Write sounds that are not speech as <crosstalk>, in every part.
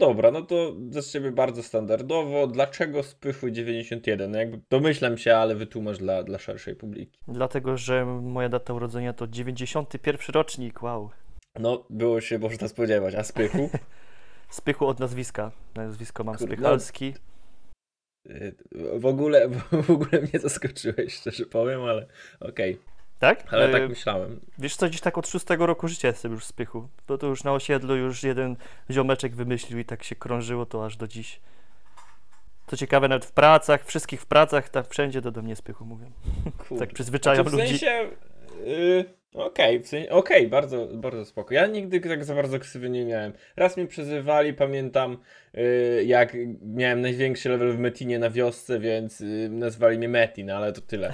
No dobra, no to ze siebie bardzo standardowo. Dlaczego spychły 91? No jakby domyślam się, ale wytłumacz dla, dla szerszej publiki. Dlatego, że moja data urodzenia to 91 rocznik, wow. No, było się można spodziewać, a spychu? <laughs> spychu od nazwiska. Nazwisko mam Kurde, Spychalski. No, y, w ogóle, w ogóle mnie zaskoczyłeś, szczerze powiem, ale okej. Okay. Tak? Ale tak e, myślałem. Wiesz co, gdzieś tak od szóstego roku życia jestem już w spychu. Bo to już na osiedlu już jeden ziomeczek wymyślił i tak się krążyło to aż do dziś. Co ciekawe, nawet w pracach, wszystkich w pracach, tak wszędzie do, do mnie spychu mówią. <laughs> tak przyzwyczają w ludzi. Sensie, yy, Okej, okay, w sensie, okay, bardzo, bardzo spoko. Ja nigdy tak za bardzo ksywy nie miałem. Raz mnie przezywali, pamiętam, Y, jak miałem największy level w Metinie na wiosce, więc y, nazwali mnie Metin, ale to tyle.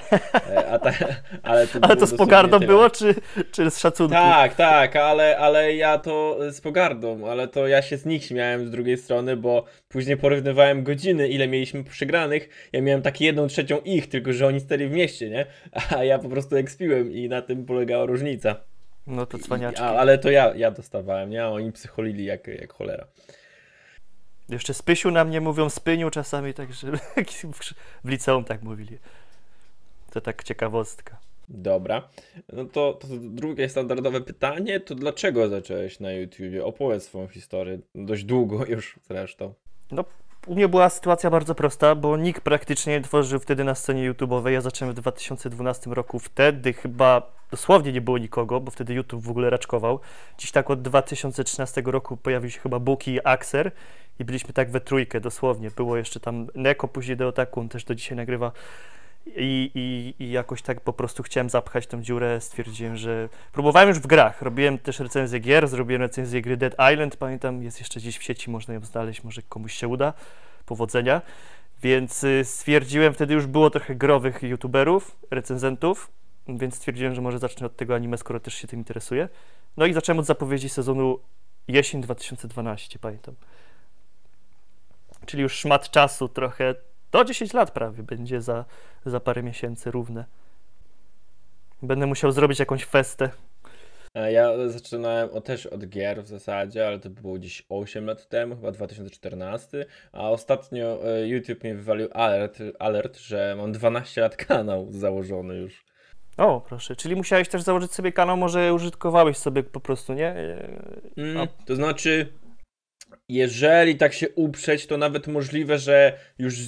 E, ta, <laughs> ale to, <laughs> ale to z pogardą tyle. było, czy, czy z szacunku? Tak, tak, ale, ale ja to y, z pogardą, ale to ja się z nich śmiałem z drugiej strony, bo później porównywałem godziny, ile mieliśmy przegranych. Ja miałem tak jedną trzecią ich, tylko że oni stali w mieście, nie? <laughs> A ja po prostu ekspiłem i na tym polegała różnica. No to cwaniaczki. I, ale to ja, ja dostawałem, nie? A oni psycholili jak, jak cholera. Jeszcze spysiu na mnie mówią, spyniu czasami, także <laughs> w liceum tak mówili. To tak ciekawostka. Dobra. No to, to, drugie standardowe pytanie, to dlaczego zacząłeś na YouTubie? Opowiedz swoją historię, dość długo <laughs> już zresztą. No, u mnie była sytuacja bardzo prosta, bo nikt praktycznie nie tworzył wtedy na scenie YouTube'owej. Ja zacząłem w 2012 roku, wtedy chyba dosłownie nie było nikogo, bo wtedy YouTube w ogóle raczkował. Dziś tak od 2013 roku pojawił się chyba Buki i Axer i byliśmy tak we trójkę dosłownie. Było jeszcze tam Neko, później Deotaku, on też do dzisiaj nagrywa. I, i, I jakoś tak po prostu chciałem zapchać tą dziurę, stwierdziłem, że próbowałem już w grach, robiłem też recenzję gier, zrobiłem recenzję gry Dead Island, pamiętam, jest jeszcze gdzieś w sieci, można ją znaleźć, może komuś się uda, powodzenia. Więc y, stwierdziłem, wtedy już było trochę growych youtuberów, recenzentów, więc stwierdziłem, że może zacznę od tego anime, skoro też się tym interesuje No i zacząłem od zapowiedzi sezonu jesień 2012, pamiętam czyli już szmat czasu trochę, do 10 lat prawie będzie za, za parę miesięcy równe. Będę musiał zrobić jakąś festę. Ja zaczynałem o, też od gier w zasadzie, ale to było gdzieś 8 lat temu, chyba 2014, a ostatnio e, YouTube mi wywalił alert, alert że mam 12 lat kanał założony już. O, proszę, czyli musiałeś też założyć sobie kanał, może użytkowałeś sobie po prostu, nie? E, mm, to znaczy, jeżeli tak się uprzeć, to nawet możliwe, że już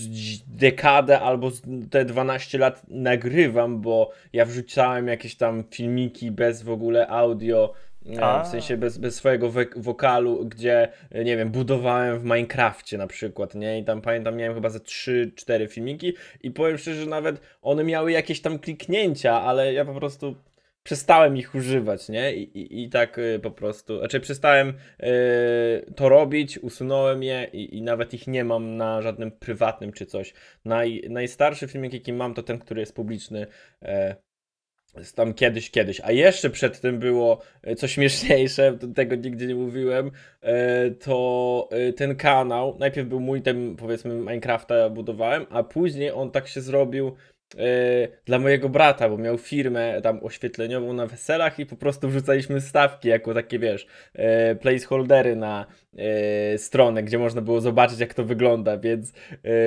dekadę albo te 12 lat nagrywam, bo ja wrzucałem jakieś tam filmiki bez w ogóle audio, e, A. w sensie bez, bez swojego wokalu, gdzie, e, nie wiem, budowałem w Minecrafcie na przykład, nie? I tam pamiętam, miałem chyba ze 3-4 filmiki i powiem szczerze, że nawet one miały jakieś tam kliknięcia, ale ja po prostu przestałem ich używać, nie? I, i, i tak y, po prostu, znaczy przestałem yy, to robić, usunąłem je i, i, nawet ich nie mam na żadnym prywatnym czy coś. Naj, najstarszy filmik, jaki mam, to ten, który jest publiczny. Yy, tam kiedyś, kiedyś. A jeszcze przed tym było e, coś śmieszniejsze, <laughs> tego nigdzie nie mówiłem, e, to ten kanał, najpierw był mój, ten powiedzmy Minecrafta budowałem, a później on tak się zrobił, E, dla mojego brata, bo miał firmę tam oświetleniową na weselach i po prostu wrzucaliśmy stawki jako takie, wiesz, e, placeholdery na e, stronę, gdzie można było zobaczyć, jak to wygląda, więc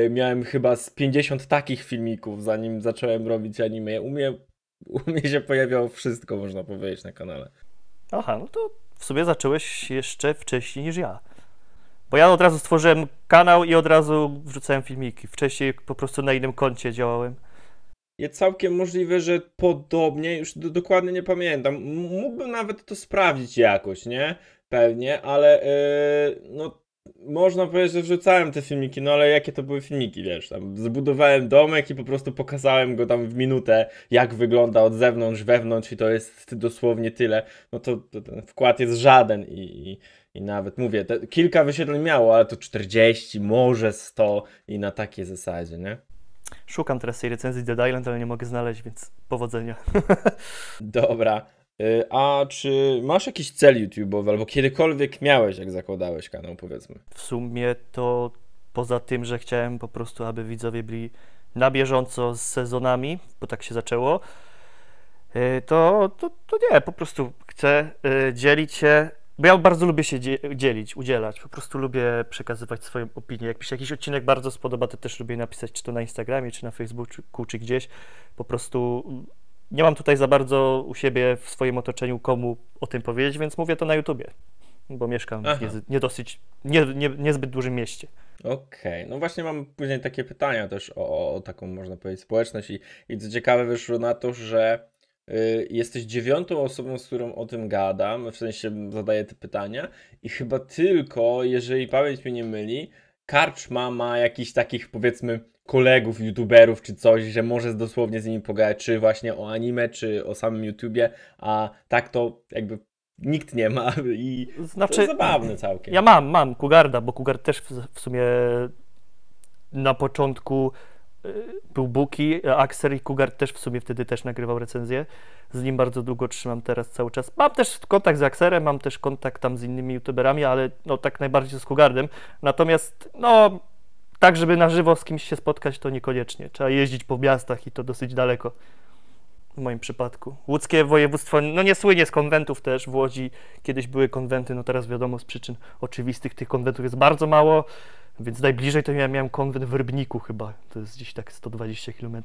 miałem chyba z 50 takich filmików, zanim zacząłem robić anime. U mnie, u mnie się pojawiało wszystko, można powiedzieć, na kanale. Aha, no to w sumie zacząłeś jeszcze wcześniej niż ja. Bo ja od razu stworzyłem kanał i od razu wrzucałem filmiki. Wcześniej po prostu na innym koncie działałem jest całkiem możliwe, że podobnie, już do, dokładnie nie pamiętam, mógłbym nawet to sprawdzić jakoś, nie? Pewnie, ale yy, no można powiedzieć, że wrzucałem te filmiki, no ale jakie to były filmiki, wiesz, tam zbudowałem domek i po prostu pokazałem go tam w minutę, jak wygląda od zewnątrz, wewnątrz i to jest dosłownie tyle, no to, to ten wkład jest żaden i, i, i nawet, mówię, te, kilka wysiedleń miało, ale to 40, może 100 i na takiej zasadzie, nie? Szukam teraz tej recenzji Dead Island, ale nie mogę znaleźć, więc powodzenia. <laughs> Dobra. Y, a czy masz jakiś cel YouTube'owy, albo kiedykolwiek miałeś, jak zakładałeś kanał, powiedzmy? W sumie to poza tym, że chciałem po prostu, aby widzowie byli na bieżąco z sezonami, bo tak się zaczęło, y, to, to, to nie, po prostu chcę y, dzielić się bo ja bardzo lubię się dzielić, udzielać. Po prostu lubię przekazywać swoją opinię. Jak mi się jakiś odcinek bardzo spodoba, to też lubię napisać, czy to na Instagramie, czy na Facebooku, czy gdzieś. Po prostu mm, nie mam tutaj za bardzo u siebie w swoim otoczeniu komu o tym powiedzieć, więc mówię to na YouTubie, bo mieszkam Aha. w nie, nie dosyć, nie, nie, niezbyt dużym mieście. Okej, okay. no właśnie mam później takie pytania też o, o taką, można powiedzieć, społeczność i, i co ciekawe wyszło na to, że Y, jesteś dziewiątą osobą, z którą o tym gadam, w sensie zadaję te pytania i chyba tylko, jeżeli pamięć mnie nie myli, Karczma ma jakichś takich powiedzmy kolegów, youtuberów czy coś, że może dosłownie z nimi pogadać, czy właśnie o anime, czy o samym YouTubie, a tak to jakby nikt nie ma <laughs> i znaczy, to jest znaczy, zabawne całkiem. Ja mam, mam Kugarda, bo Kugard też w, w sumie na początku Y, był Buki, Axer i Kugard też w sumie wtedy też nagrywał recenzję. Z nim bardzo długo trzymam teraz cały czas. Mam też kontakt z Axerem, mam też kontakt tam z innymi youtuberami, ale no tak najbardziej z Kugardem. Natomiast no tak, żeby na żywo z kimś się spotkać, to niekoniecznie. Trzeba jeździć po miastach i to dosyć daleko w moim przypadku. Łódzkie województwo, no nie słynie z konwentów też, w Łodzi kiedyś były konwenty, no teraz wiadomo z przyczyn oczywistych tych konwentów jest bardzo mało. Więc najbliżej to ja miałem konwent w Rybniku chyba. To jest gdzieś tak 120 km.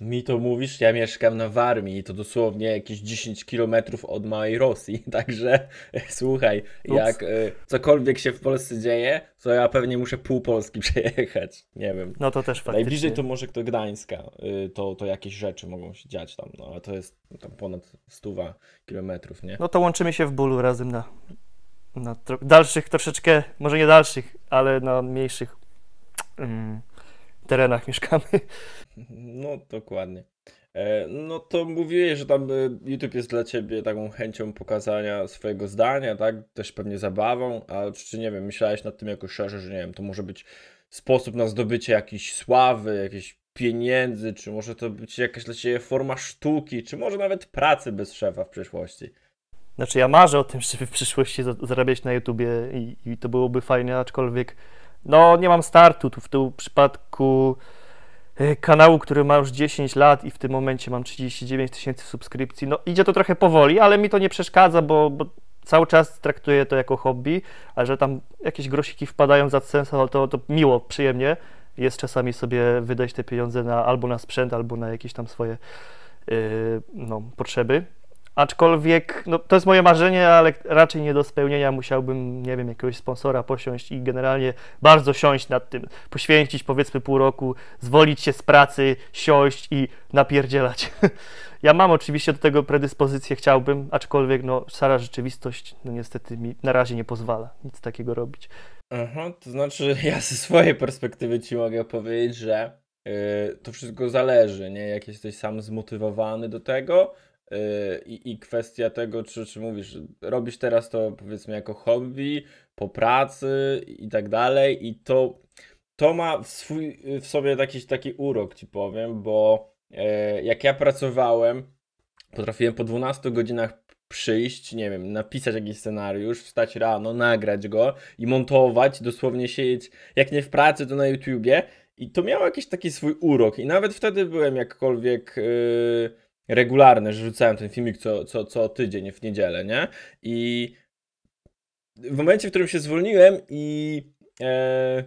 Mi to mówisz, ja mieszkam na Warmii i to dosłownie jakieś 10 kilometrów od małej Rosji, <laughs> także słuchaj, Ups. jak y, cokolwiek się w Polsce dzieje, to ja pewnie muszę pół Polski <laughs> przejechać, nie wiem. No to też faktycznie. Najbliżej to może do Gdańska, y, to, to jakieś rzeczy mogą się dziać tam, no ale to jest tam ponad 100 kilometrów, nie? No to łączymy się w bólu razem na na tro dalszych troszeczkę, może nie dalszych, ale na mniejszych mm, terenach <laughs> mieszkamy. No, dokładnie. E, no to mówiłeś, że tam e, YouTube jest dla ciebie taką chęcią pokazania swojego zdania, tak? Też pewnie zabawą, a czy nie wiem, myślałeś nad tym jakoś szerzej, że nie wiem, to może być sposób na zdobycie jakiejś sławy, jakiejś pieniędzy, czy może to być jakaś dla ciebie forma sztuki, czy może nawet pracy bez szefa w przyszłości? Znaczy ja marzę o tym, <laughs> żeby w przyszłości zarabiać na YouTubie i, i to byłoby fajnie, aczkolwiek no nie mam startu tu w tym przypadku e, kanału, który ma już 10 lat i w tym momencie mam 39 tysięcy subskrypcji. No idzie to trochę powoli, ale mi to nie przeszkadza, bo, bo cały czas traktuję to jako hobby, a że tam jakieś grosiki wpadają za AdSense'a, no to, to miło, przyjemnie jest czasami sobie wydać te pieniądze na, albo na sprzęt, albo na jakieś tam swoje yy, no, potrzeby. Aczkolwiek no, to jest moje marzenie, ale raczej nie do spełnienia. Musiałbym, nie wiem, jakiegoś sponsora posiąść i generalnie bardzo siąść nad tym, poświęcić powiedzmy pół roku, zwolić się z pracy, siąść i napierdzielać. <laughs> ja mam oczywiście do tego predyspozycję, chciałbym, aczkolwiek no, szara rzeczywistość no, niestety mi na razie nie pozwala nic takiego robić. Aha, to znaczy <laughs> ja ze swojej perspektywy ci mogę powiedzieć, że yy, to wszystko zależy, nie? Jak jesteś sam zmotywowany do tego, i, i kwestia tego, czy, czy mówisz, robisz teraz to powiedzmy jako hobby, po pracy i tak dalej, i to, to ma w, swój, w sobie taki, taki urok, ci powiem, bo e, jak ja pracowałem, potrafiłem po 12 godzinach przyjść, nie wiem, napisać jakiś scenariusz, wstać rano, nagrać go i montować, dosłownie siedzieć, jak nie w pracy, to na YouTubie. I to miało jakiś taki swój urok. I nawet wtedy byłem jakkolwiek. Yy, regularne, że rzucałem ten filmik co, co, co tydzień w niedzielę, nie? I w momencie, w którym się zwolniłem i e,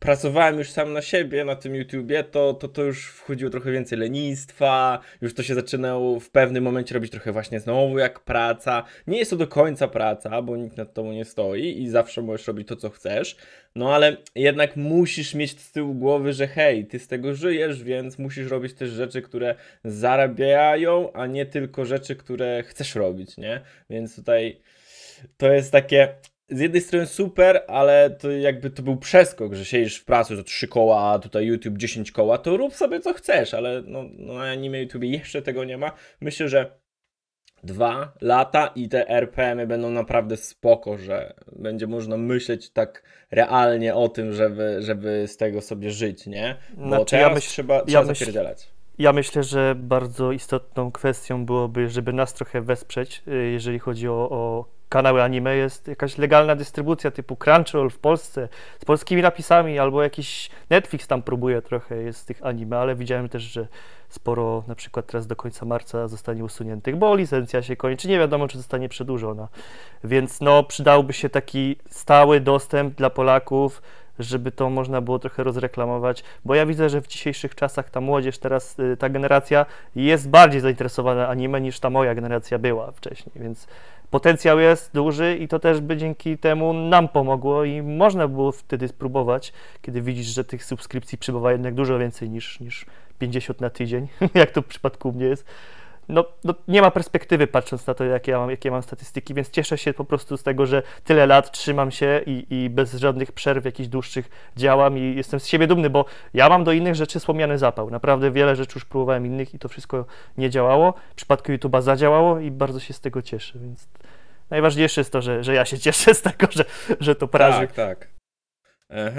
pracowałem już sam na siebie na tym YouTubie, to, to to już wchodziło trochę więcej lenistwa, już to się zaczynało w pewnym momencie robić trochę właśnie znowu jak praca. Nie jest to do końca praca, bo nikt nad tobą nie stoi i zawsze możesz robić to, co chcesz, no ale jednak musisz mieć z tyłu głowy, że hej, ty z tego żyjesz, więc musisz robić też rzeczy, które zarabiają, a nie tylko rzeczy, które chcesz robić, nie? Więc tutaj to jest takie z jednej strony super, ale to jakby to był przeskok, że siedzisz w pracy za 3 koła, a tutaj YouTube 10 koła, to rób sobie co chcesz, ale no, no na anime YouTube jeszcze tego nie ma. Myślę, że dwa lata i te RPMy będą naprawdę spoko, że będzie można myśleć tak realnie o tym, żeby, żeby z tego sobie żyć, nie? Bo znaczy, teraz ja myśl, trzeba, trzeba ja myśl, ja myślę, że bardzo istotną kwestią byłoby, żeby nas trochę wesprzeć, y, jeżeli chodzi o, o kanały anime, jest jakaś legalna dystrybucja typu Crunchyroll w Polsce z polskimi napisami, albo jakiś Netflix tam próbuje trochę jest tych anime, ale widziałem też, że sporo na przykład teraz do końca marca zostanie usuniętych, bo licencja się kończy, nie wiadomo czy zostanie przedłużona. Więc no przydałby się taki stały dostęp dla Polaków, żeby to można było trochę rozreklamować, bo ja widzę, że w dzisiejszych czasach ta młodzież, teraz y, ta generacja jest bardziej zainteresowana anime niż ta moja generacja była wcześniej, więc potencjał jest duży i to też by dzięki temu nam pomogło i można było wtedy spróbować, kiedy widzisz, że tych subskrypcji przybywa jednak dużo więcej niż, niż 50 na tydzień, <laughs> jak to w przypadku mnie jest no, no, nie ma perspektywy patrząc na to, jakie ja, mam, jakie mam statystyki, więc cieszę się po prostu z tego, że tyle lat trzymam się i, i bez żadnych przerw jakichś dłuższych działam i jestem z siebie dumny, bo ja mam do innych rzeczy słomiany zapał. Naprawdę wiele rzeczy już próbowałem innych i to wszystko nie działało. W przypadku YouTube'a zadziałało i bardzo się z tego cieszę, więc najważniejsze jest to, że, że ja się <laughs> cieszę z tego, że, że to praży. Tak, tak.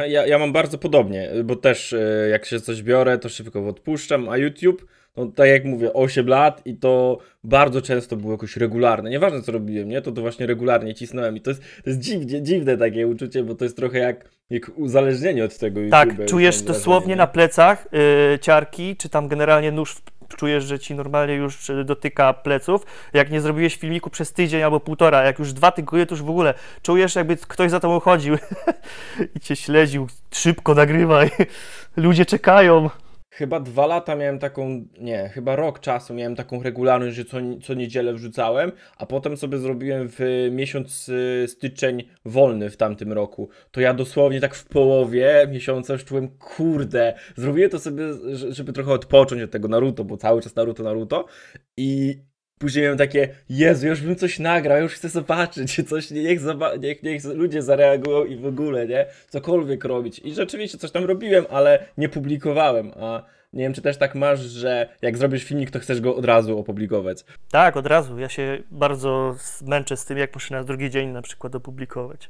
Ja, ja mam bardzo podobnie, bo też e, jak się coś biorę, to szybko odpuszczam, a YouTube no tak jak mówię, 8 lat i to bardzo często było jakoś regularne. Nieważne co robiłem, nie? To to właśnie regularnie cisnąłem i to jest, to jest dziwne takie uczucie, bo to jest trochę jak, jak uzależnienie od tego Tak, czujesz dosłownie na plecach yy, ciarki, czy tam generalnie nóż w czujesz, że ci normalnie już y, dotyka pleców. Jak nie zrobiłeś filmiku przez tydzień albo półtora, jak już dwa tygodnie, to już w ogóle czujesz, jakby ktoś za tobą chodził <laughs> i cię śledził. Szybko nagrywaj, <laughs> ludzie czekają chyba dwa lata miałem taką, nie, chyba rok czasu miałem taką regularność, że co, co niedzielę wrzucałem, a potem sobie zrobiłem w miesiąc y, styczeń wolny w tamtym roku. To ja dosłownie tak w połowie miesiąca już czułem, kurde, zrobiłem to sobie, żeby trochę odpocząć od tego Naruto, bo cały czas Naruto, Naruto i Później miałem takie, Jezu, już bym coś nagrał, już chcę zobaczyć, <laughs> coś, niech, niech, niech ludzie zareagują i w ogóle, nie? Cokolwiek robić. I rzeczywiście coś tam robiłem, ale nie publikowałem, a nie wiem, czy też tak masz, że jak zrobisz filmik, to chcesz go od razu opublikować. Tak, od razu. Ja się bardzo męczę z tym, jak muszę na drugi dzień na przykład opublikować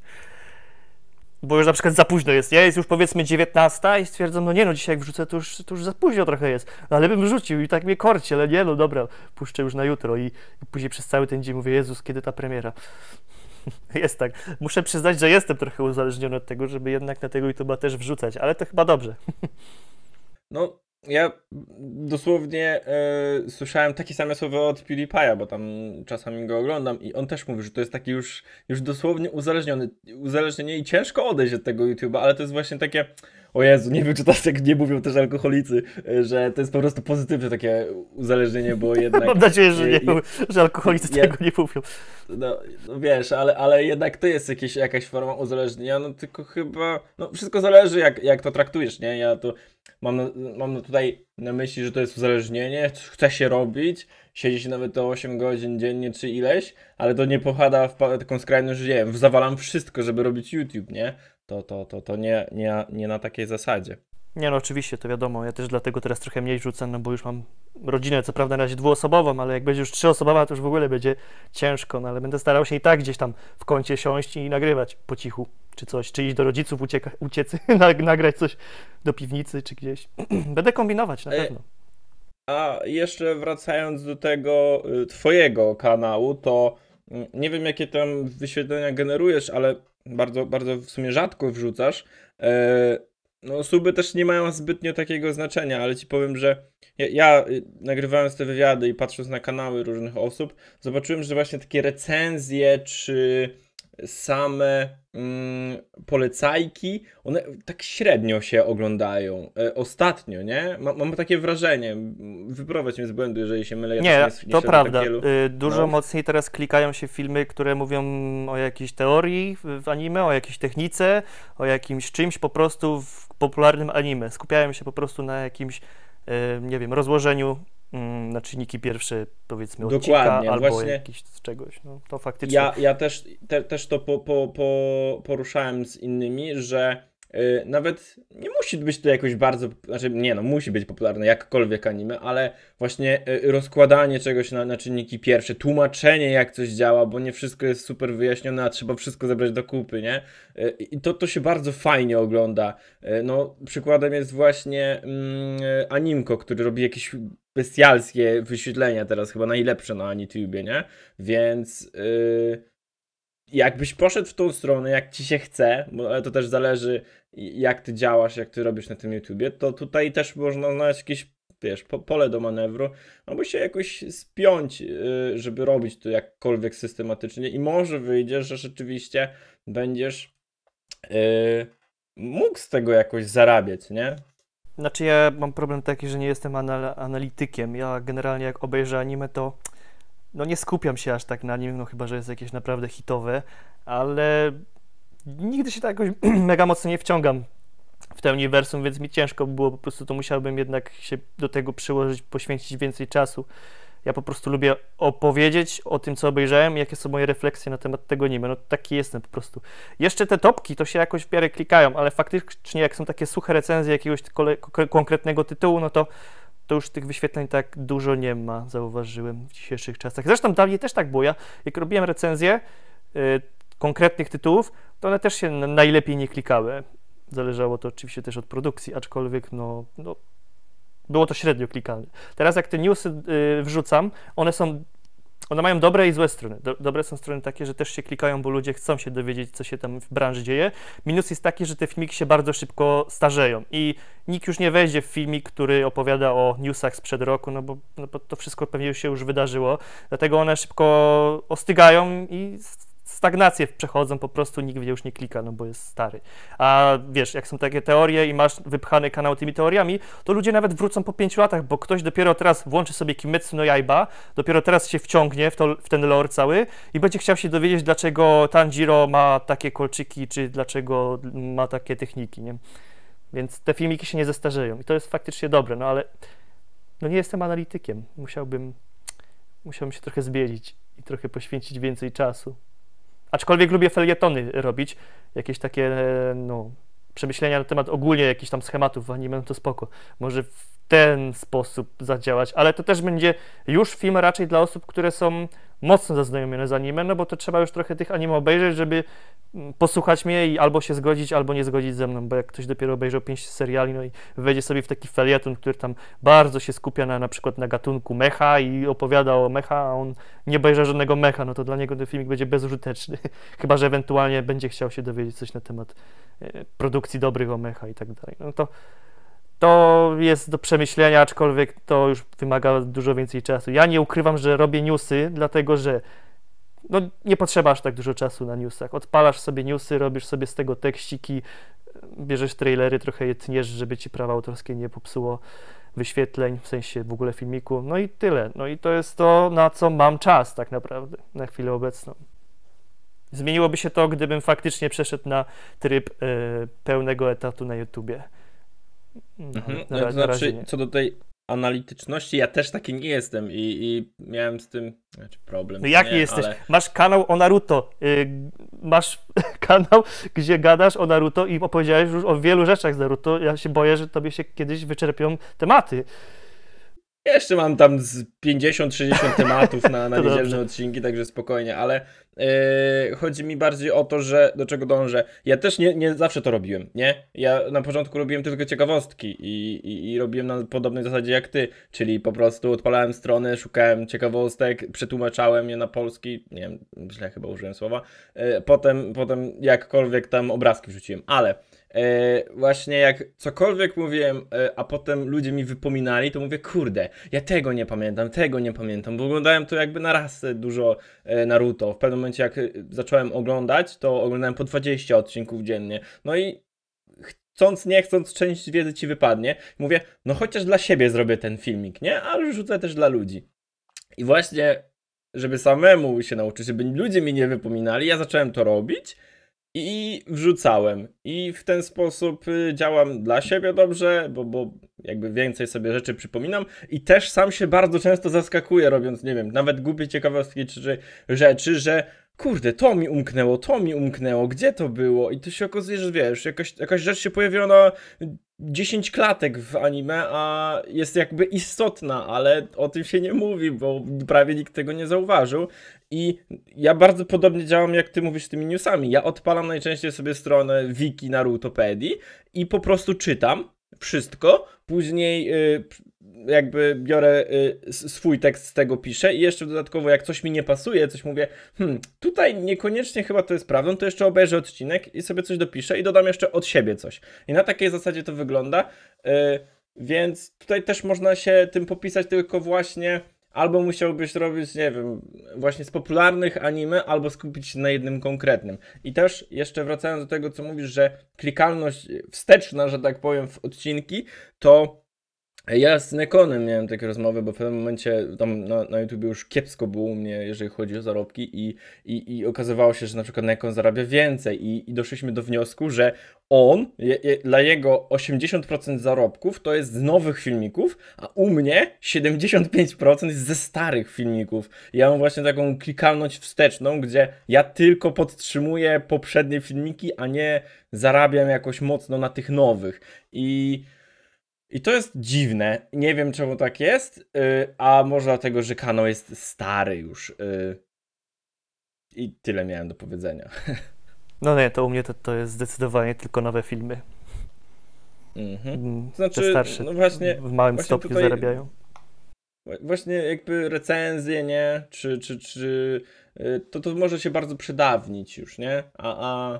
bo już na przykład za późno jest, nie? Jest już powiedzmy 19 i stwierdzam, no nie no, dzisiaj jak wrzucę, to już, to już za późno trochę jest, no, ale bym wrzucił i tak mnie korci, ale nie no, dobra, puszczę już na jutro i, i później przez cały ten dzień mówię, Jezus, kiedy ta premiera? <laughs> jest tak. Muszę przyznać, że jestem trochę uzależniony od tego, żeby jednak na tego YouTube'a też wrzucać, ale to chyba dobrze. <laughs> No, ja dosłownie e, słyszałem takie same słowa od PewDiePie'a, bo tam czasami go oglądam i on też mówi, że to jest taki już, już dosłownie uzależniony, uzależnienie i ciężko odejść od tego YouTube'a, ale to jest właśnie takie, o Jezu, nie wiem czy teraz jak nie mówią też alkoholicy, e, że to jest po prostu pozytywne takie uzależnienie, bo <laughs> jednak... Mam nadzieję, że, nie, że alkoholicy je, tego nie mówią. No, no, wiesz, ale, ale jednak to jest jakieś, jakaś forma uzależnienia, no tylko chyba... No wszystko zależy jak, jak to traktujesz, nie? Ja to mam, mam tutaj na myśli, że to jest uzależnienie, chce się robić, siedzi się nawet to 8 godzin dziennie czy ileś, ale to nie pochada w taką skrajność, że nie wiem, zawalam wszystko, żeby robić YouTube, nie? to, to, to, to nie, nie, nie na takiej zasadzie. Nie, no oczywiście, to wiadomo. Ja też dlatego teraz trochę mniej rzucę, no bo już mam rodzinę, co prawda na razie dwuosobową, ale jak będzie już trzyosobowa, to już w ogóle będzie ciężko, no ale będę starał się i tak gdzieś tam w kącie siąść i nagrywać po cichu, czy coś, czy iść do rodziców, ucieka, uciec, <laughs> nagrać coś do piwnicy, czy gdzieś. <clears throat> będę kombinować na e, pewno. A jeszcze wracając do tego y, twojego kanału, to mm, nie wiem jakie tam wyświetlenia generujesz, ale bardzo, bardzo w sumie rzadko wrzucasz. E, no, suby też nie mają zbytnio takiego znaczenia, ale ci powiem, że ja, ja y, nagrywając te wywiady i patrząc na kanały różnych osób, zobaczyłem, że właśnie takie recenzje czy same mm, polecajki, one tak średnio się oglądają. E, ostatnio, nie? Ma, mam takie wrażenie. Wyprowadź mnie z błędu, jeżeli się mylę. Ja nie, nie, to tak prawda. Tak wielu... Y, dużo no. mocniej teraz klikają się filmy, które mówią o jakiejś teorii w anime, o jakiejś technice, o jakimś czymś po prostu w popularnym anime. Skupiają się po prostu na jakimś, y, nie wiem, rozłożeniu Mm, na czynniki pierwsze, powiedzmy, odcinka Dokładnie, no albo właśnie... jakiś z czegoś. No, to faktycznie. Ja, ja też, te, też to po, po, po, poruszałem z innymi, że yy, nawet nie musi być to jakoś bardzo, znaczy nie no, musi być popularne jakkolwiek anime, ale właśnie yy, rozkładanie czegoś na, na czynniki pierwsze, tłumaczenie jak coś działa, bo nie wszystko jest super wyjaśnione, a trzeba wszystko zebrać do kupy, nie? Y, I to, to się bardzo fajnie ogląda. Y, no, przykładem jest właśnie mm, y, animko, który robi jakieś bestialskie wyświetlenia teraz, chyba najlepsze na YouTubie, nie? Więc yy, jakbyś poszedł w tą stronę, jak ci się chce, bo to też zależy jak ty działasz, jak ty robisz na tym YouTubie, to tutaj też można znaleźć jakieś wiesz, pole do manewru, albo się jakoś spiąć, yy, żeby robić to jakkolwiek systematycznie i może wyjdzie, że rzeczywiście będziesz yy, mógł z tego jakoś zarabiać, nie? Znaczy ja mam problem taki, że nie jestem anal analitykiem. Ja generalnie jak obejrzę anime, to no nie skupiam się aż tak na nim, no chyba, że jest jakieś naprawdę hitowe, ale nigdy się tak jakoś <clears throat> mega mocno nie wciągam w ten uniwersum, więc mi ciężko było, po prostu to musiałbym jednak się do tego przyłożyć, poświęcić więcej czasu. Ja po prostu lubię opowiedzieć o tym, co obejrzałem, jakie są moje refleksje na temat tego anime. No taki jestem po prostu. Jeszcze te topki to się jakoś w miarę klikają, ale faktycznie jak są takie suche recenzje jakiegoś konkretnego tytułu, no to, to już tych wyświetleń tak dużo nie ma, zauważyłem w dzisiejszych czasach. Zresztą dawniej też tak było. Ja, jak robiłem recenzje yy, konkretnych tytułów, to one też się najlepiej nie klikały. Zależało to oczywiście też od produkcji, aczkolwiek no, no było to średnio klikalne. Teraz jak te newsy y, wrzucam, one są one mają dobre i złe strony. Do, dobre są strony takie, że też się klikają, bo ludzie chcą się dowiedzieć, co się tam w branży dzieje. Minus jest taki, że te filmiki się bardzo szybko starzeją i nikt już nie wejdzie w filmik, który opowiada o newsach sprzed roku, no bo, no bo to wszystko pewnie się już wydarzyło. Dlatego one szybko ostygają i stagnację przechodzą, po prostu nikt już nie klika, no bo jest stary. A wiesz, jak są takie teorie i masz wypchany kanał tymi teoriami, to ludzie nawet wrócą po pięciu latach, bo ktoś dopiero teraz włączy sobie Kimetsu no Yaiba, dopiero teraz się wciągnie w, to, w ten lore cały i będzie chciał się dowiedzieć, dlaczego Tanjiro ma takie kolczyki, czy dlaczego ma takie techniki, nie? Więc te filmiki się nie zestarzeją i to jest faktycznie dobre, no ale no nie jestem analitykiem, musiałbym, musiałbym się trochę zbiedzić i trochę poświęcić więcej czasu. Aczkolwiek lubię felietony robić, jakieś takie, e, no, przemyślenia na temat ogólnie jakichś tam schematów w anime, no to spoko. Może w ten sposób zadziałać, ale to też będzie już film raczej dla osób, które są mocno zaznajomione z anime, no bo to trzeba już trochę tych anime obejrzeć, żeby mm, posłuchać mnie i albo się zgodzić, albo nie zgodzić ze mną, bo jak ktoś dopiero obejrzał pięć seriali, no i wejdzie sobie w taki felieton, który tam bardzo się skupia na na przykład na gatunku mecha i opowiada o mecha, a on nie obejrza żadnego mecha, no to dla niego ten filmik będzie bezużyteczny, <laughs> chyba, że ewentualnie będzie chciał się dowiedzieć coś na temat e, produkcji dobrych o mecha i tak dalej, no to to jest do przemyślenia, aczkolwiek to już wymaga dużo więcej czasu. Ja nie ukrywam, że robię newsy, dlatego że no, nie potrzebasz tak dużo czasu na newsach. Odpalasz sobie newsy, robisz sobie z tego tekściki, bierzesz trailery, trochę je tniesz, żeby ci prawa autorskie nie popsuło wyświetleń, w sensie w ogóle filmiku, no i tyle. No i to jest to, na co mam czas tak naprawdę na chwilę obecną. Zmieniłoby się to, gdybym faktycznie przeszedł na tryb y, pełnego etatu na YouTubie. No, mhm. No, na, znaczy, co do tej analityczności, ja też taki nie jestem i, i miałem z tym znaczy problem. No jak nie, nie jesteś? Ale... Masz kanał o Naruto, yy, masz <laughs> kanał, gdzie gadasz o Naruto i opowiedziałeś już o wielu rzeczach z Naruto. Ja się boję, że tobie się kiedyś wyczerpią tematy. Jeszcze mam tam 50-60 tematów na, na <laughs> niedzielne odcinki, także spokojnie, ale yy, chodzi mi bardziej o to, że do czego dążę. Ja też nie, nie zawsze to robiłem, nie? Ja na początku robiłem tylko ciekawostki i, i, i robiłem na podobnej zasadzie jak ty, czyli po prostu odpalałem strony, szukałem ciekawostek, przetłumaczałem je na polski, nie wiem, źle chyba użyłem słowa, yy, potem, potem jakkolwiek tam obrazki wrzuciłem, ale E, właśnie jak cokolwiek mówiłem, e, a potem ludzie mi wypominali, to mówię, kurde, ja tego nie pamiętam, tego nie pamiętam, bo oglądałem to jakby na raz dużo e, Naruto. W pewnym momencie jak zacząłem oglądać, to oglądałem po 20 odcinków dziennie. No i chcąc, nie chcąc, część wiedzy ci wypadnie. Mówię, no chociaż dla siebie zrobię ten filmik, nie? Ale rzucę też dla ludzi. I właśnie, żeby samemu się nauczyć, żeby ludzie mi nie wypominali, ja zacząłem to robić i wrzucałem. I w ten sposób y, działam dla siebie dobrze, bo, bo jakby więcej sobie rzeczy przypominam i też sam się bardzo często zaskakuję robiąc, nie wiem, nawet głupie ciekawostki czy, czy rzeczy, że kurde, to mi umknęło, to mi umknęło, gdzie to było? I to się okazuje, że wiesz, jakaś, jakaś rzecz się pojawiła na 10 klatek w anime, a jest jakby istotna, ale o tym się nie mówi, bo prawie nikt tego nie zauważył. I ja bardzo podobnie działam, jak ty mówisz z tymi newsami. Ja odpalam najczęściej sobie stronę wiki Narutopedii i po prostu czytam wszystko, później y, jakby biorę y, swój tekst z tego piszę i jeszcze dodatkowo jak coś mi nie pasuje, coś mówię, hmm, tutaj niekoniecznie chyba to jest prawdą, to jeszcze obejrzę odcinek i sobie coś dopiszę i dodam jeszcze od siebie coś. I na takiej zasadzie to wygląda, y, więc tutaj też można się tym popisać, tylko właśnie albo musiałbyś robić, nie wiem, właśnie z popularnych anime, albo skupić się na jednym konkretnym. I też jeszcze wracając do tego, co mówisz, że klikalność wsteczna, że tak powiem, w odcinki, to ja z Nekonem miałem takie rozmowy, bo w pewnym momencie tam na, na YouTube już kiepsko było u mnie, jeżeli chodzi o zarobki, i, i, i okazywało się, że na przykład Nekon zarabia więcej, i, i doszliśmy do wniosku, że on, je, je, dla jego 80% zarobków to jest z nowych filmików, a u mnie 75% jest ze starych filmików. Ja mam właśnie taką klikalność wsteczną, gdzie ja tylko podtrzymuję poprzednie filmiki, a nie zarabiam jakoś mocno na tych nowych. I i to jest dziwne. Nie wiem czemu tak jest, yy, a może dlatego, że kanał jest stary już. Yy. I tyle miałem do powiedzenia. <laughs> No nie, to u mnie to, to jest zdecydowanie tylko nowe filmy. Mhm. Mm, to znaczy, Te starsze no właśnie, w małym właśnie stopniu tutaj, zarabiają. Właśnie jakby recenzje, nie? Czy, czy, czy y, to, to może się bardzo przydawnić już, nie? A, a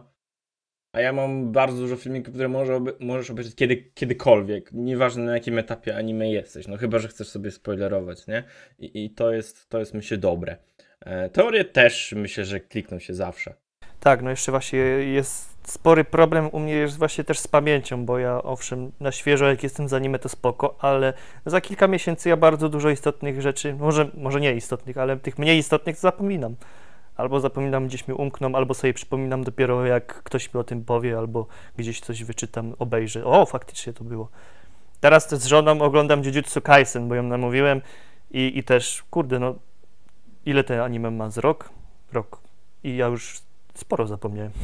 a ja mam bardzo dużo filmików, które może oby, możesz obejrzeć kiedy, kiedykolwiek, nieważne na jakim etapie anime jesteś, no chyba, że chcesz sobie spoilerować, nie? I, i to, jest, to jest myślę dobre. E, teorie też myślę, że klikną się zawsze. Tak, no jeszcze właśnie jest spory problem u mnie jest właśnie też z pamięcią, bo ja owszem, na świeżo jak jestem za anime to spoko, ale za kilka miesięcy ja bardzo dużo istotnych rzeczy, może, może nie istotnych, ale tych mniej istotnych to zapominam albo zapominam, gdzieś mi umkną, albo sobie przypominam dopiero jak ktoś mi o tym powie, albo gdzieś coś wyczytam, obejrzę. O, faktycznie to było. Teraz z żoną oglądam Jujutsu Kaisen, bo ją namówiłem i, i też, kurde, no ile ten anime ma z rok? Rok. I ja już sporo zapomniałem. <laughs>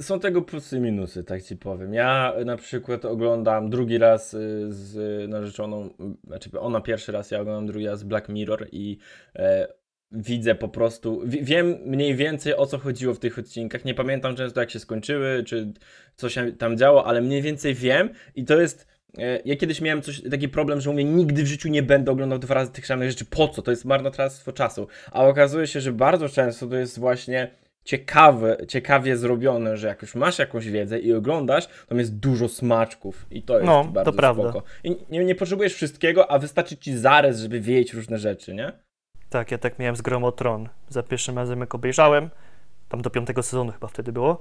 Są tego plusy i minusy, tak ci powiem. Ja na przykład oglądam drugi raz y, z narzeczoną, znaczy ona pierwszy raz, ja oglądam drugi raz Black Mirror i e, widzę po prostu, wiem mniej więcej o co chodziło w tych odcinkach. Nie pamiętam często jak się skończyły, czy co się tam działo, ale mniej więcej wiem i to jest. E, ja kiedyś miałem coś, taki problem, że mówię, nigdy w życiu nie będę oglądał dwa razy tych samych rzeczy. Po co? To jest marnotrawstwo czasu. A okazuje się, że bardzo często to jest właśnie ciekawe, ciekawie zrobione, że jak już masz jakąś wiedzę i oglądasz, tam jest dużo smaczków i to jest no, bardzo to prawda. I nie, nie potrzebujesz wszystkiego, a wystarczy ci zarys, żeby wiedzieć różne rzeczy, nie? Tak, ja tak miałem z Gromotron. Za pierwszym razem jak obejrzałem, tam do piątego sezonu chyba wtedy było,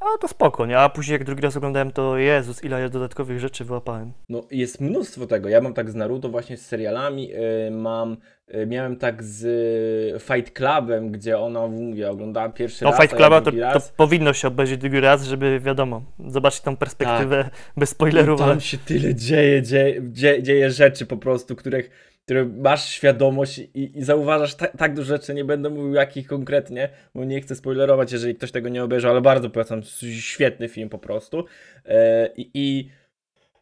a to spoko, nie? A później jak drugi raz oglądałem, to Jezus, ile ja dodatkowych rzeczy wyłapałem. No jest mnóstwo tego. Ja mam tak z Naruto właśnie z serialami, yy, mam, y, miałem tak z y, Fight Clubem, gdzie ona mówi, oglądała pierwszy no, raz. No Fight Cluba to, to, powinno się obejrzeć drugi raz, żeby wiadomo, zobaczyć tą perspektywę tak. bez spoilerów. I tam ale... się tyle dzieje, dzieje, dzieje rzeczy po prostu, których który masz świadomość i, i zauważasz ta, tak dużo rzeczy, nie będę mówił jakich konkretnie, bo nie chcę spoilerować, jeżeli ktoś tego nie obejrzał, ale bardzo polecam, świetny film po prostu. E, I, i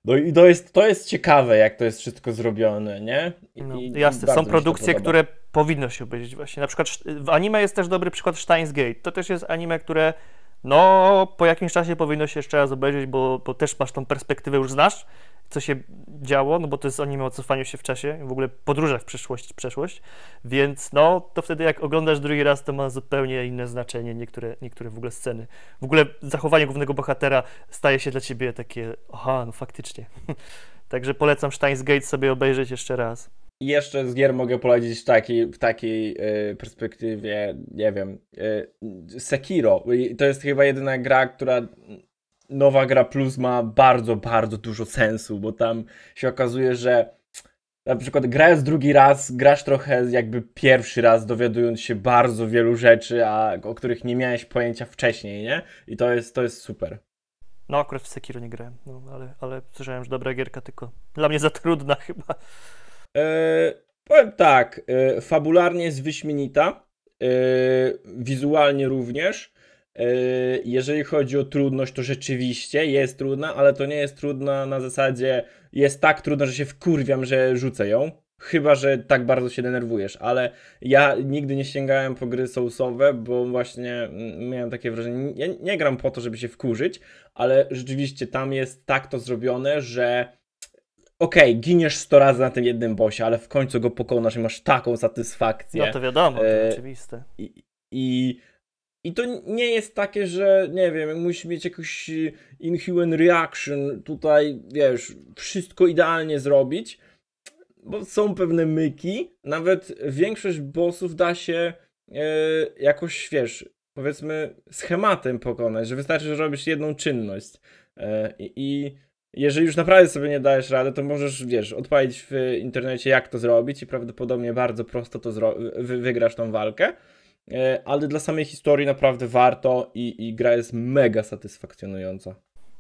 no i to jest, to jest ciekawe, jak to jest wszystko zrobione, nie? I, no, i jasne, są produkcje, które powinno się obejrzeć właśnie. Na przykład w anime jest też dobry przykład Steins Gate. To też jest anime, które no po jakimś czasie powinno się jeszcze raz obejrzeć, bo, bo też masz tą perspektywę, już znasz, co się działo, no bo to jest nim o cofaniu się w czasie, w ogóle podróżach w przyszłość, przeszłość, więc no, to wtedy jak oglądasz drugi raz, to ma zupełnie inne znaczenie niektóre, niektóre w ogóle sceny. W ogóle zachowanie głównego bohatera staje się dla ciebie takie, aha, no faktycznie. <laughs> Także polecam Steins Gate sobie obejrzeć jeszcze raz. I jeszcze z gier mogę polecić w takiej, w takiej y, perspektywie, nie wiem, y, Sekiro. To jest chyba jedyna gra, która nowa gra plus ma bardzo, bardzo dużo sensu, bo tam się okazuje, że na przykład grając drugi raz, grasz trochę jakby pierwszy raz, dowiadując się bardzo wielu rzeczy, a, o których nie miałeś pojęcia wcześniej, nie? I to jest, to jest super. No akurat w Sekiro nie grałem, no, ale, ale słyszałem, że dobra gierka, tylko dla mnie za trudna <laughs> chyba. E, powiem tak, e, fabularnie jest wyśmienita, e, wizualnie również. Jeżeli chodzi o trudność, to rzeczywiście jest trudna, ale to nie jest trudna na zasadzie jest tak trudna, że się wkurwiam, że rzucę ją. Chyba, że tak bardzo się denerwujesz, ale ja nigdy nie sięgałem po gry sousowe, bo właśnie mm, miałem takie wrażenie, ja nie gram po to, żeby się wkurzyć, ale rzeczywiście tam jest tak to zrobione, że okej, okay, giniesz 100 razy na tym jednym bosie, ale w końcu go pokonasz i masz taką satysfakcję. No to wiadomo, to e, oczywiste. I, i, I to nie jest takie, że nie wiem, musisz mieć jakiś inhuman reaction, tutaj wiesz, wszystko idealnie zrobić, bo są pewne myki, nawet większość bossów da się e, jakoś, wiesz, powiedzmy schematem pokonać, że wystarczy, że robisz jedną czynność. E, I jeżeli już naprawdę sobie nie dajesz rady, to możesz, wiesz, odpalić w internecie, jak to zrobić i prawdopodobnie bardzo prosto to wy wygrasz tą walkę. E, ale dla samej historii naprawdę warto i, i gra jest mega satysfakcjonująca.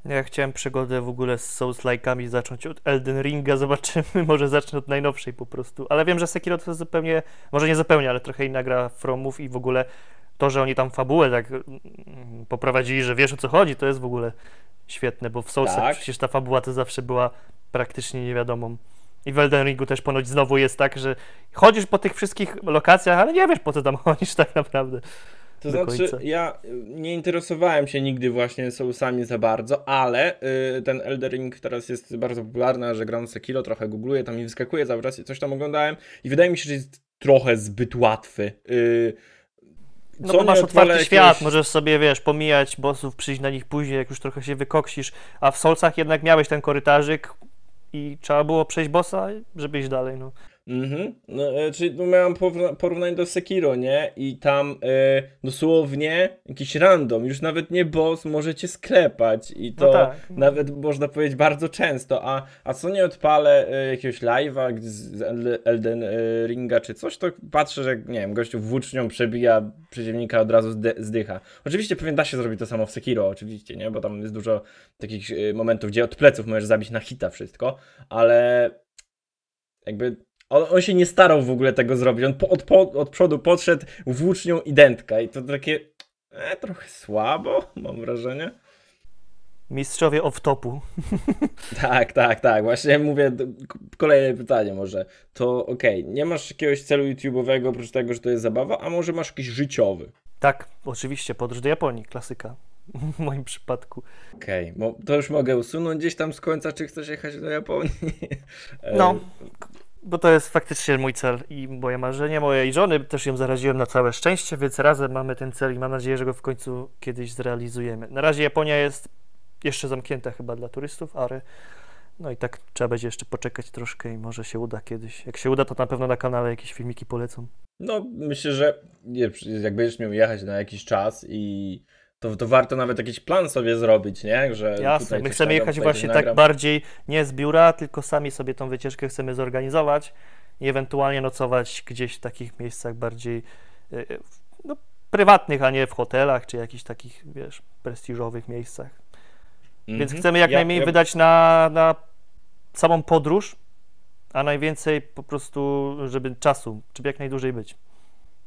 Ja chciałem przygodę w ogóle z Souls-like'ami zacząć od Elden Ringa, <laughs> zobaczymy, może zacznę od najnowszej po prostu, ale wiem, że Sekiro to zupełnie, może nie zupełnie, ale trochę inna gra Fromów i w ogóle to, że oni tam fabułę tak mm, poprowadzili, że wiesz o co chodzi, to jest w ogóle świetne, bo w Soulsach tak. przecież ta fabuła to zawsze była praktycznie niewiadomą. I w Elden Ringu też ponoć znowu jest tak, że chodzisz po tych wszystkich lokacjach, ale nie wiesz po co tam <laughs> chodzisz tak naprawdę. To znaczy, ja y, nie interesowałem się nigdy właśnie Soulsami za bardzo, ale y, ten Ring teraz jest bardzo popularny, że gram Sekiro, trochę googluję, tam i wyskakuje cały czas i coś tam oglądałem i wydaje mi się, że jest trochę zbyt łatwy. Y, no bo masz otwarty jakieś... świat, możesz sobie, wiesz, pomijać bossów, przyjść na nich później, jak już trochę się wykoksisz, a w Solcach jednak miałeś ten korytarzyk i trzeba było przejść bossa, żeby iść dalej, no. Mhm. No, e, czyli no, miałem porównanie do Sekiro, nie? I tam e, dosłownie jakiś random, już nawet nie boss, możecie sklepać i no to tak, no tak. nawet można powiedzieć bardzo często. A, a co nie odpalę e, jakiegoś live'a z Elden e, Ringa czy coś, to patrzę, że nie wiem, gościu włócznią przebija przeciwnika, od razu zdycha. Oczywiście pewnie da się zrobić to samo w Sekiro, oczywiście, nie? Bo tam jest dużo takich momentów, gdzie od pleców możesz zabić na hita wszystko, ale jakby on, on, się nie starał w ogóle tego zrobić. On po, od, po, od, przodu podszedł włócznią identka i to takie e, trochę słabo, <laughs> mam wrażenie. Mistrzowie off-topu. <laughs> Tak, tak, tak. Właśnie mówię, kolejne pytanie może. To okej, okay, nie masz jakiegoś celu YouTube'owego oprócz tego, że to jest zabawa, a może masz jakiś życiowy? Tak, oczywiście, podróż do Japonii, klasyka <laughs> w moim przypadku. Okej, okay, to już mogę usunąć gdzieś tam z końca, czy chcesz jechać do Japonii. E, no, bo to jest faktycznie mój cel i moje marzenie, mojej żony, też ją zaraziłem na całe szczęście, więc razem mamy ten cel i mam nadzieję, że go w końcu kiedyś zrealizujemy. Na razie Japonia jest jeszcze zamknięta chyba dla turystów, ale no i tak trzeba będzie jeszcze poczekać troszkę i może się uda kiedyś. Jak się uda, to na pewno na kanale jakieś filmiki polecą. No, myślę, że jak będziesz miał jechać na jakiś czas i to, to warto nawet jakiś plan sobie zrobić, nie? Że Jasne, my chcemy jechać właśnie tak bardziej nie z biura, tylko sami sobie tą wycieczkę chcemy zorganizować i ewentualnie nocować gdzieś w takich miejscach bardziej e, e, no, prywatnych, a nie w hotelach czy jakichś takich, wiesz, prestiżowych miejscach. Więc mhm. chcemy jak ja, najmniej ja... wydać na, na samą podróż, a najwięcej po prostu, żeby czasu, żeby jak najdłużej być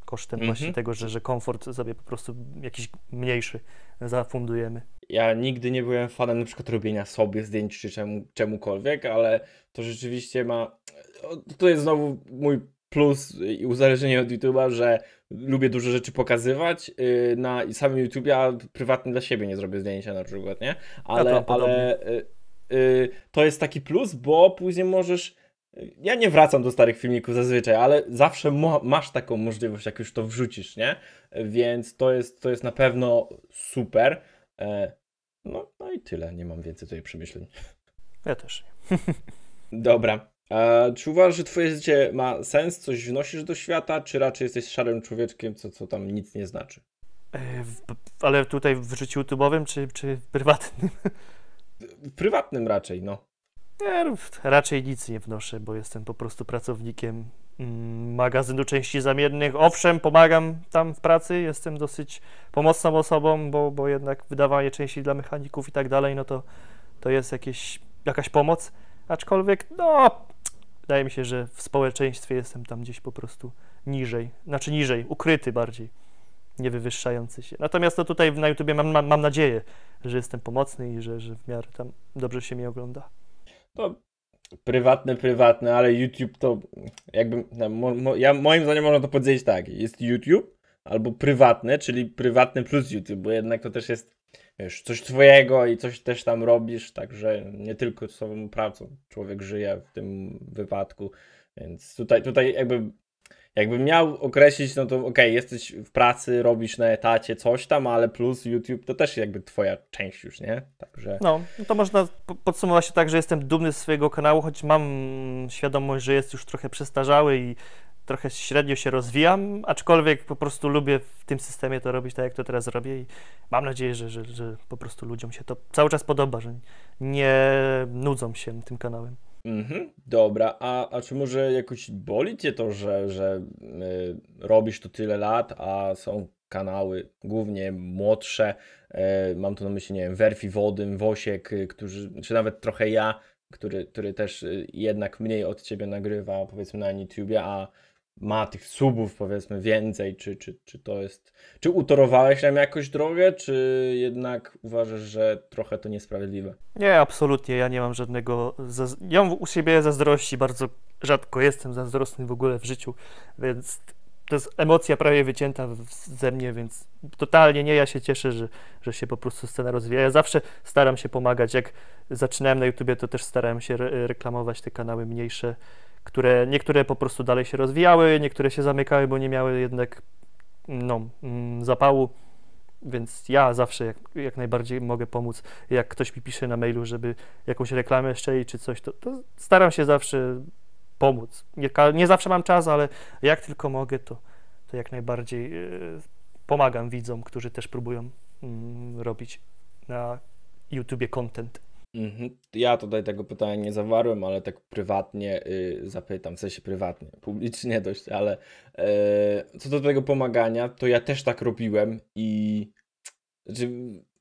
kosztem mhm. właśnie tego, że, że komfort sobie po prostu jakiś mniejszy zafundujemy. Ja nigdy nie byłem fanem na przykład robienia sobie zdjęć czy czemu, czemukolwiek, ale to rzeczywiście ma. To jest znowu mój plus i uzależnienie od YouTube'a, że lubię dużo rzeczy pokazywać y, na samym YouTubie, a prywatnie dla siebie nie zrobię zdjęcia na przykład, nie? Ale, ja ale y, y, to jest taki plus, bo później możesz ja nie wracam do starych filmików zazwyczaj, ale zawsze masz taką możliwość, jak już to wrzucisz, nie? Więc to jest, to jest na pewno super. E, no, no i tyle, nie mam więcej tutaj przemyśleń. Ja też nie. <laughs> Dobra. E, czy uważasz, że twoje życie ma sens, coś wnosisz do świata, czy raczej jesteś szarym człowieczkiem, co, co tam nic nie znaczy? E, w, ale tutaj w życiu YouTube'owym, czy, czy prywatnym? W prywatnym raczej, no. Ja no, raczej nic nie wnoszę, bo jestem po prostu pracownikiem mm, magazynu części zamiennych. Owszem, pomagam tam w pracy, jestem dosyć pomocną osobą, bo, bo jednak wydawanie części dla mechaników i tak dalej, no to, to jest jakieś, jakaś pomoc. Aczkolwiek, no, wydaje mi się, że w społeczeństwie jestem tam gdzieś po prostu niżej, znaczy niżej, ukryty bardziej, nie wywyższający się. Natomiast to no, tutaj na YouTubie mam, mam, mam nadzieję, że jestem pomocny i że, że w miarę tam dobrze się mnie ogląda to prywatne, prywatne, ale YouTube to jakby, no, mo, mo, ja, moim zdaniem można to podzielić tak, jest YouTube albo prywatne, czyli prywatne plus YouTube, bo jednak to też jest, wiesz, coś twojego i coś też tam robisz, także nie tylko swoją pracą człowiek żyje w tym wypadku, więc tutaj, tutaj jakby jakbym miał określić, no to okej, okay, jesteś w pracy, robisz na etacie coś tam, ale plus YouTube to też jakby twoja część już, nie? Także... No, no to można podsumować się tak, że jestem dumny z swojego kanału, choć mam świadomość, że jest już trochę przestarzały i trochę średnio się rozwijam, aczkolwiek po prostu lubię w tym systemie to robić tak, jak to teraz robię i mam nadzieję, że, że, że po prostu ludziom się to cały czas podoba, że nie nudzą się tym kanałem. Mhm, dobra, a, a czy może jakoś boli cię to, że, że y, robisz to tyle lat, a są kanały głównie młodsze, y, mam tu na myśli, nie wiem, Werfi Wodym, Wosiek, y, którzy, czy nawet trochę ja, który, który też y, jednak mniej od ciebie nagrywa, powiedzmy na YouTubie, a ma tych subów powiedzmy więcej, czy, czy, czy to jest, czy utorowałeś nam jakoś drogę, czy jednak uważasz, że trochę to niesprawiedliwe? Nie, absolutnie, ja nie mam żadnego, zaz... ja u siebie zazdrości bardzo rzadko jestem zazdrosny w ogóle w życiu, więc to jest emocja prawie wycięta ze mnie, więc totalnie nie, ja się cieszę, że, że się po prostu scena rozwija. Ja zawsze staram się pomagać, jak zaczynałem na YouTubie, to też starałem się re reklamować te kanały mniejsze, które niektóre po prostu dalej się rozwijały, niektóre się zamykały, bo nie miały jednak no, mm, zapału. Więc ja zawsze jak, jak, najbardziej mogę pomóc. Jak ktoś mi pisze na mailu, żeby jakąś reklamę szczelić czy coś, to, to staram się zawsze pomóc. Nie, nie, zawsze mam czas, ale jak tylko mogę, to, to jak najbardziej e, pomagam widzom, którzy też próbują mm, robić na YouTubie content. Mhm. Ja tutaj tego pytania nie zawarłem, ale tak prywatnie y, zapytam, w sensie prywatnie, publicznie <laughs> dość, ale e, co do tego pomagania, to ja też tak robiłem i znaczy,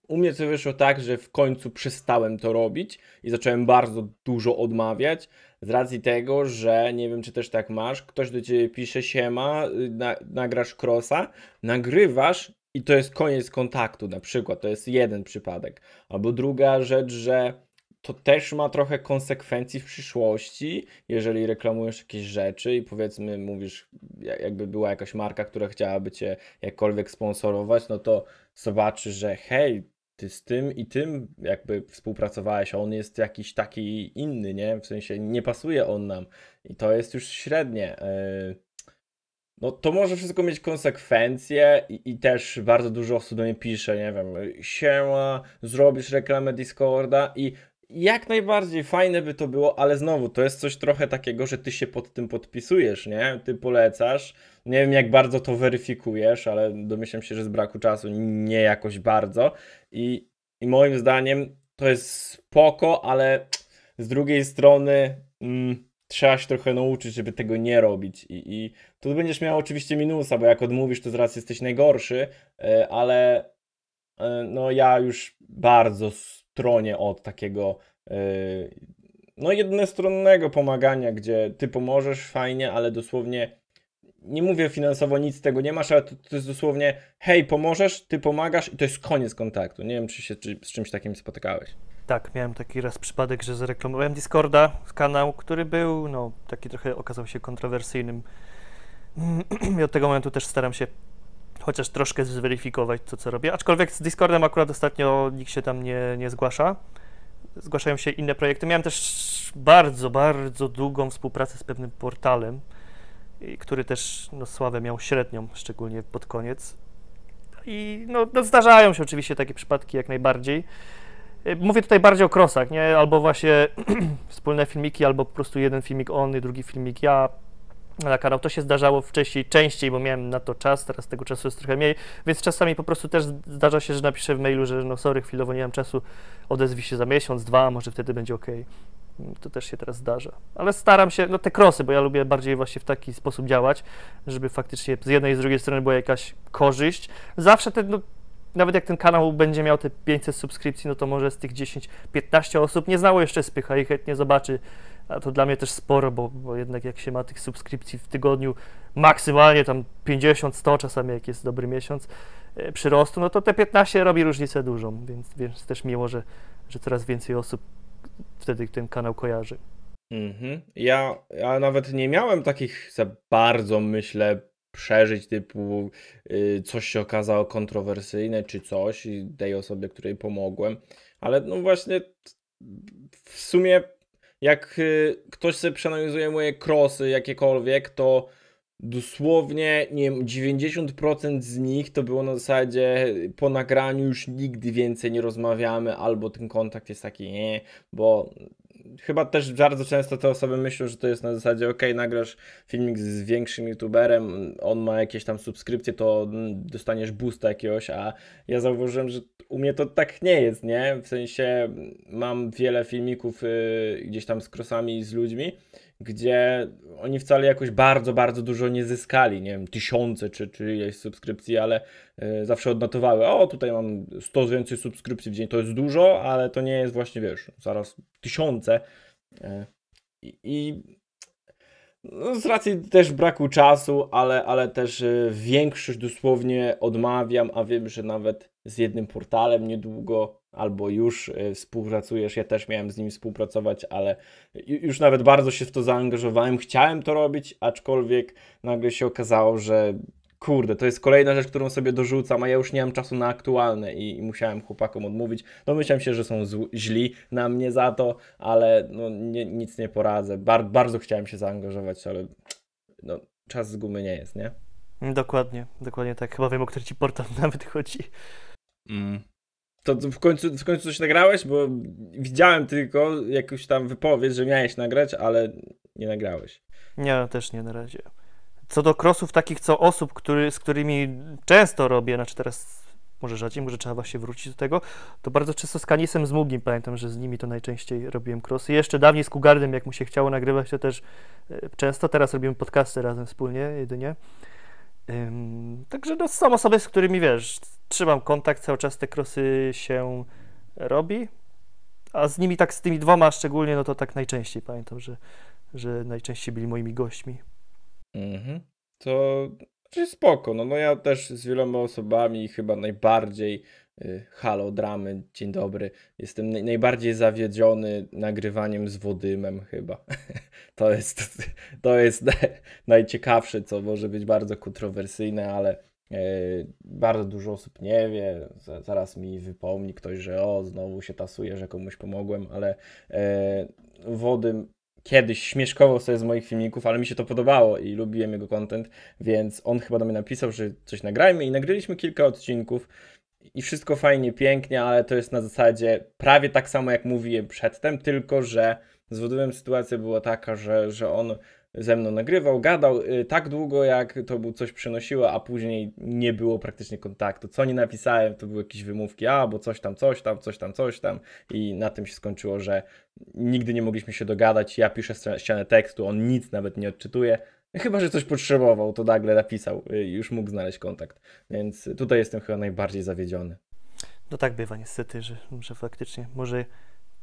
u mnie to wyszło tak, że w końcu przestałem to robić i zacząłem bardzo dużo odmawiać z racji tego, że nie wiem, czy też tak masz, ktoś do ciebie pisze, siema, y, na, nagrasz krosa, nagrywasz i to jest koniec kontaktu na przykład, to jest jeden przypadek. Albo druga rzecz, że to też ma trochę konsekwencji w przyszłości, jeżeli reklamujesz jakieś rzeczy i powiedzmy mówisz, jakby była jakaś marka, która chciałaby cię jakkolwiek sponsorować, no to zobaczy, że hej, ty z tym i tym jakby współpracowałeś, a on jest jakiś taki inny, nie? W sensie nie pasuje on nam i to jest już średnie. Yy, no to może wszystko mieć konsekwencje i, i, też bardzo dużo osób do mnie pisze, nie wiem, siema, zrobisz reklamę Discorda i jak najbardziej fajne by to było, ale znowu to jest coś trochę takiego, że ty się pod tym podpisujesz, nie? Ty polecasz. Nie wiem, jak bardzo to weryfikujesz, ale domyślam się, że z braku czasu nie jakoś bardzo. I, i moim zdaniem to jest spoko, ale z drugiej strony mm, trzeba się trochę nauczyć, żeby tego nie robić. I, I tu będziesz miał oczywiście minusa, bo jak odmówisz, to zaraz jesteś najgorszy, e, ale e, no ja już bardzo tronie od takiego e, no jednostronnego pomagania, gdzie ty pomożesz, fajnie, ale dosłownie nie mówię finansowo, nic z tego nie masz, ale to, to jest dosłownie hej, pomożesz, ty pomagasz i to jest koniec kontaktu. Nie wiem, czy się czy, z czymś takim spotykałeś. Tak, miałem taki raz przypadek, że zareklamowałem Discorda, kanał, który był, no, taki trochę okazał się kontrowersyjnym. <clears throat> I od tego momentu też staram się chociaż troszkę zweryfikować to, co robię. Aczkolwiek z Discordem akurat ostatnio nikt się tam nie, nie zgłasza. Zgłaszają się inne projekty. Miałem też bardzo, bardzo długą współpracę z pewnym portalem, y, który też no, sławę miał średnią, szczególnie pod koniec. I no, no zdarzają się oczywiście takie przypadki jak najbardziej. Y, mówię tutaj bardziej o krosach, nie? Albo właśnie <clears throat> wspólne filmiki, albo po prostu jeden filmik on i drugi filmik ja na kanał. No, to się zdarzało wcześniej częściej, bo miałem na to czas, teraz tego czasu jest trochę mniej, więc czasami po prostu też zdarza się, że napiszę w mailu, że no sorry, chwilowo nie mam czasu, odezwij się za miesiąc, dwa, może wtedy będzie ok. To też się teraz zdarza. Ale staram się, no te krosy, bo ja lubię bardziej właśnie w taki sposób działać, żeby faktycznie z jednej i z drugiej strony była jakaś korzyść. Zawsze ten, no, nawet jak ten kanał będzie miał te 500 subskrypcji, no to może z tych 10-15 osób nie znało jeszcze spycha i chętnie zobaczy a to dla mnie też sporo, bo, bo, jednak jak się ma tych subskrypcji w tygodniu maksymalnie tam 50, 100 czasami, jak jest dobry miesiąc e, przyrostu, no to te 15 robi różnicę dużą, więc, więc też miło, że, że coraz więcej osób wtedy ten kanał kojarzy. Mhm. Ja, ja nawet nie miałem takich za bardzo, myślę, przeżyć typu y, coś się okazało kontrowersyjne czy coś i tej osobie, której pomogłem, ale no właśnie w sumie jak y, ktoś sobie przeanalizuje moje krosy jakiekolwiek, to dosłownie, nie wiem, 90% z nich to było na zasadzie po nagraniu już nigdy więcej nie rozmawiamy, albo ten kontakt jest taki, nie, bo chyba też bardzo często te osoby myślą, że to jest na zasadzie, ok, nagrasz filmik z większym youtuberem, on ma jakieś tam subskrypcje, to dostaniesz boosta jakiegoś, a ja zauważyłem, że u mnie to tak nie jest, nie? W sensie mam wiele filmików y, gdzieś tam z krosami i z ludźmi, gdzie oni wcale jakoś bardzo, bardzo dużo nie zyskali, nie wiem, tysiące czy, czy ileś subskrypcji, ale y, zawsze odnotowały, o tutaj mam 100 więcej subskrypcji w dzień, to jest dużo, ale to nie jest właśnie, wiesz, zaraz tysiące. Y, I no, z racji też braku czasu, ale, ale też y, większość dosłownie odmawiam, a wiem, że nawet z jednym portalem niedługo albo już y, współpracujesz. Ja też miałem z nim współpracować, ale już nawet bardzo się w to zaangażowałem. Chciałem to robić, aczkolwiek nagle się okazało, że kurde, to jest kolejna rzecz, którą sobie dorzucam, a ja już nie mam czasu na aktualne i, i musiałem chłopakom odmówić. Domyślam no, się, że są źli na mnie za to, ale no, nie, nic nie poradzę. Bar bardzo chciałem się zaangażować, ale no, czas z gumy nie jest, nie? Dokładnie, dokładnie tak. Chyba wiem, o który ci portal <laughs> nawet chodzi. Mm. To w końcu, w końcu coś nagrałeś? Bo widziałem tylko jakąś tam wypowiedź, że miałeś nagrać, ale nie nagrałeś. Nie, też nie na razie co do krosów takich, co osób, który, z którymi często robię, znaczy teraz może rzadziej, może trzeba właśnie wrócić do tego, to bardzo często z Kanisem z Mugim, pamiętam, że z nimi to najczęściej robiłem krosy. Jeszcze dawniej z Kugardem, jak mu się chciało nagrywać, to też e, często, teraz robimy podcasty razem wspólnie jedynie. Ym, także no, są osoby, z którymi, wiesz, trzymam kontakt, cały czas te krosy się robi, a z nimi tak, z tymi dwoma szczególnie, no to tak najczęściej pamiętam, że, że najczęściej byli moimi gośćmi. Mhm. To jest znaczy spoko. No, no ja też z wieloma osobami chyba najbardziej y, halo dramy, dzień dobry. Jestem najbardziej zawiedziony nagrywaniem z Wodymem chyba. <laughs> to jest, <laughs> to jest najciekawsze, co może być bardzo kontrowersyjne, ale y, bardzo dużo osób nie wie. Z, zaraz mi wypomni ktoś, że o, znowu się tasuje, że komuś pomogłem, ale y, Wodym kiedyś śmieszkował sobie z moich filmików, ale mi się to podobało i lubiłem jego content, więc on chyba do mnie napisał, że coś nagrajmy i nagryliśmy kilka odcinków i wszystko fajnie, pięknie, ale to jest na zasadzie prawie tak samo jak mówiłem przedtem, tylko że z Wodowym sytuacja była taka, że, że on ze mną nagrywał, gadał y, tak długo, jak to był coś przynosiło, a później nie było praktycznie kontaktu. Co nie napisałem, to były jakieś wymówki, a bo coś tam, coś tam, coś tam, coś tam i na tym się skończyło, że nigdy nie mogliśmy się dogadać. Ja piszę ścianę tekstu, on nic nawet nie odczytuje. Chyba, że coś potrzebował, to nagle napisał, y, już mógł znaleźć kontakt. Więc tutaj jestem chyba najbardziej zawiedziony. No tak bywa niestety, że, że faktycznie może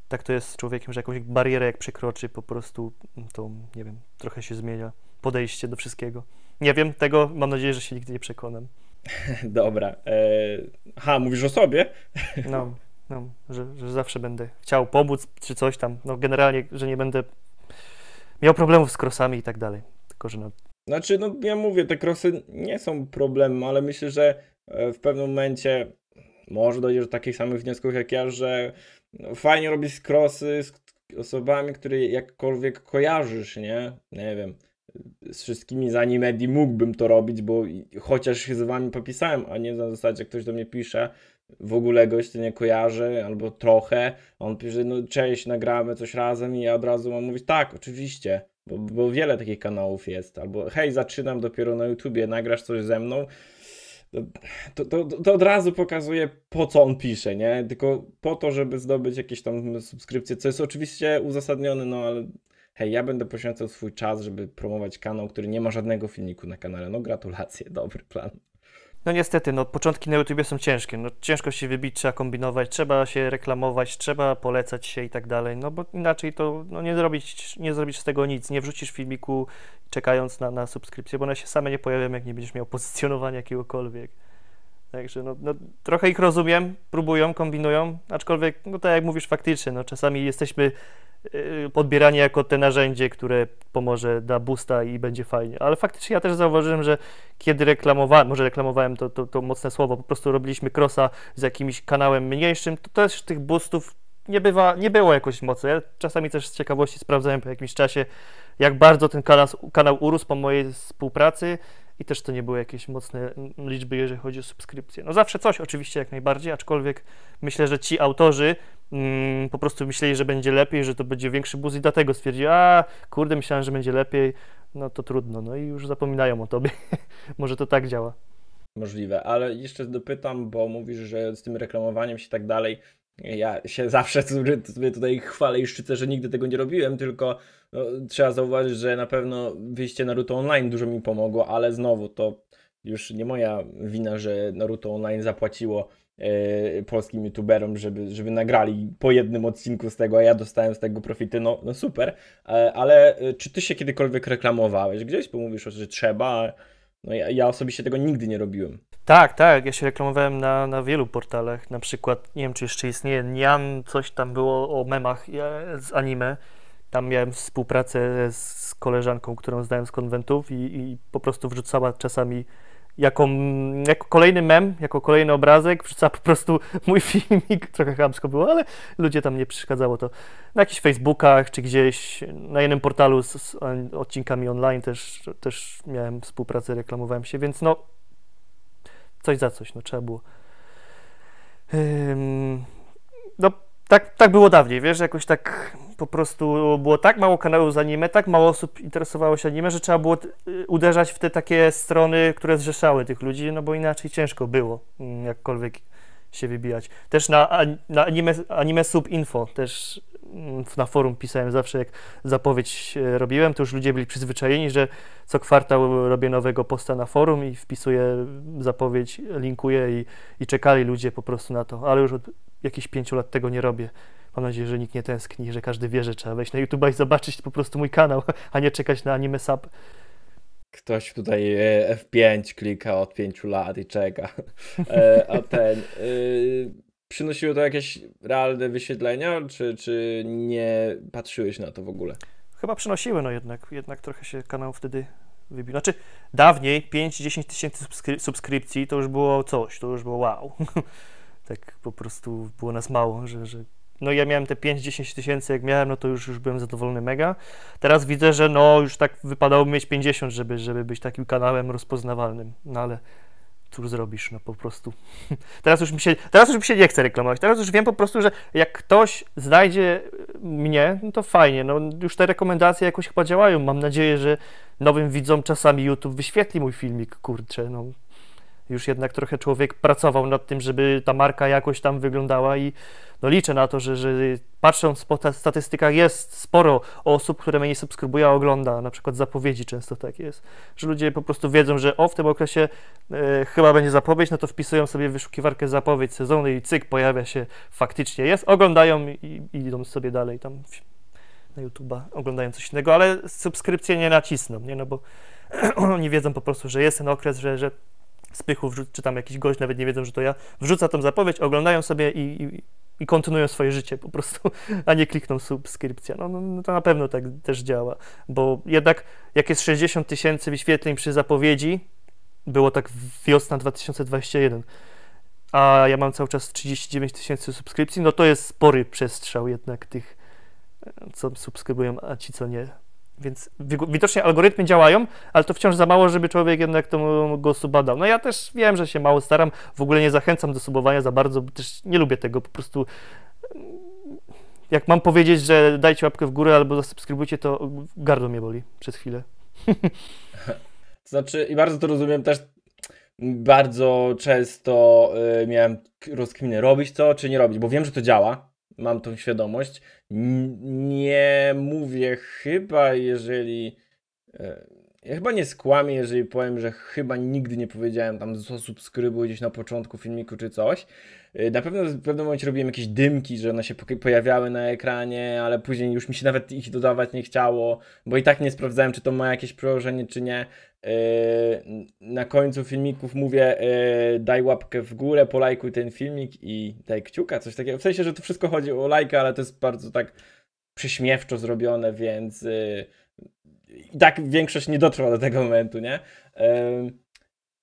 tak to jest z człowiekiem, że jakąś barierę jak przekroczy, po prostu to, nie wiem, trochę się zmienia podejście do wszystkiego. Nie wiem tego, mam nadzieję, że się nigdy nie przekonam. <laughs> Dobra. E, ha, mówisz o sobie? <laughs> No, no że, że zawsze będę chciał pomóc czy coś tam. No generalnie, że nie będę miał problemów z krosami i tak dalej. Tylko, że no... Znaczy, no ja mówię, te krosy nie są problemem, ale myślę, że e, w pewnym momencie może dojdzie do takich samych wniosków jak ja, że no, fajnie robić krosy z osobami, które jakkolwiek kojarzysz, nie? Nie wiem, z wszystkimi z animedi mógłbym to robić, bo chociaż się z wami popisałem, a nie na zasadzie, jak ktoś do mnie pisze, w ogóle goś nie kojarzy, albo trochę, a on pisze, no cześć, nagramy coś razem i ja od razu mam mówić, tak, oczywiście, bo, bo wiele takich kanałów jest, albo hej, zaczynam dopiero na YouTubie, nagrasz coś ze mną, no, to, to, to, od razu pokazuje, po co on pisze, nie? Tylko po to, żeby zdobyć jakieś tam subskrypcje, co jest oczywiście uzasadnione, no ale hej, ja będę poświęcał swój czas, żeby promować kanał, który nie ma żadnego filmiku na kanale. No gratulacje, dobry plan. No niestety, no początki na YouTubie są ciężkie, no ciężko się wybić, trzeba kombinować, trzeba się reklamować, trzeba polecać się i tak dalej, no bo inaczej to no, nie, zrobić, nie zrobić z tego nic, nie wrzucisz filmiku czekając na, na subskrypcję, bo one się same nie pojawią, jak nie będziesz miał <laughs> pozycjonowania jakiegokolwiek. Także no, no, trochę ich rozumiem, próbują, kombinują, aczkolwiek, no tak jak mówisz, faktycznie, no, czasami jesteśmy y, podbierani jako te narzędzie, które pomoże, da boosta i będzie fajnie. Ale faktycznie ja też zauważyłem, że kiedy reklamowałem, może reklamowałem to, to, to mocne słowo, po prostu robiliśmy crossa z jakimś kanałem mniejszym, to też tych boostów nie, bywa, nie było jakoś mocno. Ja czasami też z ciekawości sprawdzałem po jakimś czasie, jak bardzo ten kanał, kanał urósł po mojej współpracy i też to nie były jakieś mocne mm, liczby, jeżeli chodzi o subskrypcje. No zawsze coś, oczywiście, jak najbardziej, aczkolwiek myślę, że ci autorzy mm, po prostu myśleli, że będzie lepiej, że to będzie większy buz i dlatego stwierdzili, a kurde, myślałem, że będzie lepiej, no to trudno, no i już zapominają o tobie. <laughs> Może to tak działa. Możliwe, ale jeszcze dopytam, bo mówisz, że z tym reklamowaniem się tak dalej, ja się zawsze sobie tutaj chwalę i szczycę, że nigdy tego nie robiłem, tylko no, trzeba zauważyć, że na pewno wyjście Naruto Online dużo mi pomogło, ale znowu to już nie moja wina, że Naruto Online zapłaciło yy, polskim youtuberom, żeby, żeby nagrali po jednym odcinku z tego, a ja dostałem z tego profity, no, no super, e, ale e, czy ty się kiedykolwiek reklamowałeś gdzieś, bo mówisz, że trzeba, no ja, ja osobiście tego nigdy nie robiłem. Tak, tak, ja się reklamowałem na, na wielu portalach, na przykład, nie wiem czy jeszcze istnieje, Nian, coś tam było o memach e, z anime, tam miałem współpracę z koleżanką, którą znałem z konwentów i, i po prostu wrzucała czasami jako, jako kolejny mem, jako kolejny obrazek, wrzucała po prostu <laughs> mój filmik, trochę chamsko było, ale ludzie tam nie przeszkadzało to. Na jakichś Facebookach czy gdzieś, na jednym portalu z, z odcinkami online też, też miałem współpracę, reklamowałem się, więc no coś za coś, no trzeba było. Ym, no, tak, tak było dawniej, wiesz, jakoś tak po prostu było tak mało kanałów z anime, tak mało osób interesowało się anime, że trzeba było y, uderzać w te takie strony, które zrzeszały tych ludzi, no bo inaczej ciężko było, mm, jakkolwiek się wybijać. Też na, na anime, anime sub info, też mm, na forum pisałem zawsze, jak zapowiedź e, robiłem, to już ludzie byli przyzwyczajeni, że co kwartał robię nowego posta na forum i wpisuję zapowiedź, linkuję i, i czekali ludzie po prostu na to, ale już od jakichś pięciu lat tego nie robię. Mam nadzieję, że nikt nie tęskni, że każdy wie, że trzeba wejść na YouTube i zobaczyć po prostu mój kanał, <laughs> a nie czekać na anime sub ktoś tutaj e, F5 klika od pięciu lat i czeka. <laughs> E, a ten. Y, przynosiło to jakieś realne wyświetlenia, czy, czy nie patrzyłeś na to w ogóle? Chyba przynosiły, no jednak. Jednak trochę się kanał wtedy wybił. Znaczy, dawniej 5-10 tysięcy subskry subskrypcji to już było coś, to już było wow. <laughs> tak po prostu było nas mało, że, że no ja miałem te 5-10 tysięcy, jak miałem, no to już, już byłem zadowolony mega. Teraz widzę, że no już tak wypadało mieć 50, żeby, żeby być takim kanałem rozpoznawalnym, no ale cóż zrobisz, no po prostu. <laughs> teraz, już mi się, teraz już mi się nie chce reklamować, teraz już wiem po prostu, że jak ktoś znajdzie mnie, no to fajnie, no już te rekomendacje jakoś chyba działają, mam nadzieję, że nowym widzom czasami YouTube wyświetli mój filmik, kurczę, no już jednak trochę człowiek pracował nad tym, żeby ta marka jakoś tam wyglądała i no liczę na to, że, że patrząc po statystykach jest sporo osób, które mnie nie subskrybują, a ogląda, na przykład zapowiedzi często tak jest, że ludzie po prostu wiedzą, że o, w tym okresie e, chyba będzie zapowiedź, no to wpisują sobie w wyszukiwarkę zapowiedź sezonu i cyk, pojawia się, faktycznie jest, oglądają i, i idą sobie dalej tam na YouTube'a, oglądają coś innego, ale subskrypcje nie nacisną, nie, no bo <clears throat> oni wiedzą po prostu, że jest ten okres, że, że spychu, czy tam jakiś gość, nawet nie wiedzą, że to ja, wrzuca tą zapowiedź, oglądają sobie i, i, i kontynuują swoje życie po prostu, <laughs> a nie klikną subskrypcja. No, no, no, to na pewno tak też działa, bo jednak jak jest 60 tysięcy wyświetleń przy zapowiedzi, było tak wiosna 2021, a ja mam cały czas 39 tysięcy subskrypcji, no to jest spory przestrzał jednak tych, e, co subskrybują, a ci co nie. Więc widocznie algorytmy działają, ale to wciąż za mało, żeby człowiek jednak to go subadał. No ja też wiem, że się mało staram, w ogóle nie zachęcam do subowania za bardzo, bo też nie lubię tego, po prostu jak mam powiedzieć, że dajcie łapkę w górę albo zasubskrybujcie, to gardło mnie boli przez chwilę. <laughs> znaczy, i bardzo to rozumiem też, bardzo często y, miałem rozkminę, robić to czy nie robić, bo wiem, że to działa, Mam tą świadomość. Nie mówię chyba, jeżeli. E, ja chyba nie skłamię, jeżeli powiem, że chyba nigdy nie powiedziałem tam zasubskrybuj gdzieś na początku filmiku czy coś. E, na pewno w pewnym momencie robiłem jakieś dymki, że one się pojawiały na ekranie, ale później już mi się nawet ich dodawać nie chciało, bo i tak nie sprawdzałem, czy to ma jakieś przełożenie, czy nie. E, na końcu filmików mówię e, daj łapkę w górę, polajkuj ten filmik i daj kciuka, coś takiego. W sensie, że to wszystko chodzi o lajka, ale to jest bardzo tak przyśmiewczo zrobione, więc e, i tak większość nie dotrwa do tego momentu, nie?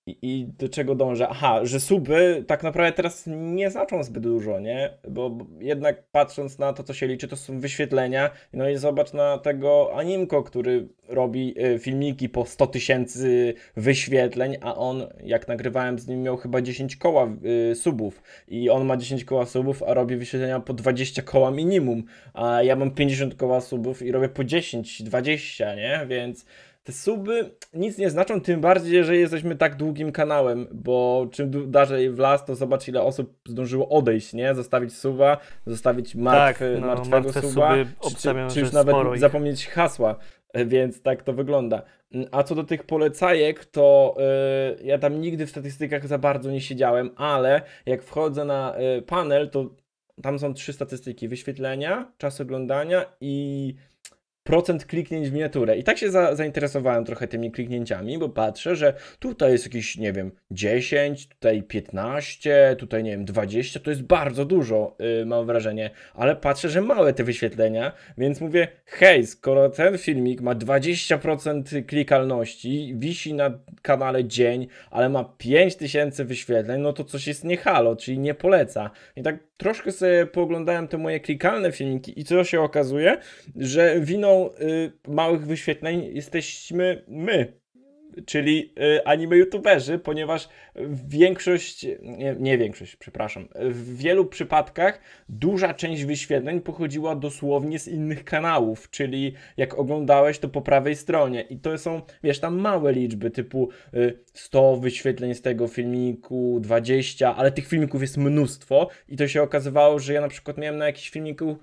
I, I, do czego dążę? Aha, że suby tak naprawdę teraz nie znaczą zbyt dużo, nie? Bo jednak patrząc na to, co się liczy, to są wyświetlenia. No i zobacz na tego Animko, który robi e, filmiki po 100 tysięcy wyświetleń, a on, jak nagrywałem z nim, miał chyba 10 koła e, subów. I on ma 10 koła subów, a robi wyświetlenia po 20 koła minimum. A ja mam 50 koła subów i robię po 10, 20, nie? Więc te suby nic nie znaczą, tym bardziej, że jesteśmy tak długim kanałem, bo czym dalej w las, to zobacz ile osób zdążyło odejść, nie? Zostawić suba, zostawić martwy, tak, no, martwego suba, czy, czy, czy już nawet ich. zapomnieć hasła e, więc tak to wygląda. Mm, a co do tych polecajek, to yy, ja tam nigdy w statystykach za bardzo nie siedziałem, ale jak wchodzę na e, panel, to tam są trzy statystyki: wyświetlenia, czas oglądania i procent kliknięć w miniaturę. I tak się za, zainteresowałem trochę tymi kliknięciami, bo patrzę, że tutaj jest jakieś, nie wiem, 10, tutaj 15, tutaj, nie wiem, 20, to jest bardzo dużo, yy, mam wrażenie, ale patrzę, że małe te wyświetlenia, więc mówię, hej, skoro ten filmik ma 20% klikalności, wisi na kanale dzień, ale ma 5000 wyświetleń, no to coś jest niehalo, czyli nie poleca. I tak troszkę sobie pooglądałem te moje klikalne filmiki i co się okazuje, że winą y, małych wyświetleń jesteśmy my, czyli y, anime youtuberzy, ponieważ większość, nie, nie, większość, przepraszam, w wielu przypadkach duża część wyświetleń pochodziła dosłownie z innych kanałów, czyli jak oglądałeś to po prawej stronie i to są, wiesz, tam małe liczby typu 100 y, wyświetleń z tego filmiku, 20, ale tych filmików jest mnóstwo i to się okazywało, że ja na przykład miałem na jakiś filmiku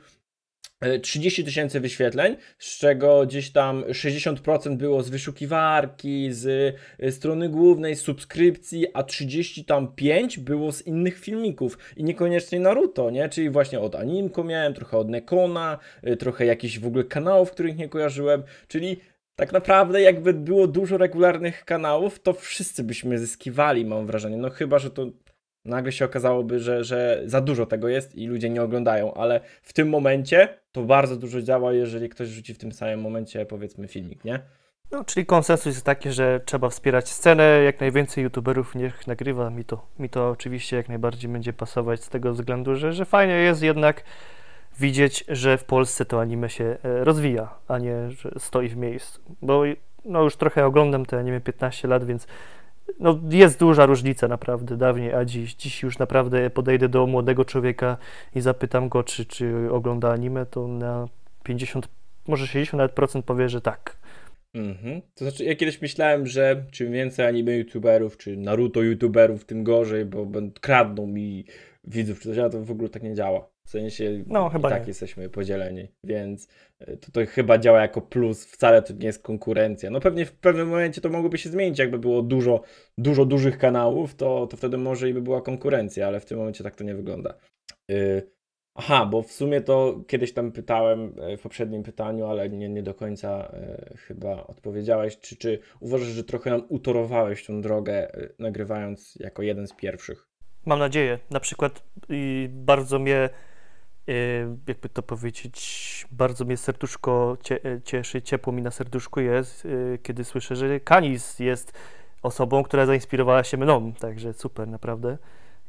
30 e, tysięcy wyświetleń, z czego gdzieś tam 60% było z wyszukiwarki, z e, strony głównej, z subskrypcji, a 30 tam 5 było z innych filmików i niekoniecznie Naruto, nie? Czyli właśnie od Animko miałem, trochę od Nekona, e, trochę jakichś w ogóle kanałów, których nie kojarzyłem, czyli tak naprawdę jakby było dużo regularnych kanałów, to wszyscy byśmy zyskiwali, mam wrażenie. No chyba, że to nagle się okazałoby, że, że za dużo tego jest i ludzie nie oglądają, ale w tym momencie to bardzo dużo działa, jeżeli ktoś rzuci w tym samym momencie, powiedzmy, filmik, nie? No, czyli konsensus jest taki, że trzeba wspierać scenę, jak najwięcej youtuberów niech nagrywa. Mi to, mi to oczywiście jak najbardziej będzie pasować z tego względu, że, że fajnie jest jednak widzieć, że w Polsce to anime się e, rozwija, a nie że stoi w miejscu. Bo no, już trochę oglądam te anime 15 lat, więc no, jest duża różnica naprawdę dawniej, a dziś. Dziś już naprawdę podejdę do młodego człowieka i zapytam go, czy, czy ogląda anime, to na 50, może 60 nawet procent powie, że tak. Mhm. To znaczy, ja kiedyś myślałem, że czym więcej anime youtuberów, czy Naruto youtuberów, tym gorzej, bo kradną mi widzów czy coś, ale to w ogóle tak nie działa. W sensie no, chyba tak nie. jesteśmy podzieleni, więc e, to, to chyba działa jako plus, wcale to nie jest konkurencja. No pewnie w pewnym momencie to mogłoby się zmienić, jakby było dużo, dużo dużych kanałów, to, to wtedy może i by była konkurencja, ale w tym momencie tak to nie wygląda. Yy, aha, bo w sumie to kiedyś tam pytałem e, w poprzednim pytaniu, ale nie, nie do końca yy, chyba odpowiedziałeś, czy, czy uważasz, że trochę nam utorowałeś tą drogę, yy, nagrywając jako jeden z pierwszych? Mam nadzieję. Na przykład i bardzo mnie, y, jakby to powiedzieć, bardzo mnie serduszko y, cieszy, ciepło mi na serduszku jest, y, kiedy słyszę, że Kanis jest osobą, która zainspirowała się mną. Także super, naprawdę.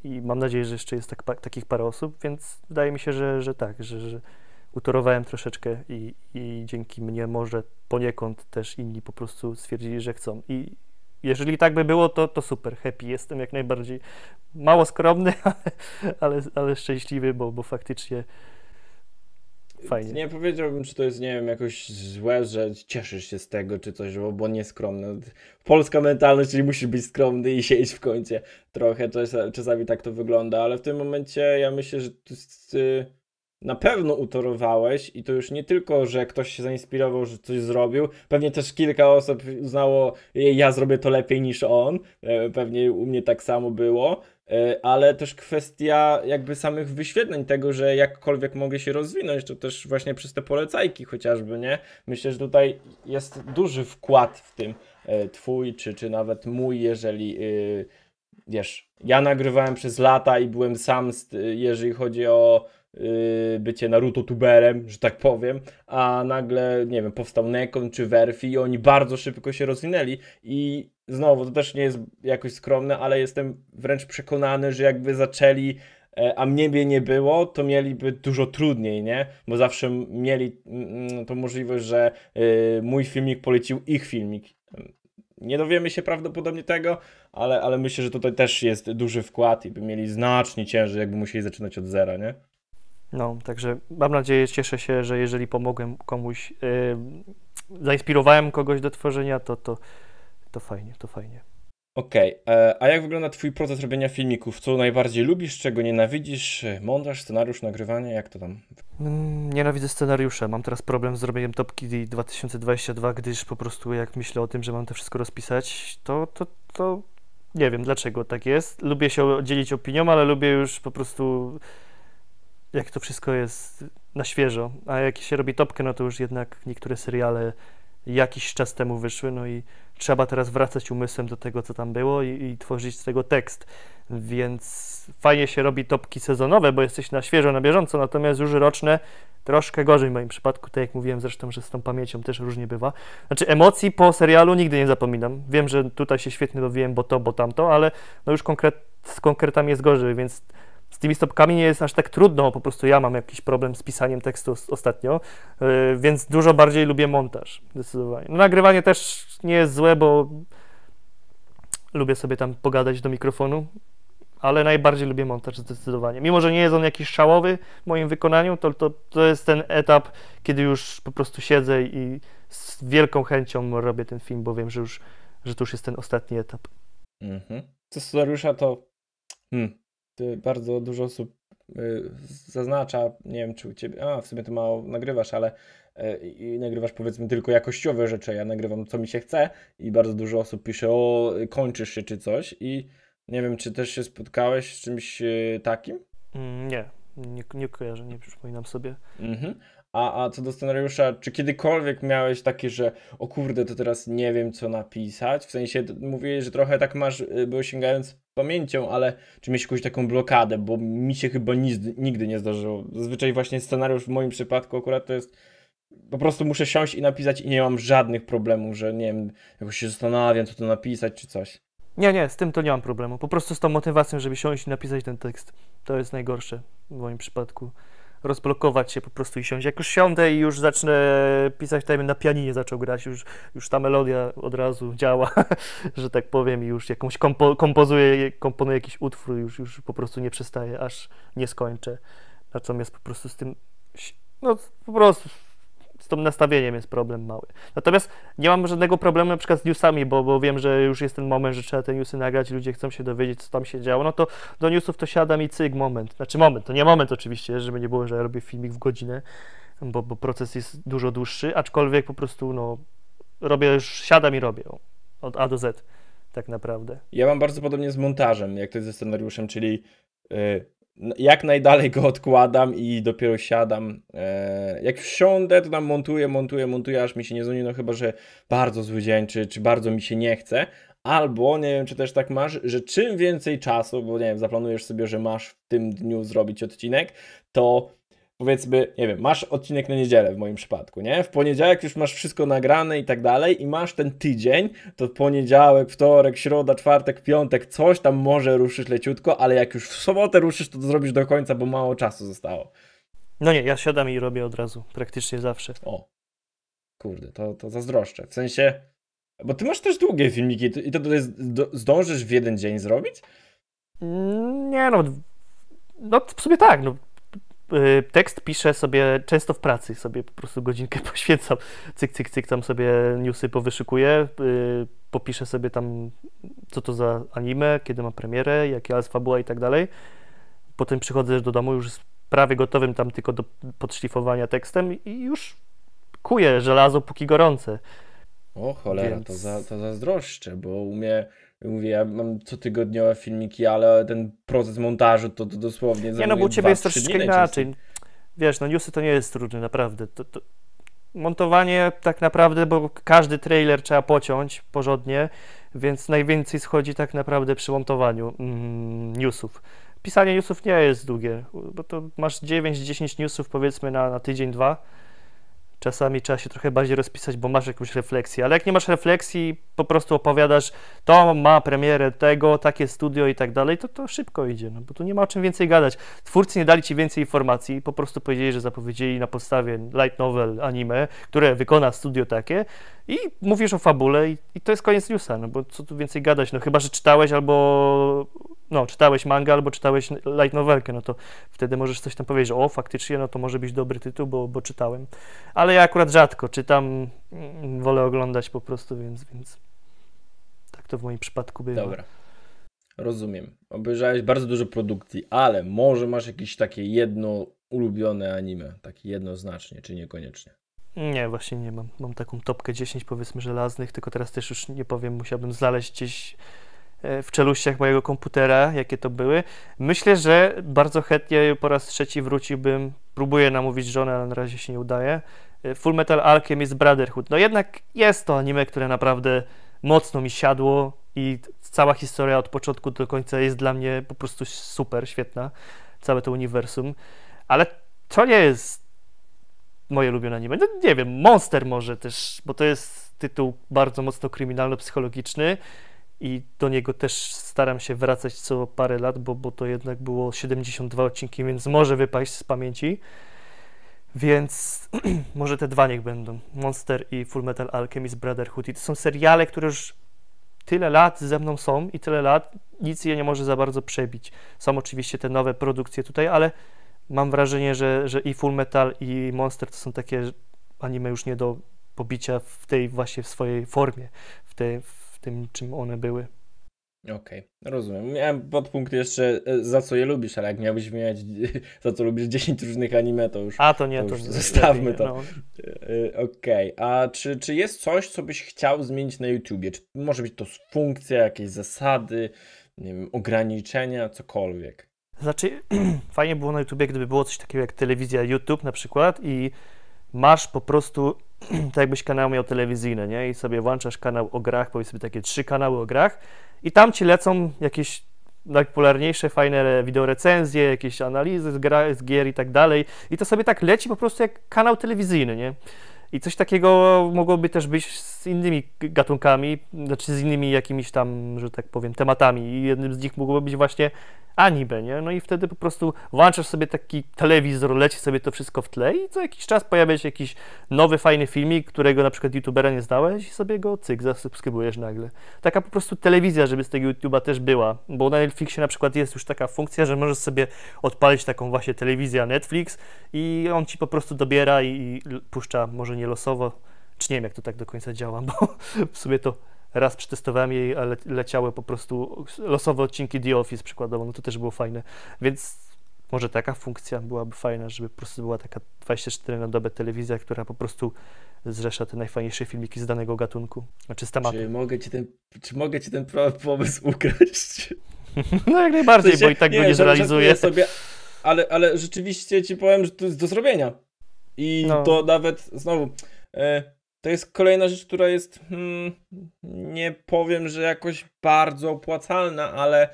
I mam nadzieję, że jeszcze jest tak, takich parę osób, więc wydaje mi się, że, że tak, że, że utorowałem troszeczkę i, i dzięki mnie może poniekąd też inni po prostu stwierdzili, że chcą. I jeżeli tak by było, to, to super, happy jestem jak najbardziej. Mało skromny, <laughs> ale, ale, szczęśliwy, bo, bo faktycznie fajnie. Nie powiedziałbym, czy to jest, nie wiem, jakoś złe, że cieszysz się z tego, czy coś, bo, bo nieskromne. Polska mentalność, czyli musi być skromny i <laughs> siedzieć w kącie. Trochę czasami tak to wygląda, ale w tym momencie ja myślę, że to jest y, na pewno utorowałeś i to już nie tylko, że ktoś się zainspirował, że coś zrobił, pewnie też kilka osób uznało, ja zrobię to lepiej niż on, e, pewnie u mnie tak samo było, e, ale też kwestia jakby samych wyświetleń tego, że jakkolwiek mogę się rozwinąć, to też właśnie przez te polecajki chociażby, nie? Myślę, że tutaj jest duży wkład w tym e, twój, czy, czy nawet mój, jeżeli wiesz, ja nagrywałem przez lata i byłem sam, jeżeli chodzi o Y, bycie Naruto tuberem, że tak powiem, a nagle, nie wiem, powstał Nekon czy Werfi i oni bardzo szybko się rozwinęli i znowu, to też nie jest jakoś skromne, ale jestem wręcz przekonany, że jakby zaczęli e, a mnie by nie było, to mieliby dużo trudniej, nie? Bo zawsze mieli mm, mm, tą możliwość, że y, mój filmik polecił ich filmik. Nie dowiemy się prawdopodobnie tego, ale, ale myślę, że tutaj też jest duży wkład i by mieli znacznie ciężej, jakby musieli zaczynać od zera, nie? No, także mam nadzieję, cieszę się, że jeżeli pomogłem komuś, yy, zainspirowałem kogoś do tworzenia, to, to, to fajnie, to fajnie. Okej, okay. E, a jak wygląda Twój proces robienia filmików? Co najbardziej lubisz, czego nienawidzisz? Montaż, scenariusz, nagrywanie, jak to tam? Mm, nienawidzę scenariusza. Mam teraz problem z robieniem Topki 2022, gdyż po prostu jak myślę o tym, że mam to wszystko rozpisać, to, to, to nie wiem dlaczego tak jest. Lubię się dzielić opinią, ale lubię już po prostu jak to wszystko jest na świeżo, a jak się robi topkę, no to już jednak niektóre seriale jakiś czas temu wyszły, no i trzeba teraz wracać umysłem do tego, co tam było i, i tworzyć z tego tekst. Więc fajnie się robi topki sezonowe, bo jesteś na świeżo, na bieżąco, natomiast już roczne troszkę gorzej w moim przypadku, tak jak mówiłem zresztą, że z tą pamięcią też różnie bywa. Znaczy emocji po serialu nigdy nie zapominam. Wiem, że tutaj się świetnie bawiłem, bo to, bo tamto, ale no już konkret, z konkretami jest gorzej, więc z tymi stopkami nie jest aż tak trudno, po prostu ja mam jakiś problem z pisaniem tekstu ostatnio, y, więc dużo bardziej lubię montaż, zdecydowanie. No, nagrywanie też nie jest złe, bo lubię sobie tam pogadać do mikrofonu, ale najbardziej lubię montaż zdecydowanie. Mimo, że nie jest on jakiś szałowy w moim wykonaniu, to, to, to jest ten etap, kiedy już po prostu siedzę i z wielką chęcią robię ten film, bo wiem, że już, że to już jest ten ostatni etap. Mhm. Mm Scenariusza to hmm, bardzo dużo osób y, zaznacza, nie wiem czy u Ciebie, a w sumie to mało nagrywasz, ale e, i nagrywasz powiedzmy tylko jakościowe rzeczy, ja nagrywam co mi się chce i bardzo dużo osób pisze o kończysz się czy coś i nie wiem czy też się spotkałeś z czymś e, takim? Mm, nie, nie, nie kojarzę, nie przypominam sobie. Mhm. A, a co do scenariusza, czy kiedykolwiek miałeś takie, że o kurde, to teraz nie wiem, co napisać? W sensie mówiłeś, że trochę tak masz, y, było sięgając pamięcią, ale czy miałeś jakąś taką blokadę? Bo mi się chyba nic, nigdy nie zdarzyło. Zazwyczaj właśnie scenariusz w moim przypadku akurat to jest po prostu muszę siąść i napisać i nie mam żadnych problemów, że nie wiem, jakoś się zastanawiam, co to napisać czy coś. Nie, nie, z tym to nie mam problemu. Po prostu z tą motywacją, żeby siąść i napisać ten tekst. To jest najgorsze w moim przypadku rozblokować się po prostu i siąść. Jak już siądę i już zacznę pisać, tajemnie na pianinie zaczął grać, już, już ta melodia od razu działa, <laughs> że tak powiem, i już jakąś kompo, kompozuje, komponuje jakiś utwór, już, już po prostu nie przestaje, aż nie skończę. Natomiast po prostu z tym, no po prostu z tym nastawieniem jest problem mały. Natomiast nie mam żadnego problemu na przykład z newsami, bo, bo wiem, że już jest ten moment, że trzeba te newsy nagrać, ludzie chcą się dowiedzieć, co tam się działo, no to do newsów to siadam i cyg, moment. Znaczy moment, to nie moment oczywiście, żeby nie było, że ja robię filmik w godzinę, bo, bo proces jest dużo dłuższy, aczkolwiek po prostu, no, robię już, siadam i robię, od A do Z tak naprawdę. Ja mam bardzo podobnie z montażem, jak to jest ze scenariuszem, czyli y, jak najdalej go odkładam i dopiero siadam. E, jak wsiądę, to tam montuję, montuję, montuję, aż mi się nie znudzi, no chyba, że bardzo zły dzień, czy, czy bardzo mi się nie chce. Albo, nie wiem, czy też tak masz, że czym więcej czasu, bo nie wiem, zaplanujesz sobie, że masz w tym dniu zrobić odcinek, to powiedzmy, nie wiem, masz odcinek na niedzielę w moim przypadku, nie? W poniedziałek już masz wszystko nagrane i tak dalej i masz ten tydzień, to poniedziałek, wtorek, środa, czwartek, piątek, coś tam może ruszysz leciutko, ale jak już w sobotę ruszysz, to, to zrobisz do końca, bo mało czasu zostało. No nie, ja siadam i robię od razu, praktycznie zawsze. O, kurde, to, to zazdroszczę. W sensie, bo ty masz też długie filmiki i to, tutaj zdążysz w jeden dzień zrobić? Nie no, no w sobie tak, no Y, tekst piszę sobie często w pracy, sobie po prostu godzinkę <laughs> poświęcam, cyk, cyk, cyk, tam sobie newsy powyszukuję, y, popiszę sobie tam, co to za anime, kiedy ma premierę, jaka jest fabuła i tak dalej. Potem przychodzę do domu już z prawie gotowym tam tylko do podszlifowania tekstem i już kuję żelazo póki gorące. O cholera, Więc... to, za, to zazdroszczę, bo u mnie mówię, ja mam cotygodniowe filmiki, ale ten proces montażu to, to dosłownie Nie no, bo u Ciebie jest troszeczkę inaczej. Wiesz, no newsy to nie jest trudne, naprawdę. To, to... Montowanie tak naprawdę, bo każdy trailer trzeba pociąć porządnie, więc najwięcej schodzi tak naprawdę przy montowaniu mm, newsów pisanie newsów nie jest długie, bo to masz 9-10 newsów powiedzmy na, na tydzień, dwa czasami trzeba się trochę bardziej rozpisać, bo masz jakąś refleksję, ale jak nie masz refleksji, po prostu opowiadasz, to ma premierę tego, takie studio i tak dalej, to to szybko idzie, no bo tu nie ma o czym więcej gadać. Twórcy nie dali ci więcej informacji, po prostu powiedzieli, że zapowiedzieli na podstawie light novel anime, które wykona studio takie, i mówisz o fabule i, i to jest koniec newsa, no bo co tu więcej gadać, no chyba, że czytałeś albo, no, czytałeś manga albo czytałeś light novelkę, no to wtedy możesz coś tam powiedzieć, o, faktycznie, no to może być dobry tytuł, bo, bo czytałem. Ale ja akurat rzadko czytam, mm, wolę oglądać po prostu, więc, więc tak to w moim przypadku bywa. Dobra. Rozumiem. Obejrzałeś bardzo dużo produkcji, ale może masz jakieś takie jedno ulubione anime, takie jednoznacznie, czy niekoniecznie? Nie, właśnie nie mam. Mam taką topkę 10 powiedzmy żelaznych, tylko teraz też już nie powiem, musiałbym znaleźć gdzieś e, w czeluściach mojego komputera, jakie to były. Myślę, że bardzo chętnie po raz trzeci wróciłbym, próbuję namówić żonę, ale na razie się nie udaje. E, Full Metal Alchemist Brotherhood. No jednak jest to anime, które naprawdę mocno mi siadło i cała historia od początku do końca jest dla mnie po prostu super, świetna, całe to uniwersum. Ale to nie jest moje ulubione anime. No, nie wiem, Monster może też, bo to jest tytuł bardzo mocno kryminalno-psychologiczny i do niego też staram się wracać co parę lat, bo, bo to jednak było 72 odcinki, więc może wypaść z pamięci. Więc <clears throat> może te dwa niech będą. Monster i Full Metal Alchemist Brotherhood. I to są seriale, które już tyle lat ze mną są i tyle lat, nic je nie może za bardzo przebić. Są oczywiście te nowe produkcje tutaj, ale mam wrażenie, że, że i Full Metal i Monster to są takie anime już nie do pobicia w tej właśnie w swojej formie, w, tej, w tym czym one były. Okej, okay, rozumiem. Miałem podpunkt jeszcze e, za co je lubisz, ale jak miałbyś mieć <laughs> za co lubisz 10 różnych anime, to już. A to nie, to, to już zostawmy to. No. E, e, okej, okay. a czy, czy jest coś, co byś chciał zmienić na YouTubie? Czy może być to funkcja, jakieś zasady, nie wiem, ograniczenia, cokolwiek? Znaczy, <clears throat> fajnie było na YouTubie, gdyby było coś takiego jak telewizja YouTube na przykład i masz po prostu, <clears throat> tak jakbyś kanał miał telewizyjny, nie? I sobie włączasz kanał o grach, powiedzmy takie trzy kanały o grach i tam ci lecą jakieś najpopularniejsze, fajne wideorecenzje, jakieś analizy z, gra, z gier i tak dalej. I to sobie tak leci po prostu jak kanał telewizyjny, nie? I coś takiego mogłoby też być z innymi gatunkami, znaczy z innymi jakimiś tam, że tak powiem, tematami. I jednym z nich mogłoby być właśnie anime, nie? No i wtedy po prostu włączasz sobie taki telewizor, leci sobie to wszystko w tle i co jakiś czas pojawia się jakiś nowy, fajny filmik, którego na przykład youtubera nie znałeś i sobie go cyk, zasubskrybujesz nagle. Taka po prostu telewizja, żeby z tego youtuba też była, bo na Netflixie na przykład jest już taka funkcja, że możesz sobie odpalić taką właśnie telewizję Netflix i on ci po prostu dobiera i, i puszcza może nie losowo, czy nie wiem jak to tak do końca działa, <laughs> bo w sumie to raz przetestowałem jej, ale leciały po prostu losowe odcinki The Office przykładowo, no to też było fajne, więc może taka funkcja byłaby fajna, żeby po prostu była taka 24 na dobę telewizja, która po prostu zrzesza te najfajniejsze filmiki z danego gatunku. Znaczy z tematu. Czy mogę ci ten, czy mogę ci ten pomysł ukraść? <laughs> No jak najbardziej, w sensie, bo i tak nie, go nie zrealizuję. Sobie, ale, ale rzeczywiście ci powiem, że to jest do zrobienia. I no. to nawet znowu. E, to jest kolejna rzecz, która jest. Hmm, nie powiem, że jakoś bardzo opłacalna, ale.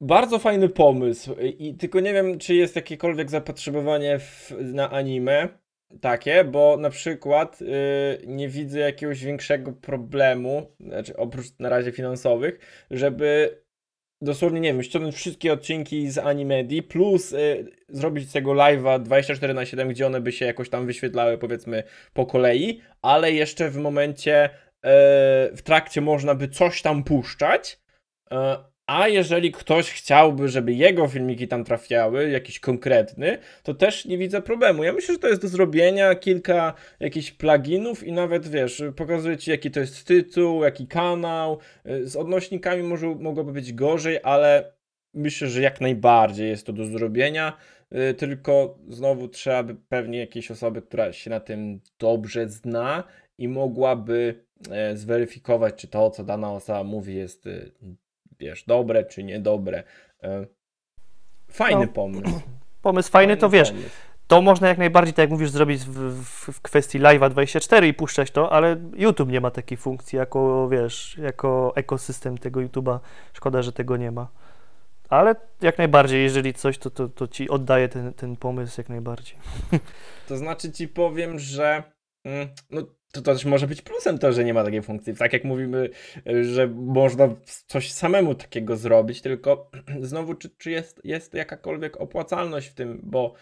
Bardzo fajny pomysł. I tylko nie wiem, czy jest jakiekolwiek zapotrzebowanie w, na anime takie, bo na przykład y, nie widzę jakiegoś większego problemu, znaczy oprócz na razie finansowych, żeby dosłownie, nie wiem, ściągnąć wszystkie odcinki z Animedii, plus y, zrobić z tego live'a 24 na 7, gdzie one by się jakoś tam wyświetlały, powiedzmy, po kolei, ale jeszcze w momencie, y, w trakcie można by coś tam puszczać, y, a jeżeli ktoś chciałby, żeby jego filmiki tam trafiały, jakiś konkretny, to też nie widzę problemu. Ja myślę, że to jest do zrobienia kilka jakichś pluginów i nawet wiesz, pokazuje ci jaki to jest tytuł, jaki kanał. Y, z odnośnikami może, mogłoby być gorzej, ale myślę, że jak najbardziej jest to do zrobienia. Y, tylko znowu trzeba by pewnie jakiejś osoby, która się na tym dobrze zna i mogłaby e, zweryfikować, czy to, co dana osoba mówi, jest y, wiesz, dobre czy niedobre. E, fajny no, pomysł. <clears throat> Pomysł fajny, fajny to wiesz. Pomysł. To można jak najbardziej, tak jak mówisz, zrobić w, w, w kwestii live'a 24 i puszczać to, ale YouTube nie ma takiej funkcji jako, wiesz, jako ekosystem tego YouTube'a. Szkoda, że tego nie ma. Ale jak najbardziej, jeżeli coś, to, to, to ci oddaję ten, ten pomysł jak najbardziej. <laughs> To znaczy ci powiem, że mm, no, to też może być plusem to, że nie ma takiej funkcji. Tak jak mówimy, y, że można coś samemu takiego zrobić, tylko <clears throat> znowu, czy, czy jest, jest jakakolwiek opłacalność w tym, bo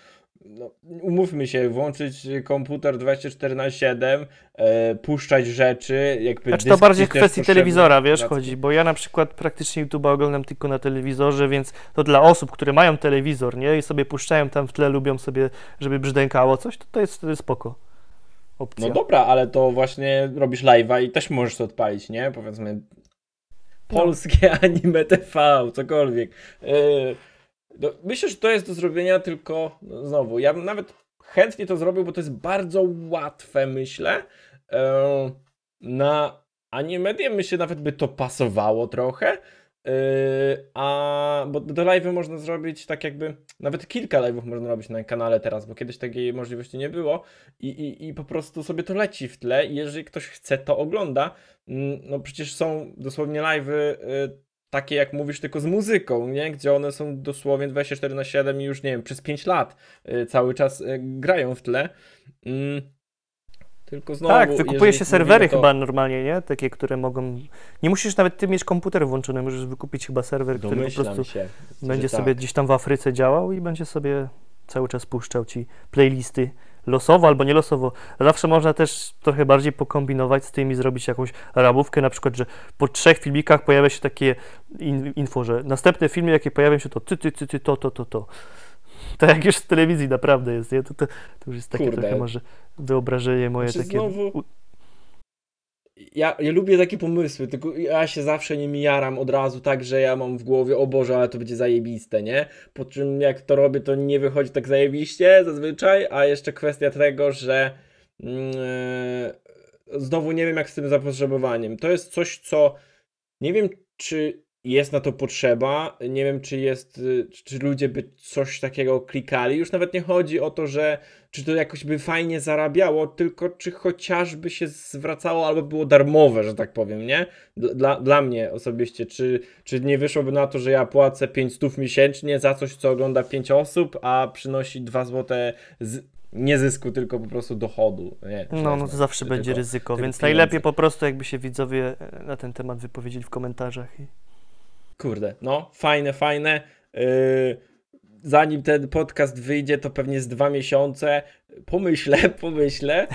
no, umówmy się, włączyć komputer 24 na 7, e, puszczać rzeczy, jakby... Znaczy to bardziej w kwestii telewizora, wiesz, chodzi, bo ja na przykład praktycznie YouTube'a oglądam tylko na telewizorze, więc to dla osób, które mają telewizor, nie, i sobie puszczają tam w tle, lubią sobie, żeby brzdękało coś, to, to jest, wtedy spoko opcja. No dobra, ale to właśnie robisz live'a i też możesz to odpalić, nie? Powiedzmy no. polskie no. <laughs> anime TV, cokolwiek. Yy, no, myślę, że to jest do zrobienia, tylko no, znowu, ja bym nawet chętnie to zrobił, bo to jest bardzo łatwe, myślę. Yy, na animedię myślę, nawet by to pasowało trochę. Yy, a bo do live'y można zrobić tak jakby, nawet kilka live'ów można robić na kanale teraz, bo kiedyś takiej możliwości nie było i, i, i po prostu sobie to leci w tle i jeżeli ktoś chce to ogląda, mm, no przecież są dosłownie live'y y, takie jak mówisz tylko z muzyką, nie? gdzie one są dosłownie 24 na 7 i już nie wiem, przez 5 lat y, cały czas y, grają w tle. Mm. Tylko znowu, tak, wykupuje się serwery to... chyba normalnie, nie? Takie, które mogą. Nie musisz nawet ty mieć komputer włączony, możesz wykupić chyba serwer, który po prostu się, będzie tak. sobie gdzieś tam w Afryce działał i będzie sobie cały czas puszczał ci playlisty losowo albo nie losowo. Zawsze można też trochę bardziej pokombinować z tymi zrobić jakąś ramówkę, na przykład, że po trzech filmikach pojawia się takie in info, że następne filmy, jakie pojawią się, to ty, ty, ty, ty, to, to, to, to. <laughs> to jak już w telewizji naprawdę jest, nie? To, to, to już jest takie Kurde. trochę może wyobrażenie moje znaczy, takie... Znowu... Ja, ja, lubię takie pomysły, tylko ja się zawsze nimi jaram od razu, tak, że ja mam w głowie, o Boże, ale to będzie zajebiste, nie? Po czym jak to robię, to nie wychodzi tak zajebiście zazwyczaj, a jeszcze kwestia tego, że yy, znowu nie wiem jak z tym zapotrzebowaniem. To jest coś, co nie wiem, czy jest na to potrzeba. Nie wiem, czy jest, y, czy ludzie by coś takiego klikali. Już nawet nie chodzi o to, że czy to jakoś by fajnie zarabiało, tylko czy chociażby się zwracało albo było darmowe, że tak powiem, nie? Dla, dla mnie osobiście, czy, czy nie wyszłoby na to, że ja płacę 500 miesięcznie za coś, co ogląda 5 osób, a przynosi 2 złote z, nie zysku, tylko po prostu dochodu. Nie, no, no to zawsze będzie ryzyko, więc najlepiej po prostu jakby się widzowie e, na ten temat wypowiedzieli w komentarzach. I... Kurde, no, fajne, fajne. Yy, zanim ten podcast wyjdzie, to pewnie z dwa miesiące. Pomyślę, <laughs> pomyślę,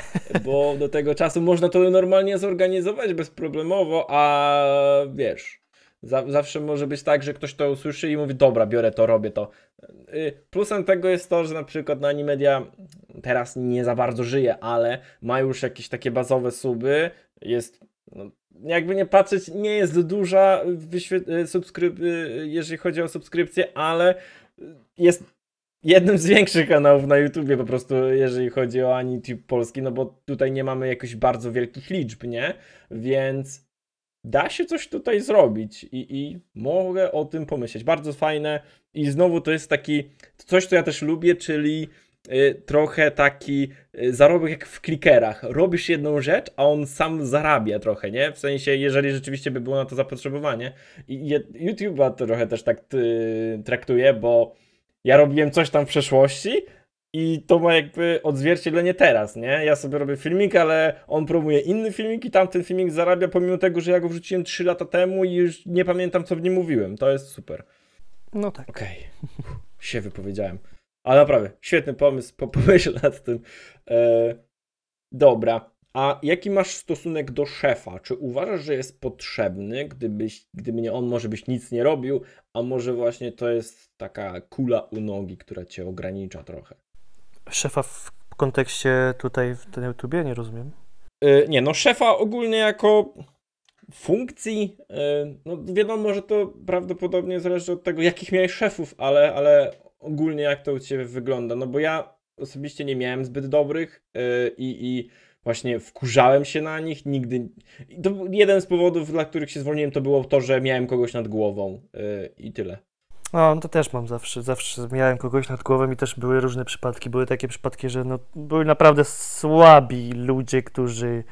bo do tego czasu można to normalnie zorganizować bezproblemowo, a wiesz, zawsze może być tak, że ktoś to usłyszy i mówi, dobra, biorę to, robię to. Yy, plusem tego jest to, że na przykład na Animedia teraz nie za bardzo żyje, ale ma już jakieś takie bazowe suby, jest no, jakby nie patrzeć, nie jest duża, e, e, jeżeli chodzi o subskrypcję, ale jest jednym z większych kanałów na YouTubie po prostu, jeżeli chodzi o AniTube polski, no bo tutaj nie mamy jakoś bardzo wielkich liczb, nie? Więc da się coś tutaj zrobić i, i mogę o tym pomyśleć. Bardzo fajne i znowu to jest taki, coś co ja też lubię, czyli Y, trochę taki y, zarobek jak w klikerach. Robisz jedną rzecz, a on sam zarabia trochę, nie? W sensie, jeżeli rzeczywiście by było na to zapotrzebowanie. I YouTube'a trochę też tak y, traktuje, bo ja robiłem coś tam w przeszłości, i to ma jakby odzwierciedlenie teraz, nie? Ja sobie robię filmik, ale on promuje inny filmik i tamten filmik zarabia pomimo tego, że ja go wrzuciłem 3 lata temu i już nie pamiętam, co w nim mówiłem. To jest super. No tak. Okej, okay. się wypowiedziałem. Ale naprawdę, świetny pomysł, <laughs> pomyśl nad tym. E, dobra. A jaki masz stosunek do szefa? Czy uważasz, że jest potrzebny, gdybyś, gdyby nie on, może byś nic nie robił, a może właśnie to jest taka kula u nogi, która cię ogranicza trochę? Szefa w kontekście tutaj w tym YouTubie? Nie rozumiem. E, nie, no szefa ogólnie jako funkcji, e, no wiadomo, że to prawdopodobnie zależy od tego, jakich miałeś szefów, ale, ale ogólnie jak to u Ciebie wygląda? No bo ja osobiście nie miałem zbyt dobrych y, i, i właśnie wkurzałem się na nich, nigdy... To jeden z powodów, dla których się zwolniłem, to było to, że miałem kogoś nad głową y, i tyle. No, to też mam zawsze, zawsze miałem kogoś nad głową i też były różne przypadki, były takie przypadki, że no, były naprawdę słabi ludzie, którzy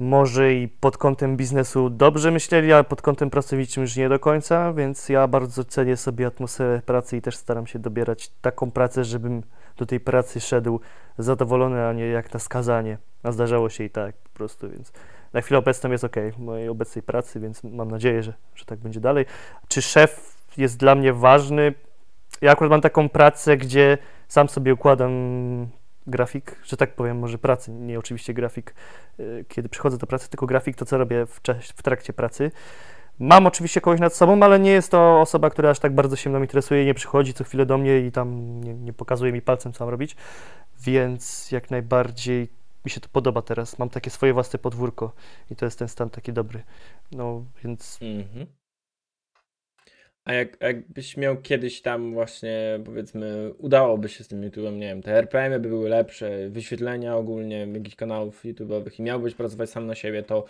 może i pod kątem biznesu dobrze myśleli, ale pod kątem pracowniczym już nie do końca, więc ja bardzo cenię sobie atmosferę pracy i też staram się dobierać taką pracę, żebym do tej pracy szedł zadowolony, a nie jak na skazanie. A zdarzało się i tak po prostu, więc na chwilę obecną jest ok w mojej obecnej pracy, więc mam nadzieję, że, że tak będzie dalej. Czy szef jest dla mnie ważny? Ja akurat mam taką pracę, gdzie sam sobie układam grafik, że tak powiem, może pracy, nie oczywiście grafik, y, kiedy przychodzę do pracy, tylko grafik to, co robię w, w trakcie pracy. Mam oczywiście kogoś nad sobą, ale nie jest to osoba, która aż tak bardzo się mną interesuje, nie przychodzi co chwilę do mnie i tam nie, nie pokazuje mi palcem, co mam robić, więc jak najbardziej mi się to podoba teraz. Mam takie swoje własne podwórko i to jest ten stan taki dobry. No więc. Mm -hmm. A jak, jakbyś miał kiedyś tam właśnie, powiedzmy, udałoby się z tym YouTube'em, nie wiem, te RPM-y by były lepsze, wyświetlenia ogólnie jakichś kanałów YouTube'owych i miałbyś pracować sam na siebie, to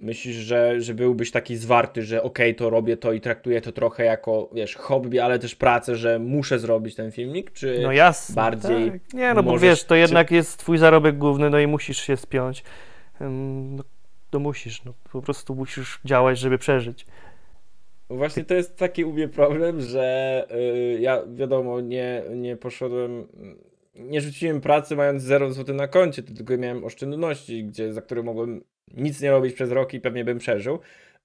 myślisz, że, że byłbyś taki zwarty, że okej, okay, to robię to i traktuję to trochę jako, wiesz, hobby, ale też pracę, że muszę zrobić ten filmik, czy no jasne, bardziej... Tak. Nie, no bo wiesz, to jednak jest twój zarobek główny, no i musisz się spiąć. No, to musisz, no, po prostu musisz działać, żeby przeżyć. Właśnie to jest taki u mnie problem, że yy, ja wiadomo, nie, nie poszedłem, nie rzuciłem pracy mając 0 zł na koncie, tylko miałem oszczędności, gdzie, za które mogłem nic nie robić przez rok i pewnie bym przeżył,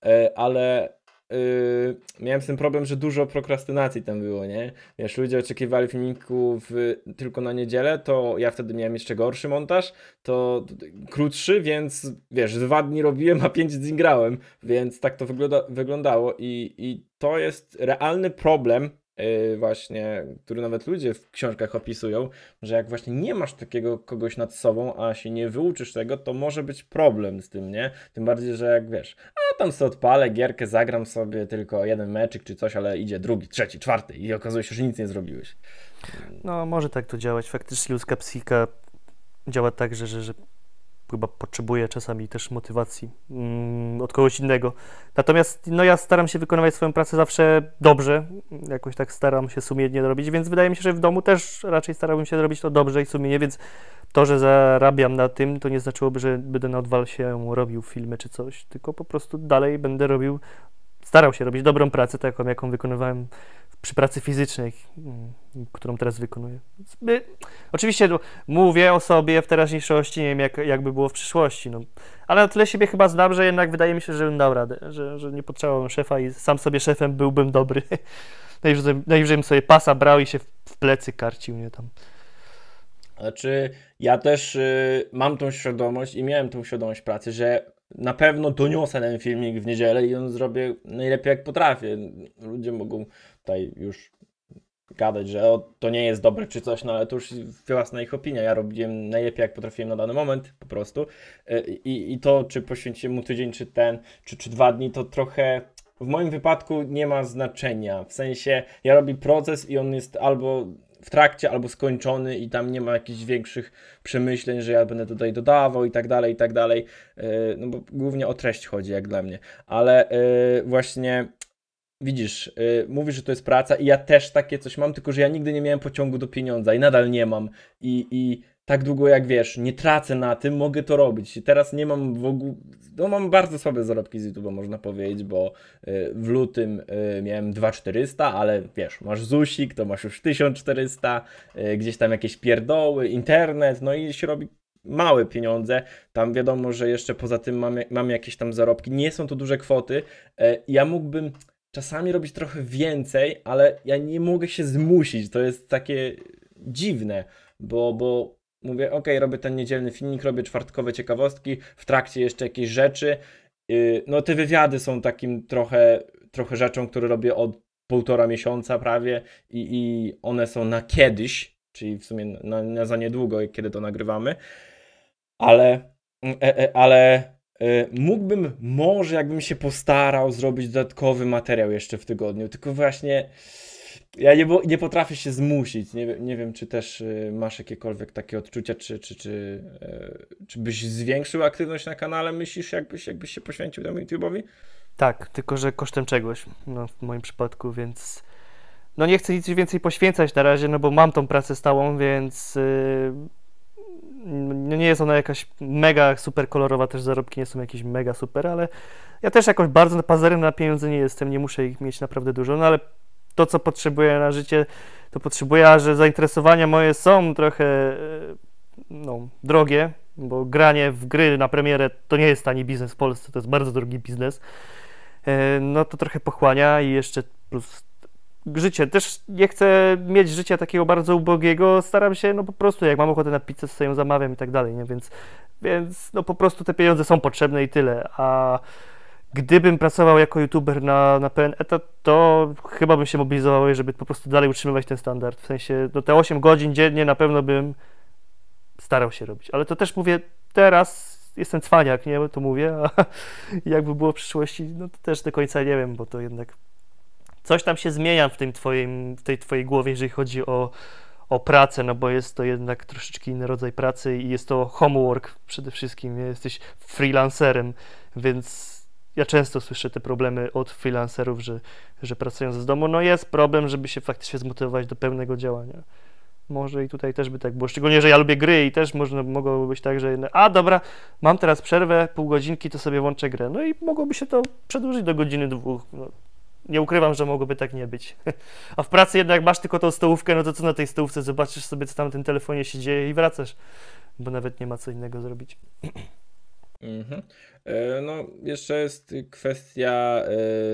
yy, ale yy, miałem ten problem, że dużo prokrastynacji tam było, nie? Wiesz, ludzie oczekiwali filmików tylko na niedzielę, to ja wtedy miałem jeszcze gorszy montaż, to krótszy, więc wiesz, dwa dni robiłem, a pięć dni grałem, więc tak to wygląda, wyglądało i, i to jest realny problem Y, właśnie, który nawet ludzie w książkach opisują, że jak właśnie nie masz takiego kogoś nad sobą, a się nie wyuczysz tego, to może być problem z tym, nie? Tym bardziej, że jak wiesz, a tam sobie odpalę gierkę, zagram sobie tylko jeden meczyk czy coś, ale idzie drugi, trzeci, czwarty i okazuje się, że nic nie zrobiłeś. No, może tak to działać. Faktycznie ludzka psychika działa tak, że, że, że chyba potrzebuję czasami też motywacji mm, od kogoś innego. Natomiast no, ja staram się wykonywać swoją pracę zawsze dobrze, jakoś tak staram się sumiennie robić, więc wydaje mi się, że w domu też raczej starałbym się robić to dobrze i sumiennie, więc to, że zarabiam na tym, to nie znaczyłoby, że będę na odwal się robił filmy czy coś, tylko po prostu dalej będę robił starał się robić dobrą pracę, taką jaką wykonywałem przy pracy fizycznej, mm, którą teraz wykonuję. oczywiście no, mówię o sobie w teraźniejszości, nie wiem jak, jakby było w przyszłości, no. ale na tyle siebie chyba znam, że jednak wydaje mi się, że bym dał radę, że, że nie potrzebowałem szefa i sam sobie szefem byłbym dobry. <laughs> najwyżej, najwyżej bym sobie pasa brał i się w plecy karcił, nie tam. Znaczy, ja też y, mam tą świadomość i miałem tą świadomość pracy, że na pewno doniosę ten filmik w niedzielę i on zrobię najlepiej jak potrafię. Ludzie mogą tutaj już gadać, że o, to nie jest dobre czy coś, no ale to już własna ich opinia. Ja robiłem najlepiej jak potrafiłem na dany moment po prostu e, i, i to czy poświęciłem mu tydzień czy ten, czy, czy dwa dni to trochę w moim wypadku nie ma znaczenia. W sensie ja robię proces i on jest albo w trakcie albo skończony i tam nie ma jakichś większych przemyśleń, że ja będę tutaj dodawał i tak dalej, i tak dalej. E, no bo głównie o treść chodzi, jak dla mnie. Ale e, właśnie widzisz, yy, mówisz, że to jest praca i ja też takie coś mam, tylko że ja nigdy nie miałem pociągu do pieniądza i nadal nie mam. I, i tak długo jak wiesz, nie tracę na tym, mogę to robić. Teraz nie mam w ogóle, no mam bardzo słabe zarobki z YouTube, można powiedzieć, bo y, w lutym y, miałem 2400, ale wiesz, masz ZUSik, to masz już 1400, y, gdzieś tam jakieś pierdoły, internet, no i się robi małe pieniądze. Tam wiadomo, że jeszcze poza tym mam, mam jakieś tam zarobki, nie są to duże kwoty. E, ja mógłbym czasami robić trochę więcej, ale ja nie mogę się zmusić, to jest takie dziwne, bo, bo mówię, ok, robię ten niedzielny filmik, robię czwartkowe ciekawostki, w trakcie jeszcze jakieś rzeczy. Y, no te wywiady są takim trochę, trochę rzeczą, które robię od półtora miesiąca prawie i, i one są na kiedyś, czyli w sumie na, na za niedługo, kiedy to nagrywamy, ale, mm, e, e, ale y, mógłbym może jakbym się postarał zrobić dodatkowy materiał jeszcze w tygodniu, tylko właśnie ja nie, nie potrafię się zmusić. Nie, nie wiem, czy też y, masz jakiekolwiek takie odczucia, czy, czy, czy, e, czy byś zwiększył aktywność na kanale, myślisz, jakbyś, jakbyś się poświęcił temu YouTube'owi? Tak, tylko że kosztem czegoś, no, w moim przypadku, więc no nie chcę nic więcej poświęcać na razie, no bo mam tą pracę stałą, więc y, no, nie jest ona jakaś mega super kolorowa, też zarobki nie są jakieś mega super, ale ja też jakoś bardzo pazerny na pieniądze nie jestem, nie muszę ich mieć naprawdę dużo, no ale to, co potrzebuję na życie, to potrzebuję, a że zainteresowania moje są trochę e, no, drogie, bo granie w gry na premierę to nie jest tani biznes w Polsce, to jest bardzo drogi biznes, e, no to trochę pochłania i jeszcze plus życie. Też nie chcę mieć życia takiego bardzo ubogiego, staram się, no po prostu jak mam ochotę na pizzę, sobie ją zamawiam i tak dalej, nie? Więc, więc no po prostu te pieniądze są potrzebne i tyle, a gdybym pracował jako youtuber na, na pełen etat, to chyba bym się mobilizował, żeby po prostu dalej utrzymywać ten standard. W sensie, do no te 8 godzin dziennie na pewno bym starał się robić. Ale to też mówię teraz, jestem cwaniak, nie? to mówię, a <laughs> jakby było w przyszłości, no to też do końca nie wiem, bo to jednak coś tam się zmienia w, tym twoim, w tej twojej głowie, jeżeli chodzi o, o pracę, no bo jest to jednak troszeczkę inny rodzaj pracy i jest to homework przede wszystkim, jesteś freelancerem, więc ja często słyszę te problemy od freelancerów, że, że pracując z domu, no jest problem, żeby się faktycznie zmotywować do pełnego działania. Może i tutaj też by tak było, szczególnie, że ja lubię gry i też można, mogłoby być tak, że a dobra, mam teraz przerwę, pół godzinki, to sobie włączę grę. No i mogłoby się to przedłużyć do godziny dwóch. No, nie ukrywam, że mogłoby tak nie być. <laughs> A w pracy jednak masz tylko tą stołówkę, no to co na tej stołówce, zobaczysz sobie, co tam w tym telefonie się dzieje i wracasz, bo nawet nie ma co innego zrobić. <clears throat> Mhm. E, no, jeszcze jest kwestia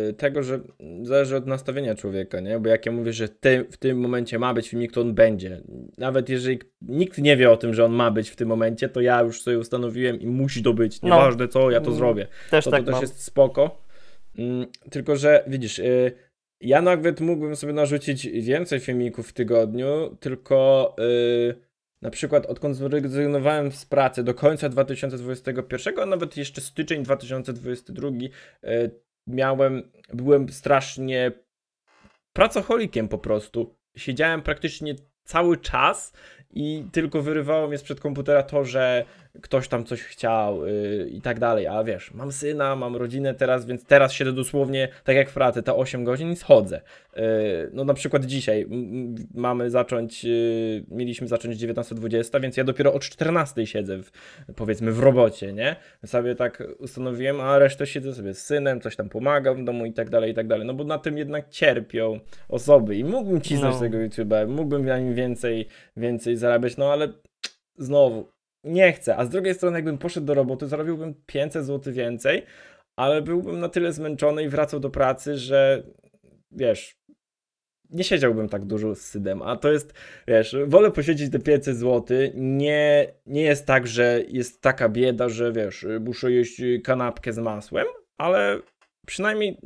e, tego, że zależy od nastawienia człowieka, nie? Bo jak ja mówię, że ty, w tym momencie ma być filmik, to on będzie. Nawet jeżeli nikt nie wie o tym, że on ma być w tym momencie, to ja już sobie ustanowiłem i musi to być. No. Nieważne no. co, ja to mm, zrobię. Też to, tak to też mam. jest spoko. Mm, tylko, że widzisz, e, ja nawet mógłbym sobie narzucić więcej filmików w tygodniu, tylko. Yy, na przykład odkąd zrezygnowałem z pracy do końca 2021, a nawet jeszcze styczeń 2022, e, miałem, byłem strasznie pracocholikiem po prostu. Siedziałem praktycznie cały czas i tylko wyrywało mnie sprzed komputera to, że ktoś tam coś chciał yy, i tak dalej, a wiesz, mam syna, mam rodzinę teraz, więc teraz siedzę dosłownie tak jak w pracy, te 8 godzin i schodzę. Yy, no na przykład dzisiaj mamy zacząć, yy, mieliśmy zacząć 19.20, więc ja dopiero o 14 siedzę w, powiedzmy w robocie, nie? Sobie tak ustanowiłem, a resztę siedzę sobie z synem, coś tam pomagam w domu i tak dalej, i tak dalej, no bo na tym jednak cierpią osoby i mógłbym cisnąć no. tego YouTube'a, mógłbym na nim więcej, więcej zarabiać, no ale znowu, nie chcę. A z drugiej strony, jakbym poszedł do roboty, zarobiłbym 500 zł więcej, ale byłbym na tyle zmęczony i wracał do pracy, że wiesz, nie siedziałbym tak dużo z sydem, a to jest, wiesz, wolę posiedzieć te 500 zł, nie, nie jest tak, że jest taka bieda, że wiesz, muszę jeść kanapkę z masłem, ale przynajmniej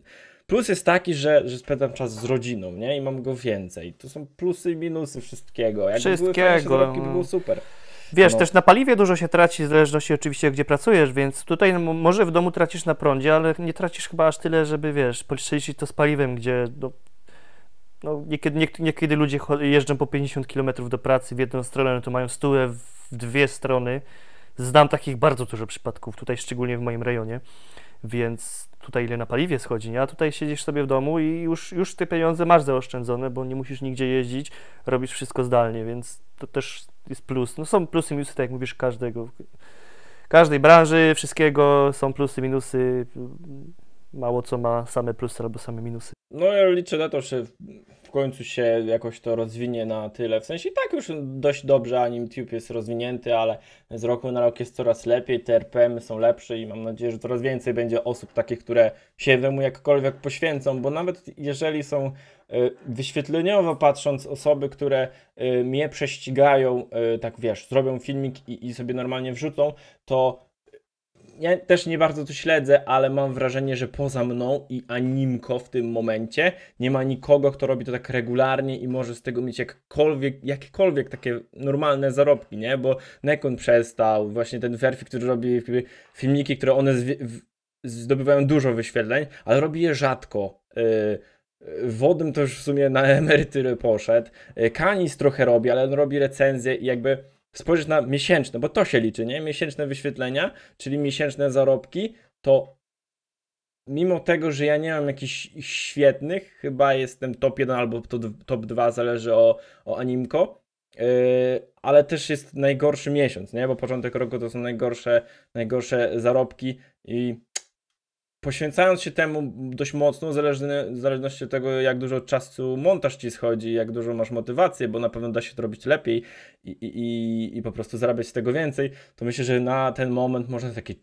plus jest taki, że, że spędzam czas z rodziną, nie, i mam go więcej, to są plusy i minusy wszystkiego, jakby wszystkiego. były fajne, by było no. super. Wiesz, no. też na paliwie dużo się traci, w zależności oczywiście, gdzie pracujesz, więc tutaj no, może w domu tracisz na prądzie, ale nie tracisz chyba aż tyle, żeby, wiesz, policzyć to z paliwem, gdzie no, no, niekiedy, niekiedy ludzie jeżdżą po 50 km do pracy w jedną stronę, no to mają stówę w dwie strony. Znam takich bardzo dużo przypadków, tutaj szczególnie w moim rejonie więc tutaj ile na paliwie schodzi, nie? a tutaj siedzisz sobie w domu i już, już te pieniądze masz zaoszczędzone, bo nie musisz nigdzie jeździć, robisz wszystko zdalnie, więc to też jest plus. No są plusy, minusy, tak jak mówisz, każdego, każdej branży, wszystkiego są plusy, minusy, mało co ma same plusy albo same minusy. No ja liczę na to, że końcu się jakoś to rozwinie na tyle. W sensie tak już dość dobrze AnimTube jest rozwinięty, ale z roku na rok jest coraz lepiej, te RPM y są lepsze i mam nadzieję, że coraz więcej będzie osób takich, które się temu jakkolwiek poświęcą, bo nawet jeżeli są y, wyświetleniowo patrząc osoby, które y, mnie prześcigają, tak wiesz, zrobią filmik i, i sobie normalnie wrzucą, to ja też nie bardzo to śledzę, ale mam wrażenie, że poza mną i Animko w tym momencie nie ma nikogo, kto robi to tak regularnie i może z tego mieć jakkolwiek, jakiekolwiek takie normalne zarobki, nie? Bo Nekon przestał, właśnie ten Werfi, który robi filmiki, które one zdobywają dużo wyświetleń, ale robi je rzadko. Yy, Wodym to już w sumie na <laughs> emeryturę poszedł. Y, Kanis trochę robi, ale on robi recenzje i jakby spojrzeć na miesięczne, bo to się liczy, nie? Miesięczne wyświetlenia, czyli miesięczne zarobki, to mimo tego, że ja nie mam jakichś świetnych, chyba jestem top 1 albo top 2, zależy o, o animko, yy, ale też jest najgorszy miesiąc, nie? Bo początek roku to są najgorsze, najgorsze zarobki i poświęcając się temu dość mocno, w zależności od tego, jak dużo czasu montaż ci schodzi, jak dużo masz motywację, bo na pewno da się to robić lepiej i, i, i po prostu zarabiać z tego więcej, to myślę, że na ten moment można takie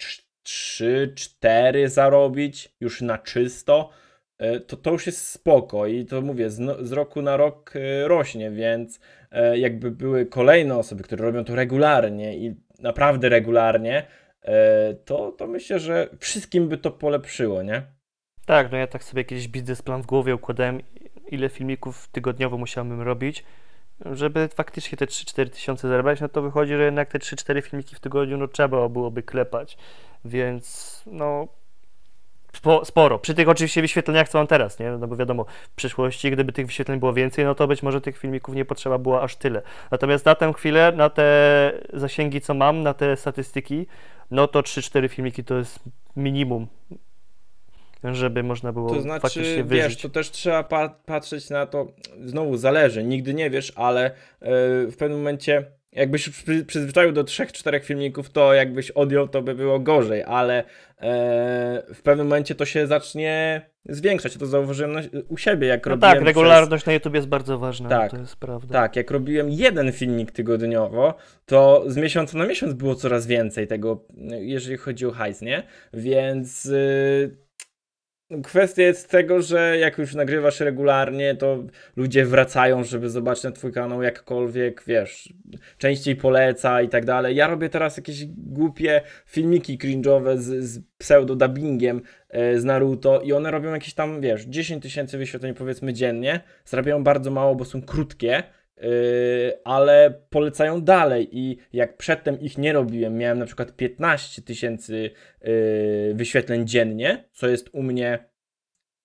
3-4 zarobić już na czysto. E, to, to już jest spoko i to mówię, z, no, z roku na rok e, rośnie, więc e, jakby były kolejne osoby, które robią to regularnie i naprawdę regularnie, E, to, to myślę, że wszystkim by to polepszyło, nie? Tak, no ja tak sobie jakiś biznesplan w głowie układałem, ile filmików tygodniowo musiałbym robić, żeby faktycznie te 3-4 tysiące zarabiać, no to wychodzi, że jednak te 3-4 filmiki w tygodniu no trzeba byłoby klepać, więc no sporo. Przy tych oczywiście wyświetleniach, co mam teraz, nie? No bo wiadomo, w przyszłości, gdyby tych wyświetleń było więcej, no to być może tych filmików nie potrzeba było aż tyle. Natomiast na tę chwilę, na te zasięgi, co mam, na te statystyki, no to 3-4 filmiki to jest minimum, żeby można było to znaczy, faktycznie wyżyć. Wiesz, to też trzeba pa- patrzeć na to, znowu zależy, nigdy nie wiesz, ale yy, w pewnym momencie jakbyś przy, przyzwyczaił do 3-4 filmików, to jakbyś odjął, to by było gorzej, ale yy, w pewnym momencie to się zacznie Zwiększać To zauważyłem na, u siebie, jak no robiłem. Tak, regularność przez... na YouTube jest bardzo ważna, tak, to jest prawda. Tak, jak robiłem jeden filmik tygodniowo, to z miesiąca na miesiąc było coraz więcej tego, jeżeli chodzi o hajs, nie? Więc. Yy Kwestia jest tego, że jak już nagrywasz regularnie, to ludzie wracają, żeby zobaczyć na twój kanał jakkolwiek, wiesz, częściej poleca i tak dalej. Ja robię teraz jakieś głupie filmiki cringe'owe z, z pseudo-dubbingiem e, z Naruto i one robią jakieś tam, wiesz, 10 tysięcy wyświetleń powiedzmy dziennie. Zarabiają bardzo mało, bo są krótkie, Yy, ale polecają dalej i jak przedtem ich nie robiłem, miałem na przykład 15 tysięcy yy, wyświetleń dziennie, co jest u mnie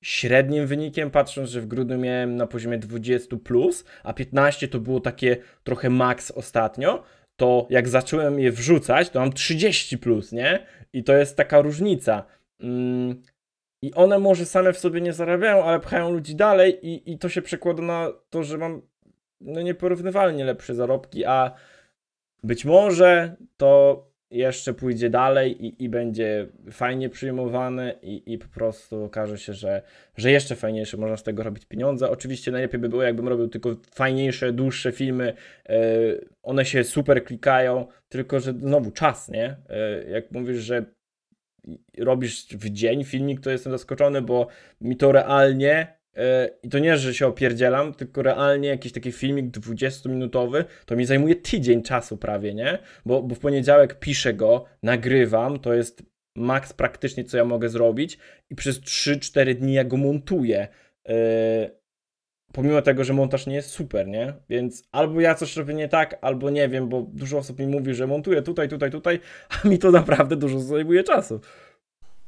średnim wynikiem, patrząc, że w grudniu miałem na poziomie 20 plus, a 15 to było takie trochę max ostatnio, to jak zacząłem je wrzucać, to mam 30 plus, nie? I to jest taka różnica. Mm, I one może same w sobie nie zarabiają, ale pchają ludzi dalej i, i to się przekłada na to, że mam no nieporównywalnie lepsze zarobki, a być może to jeszcze pójdzie dalej i, i będzie fajnie przyjmowane i, i po prostu okaże się, że, że jeszcze fajniejsze można z tego robić pieniądze. Oczywiście najlepiej by było, jakbym robił tylko fajniejsze, dłuższe filmy. Yy, one się super klikają, tylko że znowu czas, nie? Yy, jak mówisz, że robisz w dzień filmik, to jestem zaskoczony, bo mi to realnie E, I to nie, że się opierdzielam, tylko realnie jakiś taki filmik 20-minutowy to mi zajmuje tydzień czasu prawie, nie? Bo, bo w poniedziałek piszę go, nagrywam, to jest maks praktycznie co ja mogę zrobić i przez 3-4 dni ja go montuję. Yy, pomimo tego, że montaż nie jest super, nie? Więc albo ja coś robię nie tak, albo nie wiem, bo dużo osób mi mówi, że montuję tutaj, tutaj, tutaj, a mi to naprawdę dużo zajmuje czasu.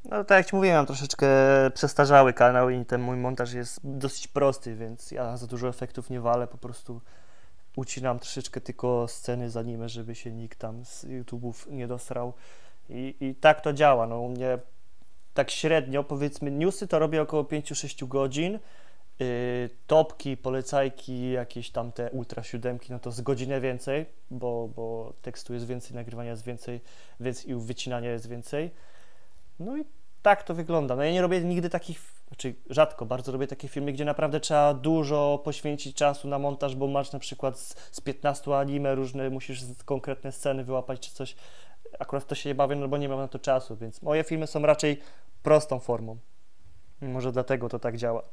No tak jak Ci mówiłem, mam troszeczkę przestarzały kanał i ten mój montaż jest dosyć prosty, więc ja za dużo efektów nie walę, po prostu ucinam troszeczkę tylko sceny za anime, żeby się nikt tam z YouTube'ów nie dosrał. I, I tak to działa, no u mnie tak średnio, powiedzmy, newsy to robię około 5-6 godzin, yy, topki, polecajki, jakieś tam te ultra siódemki, no to z godzinę więcej, bo, bo tekstu jest więcej, nagrywania jest więcej, więc i wycinania jest więcej. No i tak to wygląda. No ja nie robię nigdy takich, znaczy rzadko bardzo robię takie filmy, gdzie naprawdę trzeba dużo poświęcić czasu na montaż, bo masz na przykład z, z 15 anime różne, musisz konkretne sceny wyłapać czy coś. Akurat to się nie bawię, no bo nie mam na to czasu, więc moje filmy są raczej prostą formą. Może dlatego to tak działa.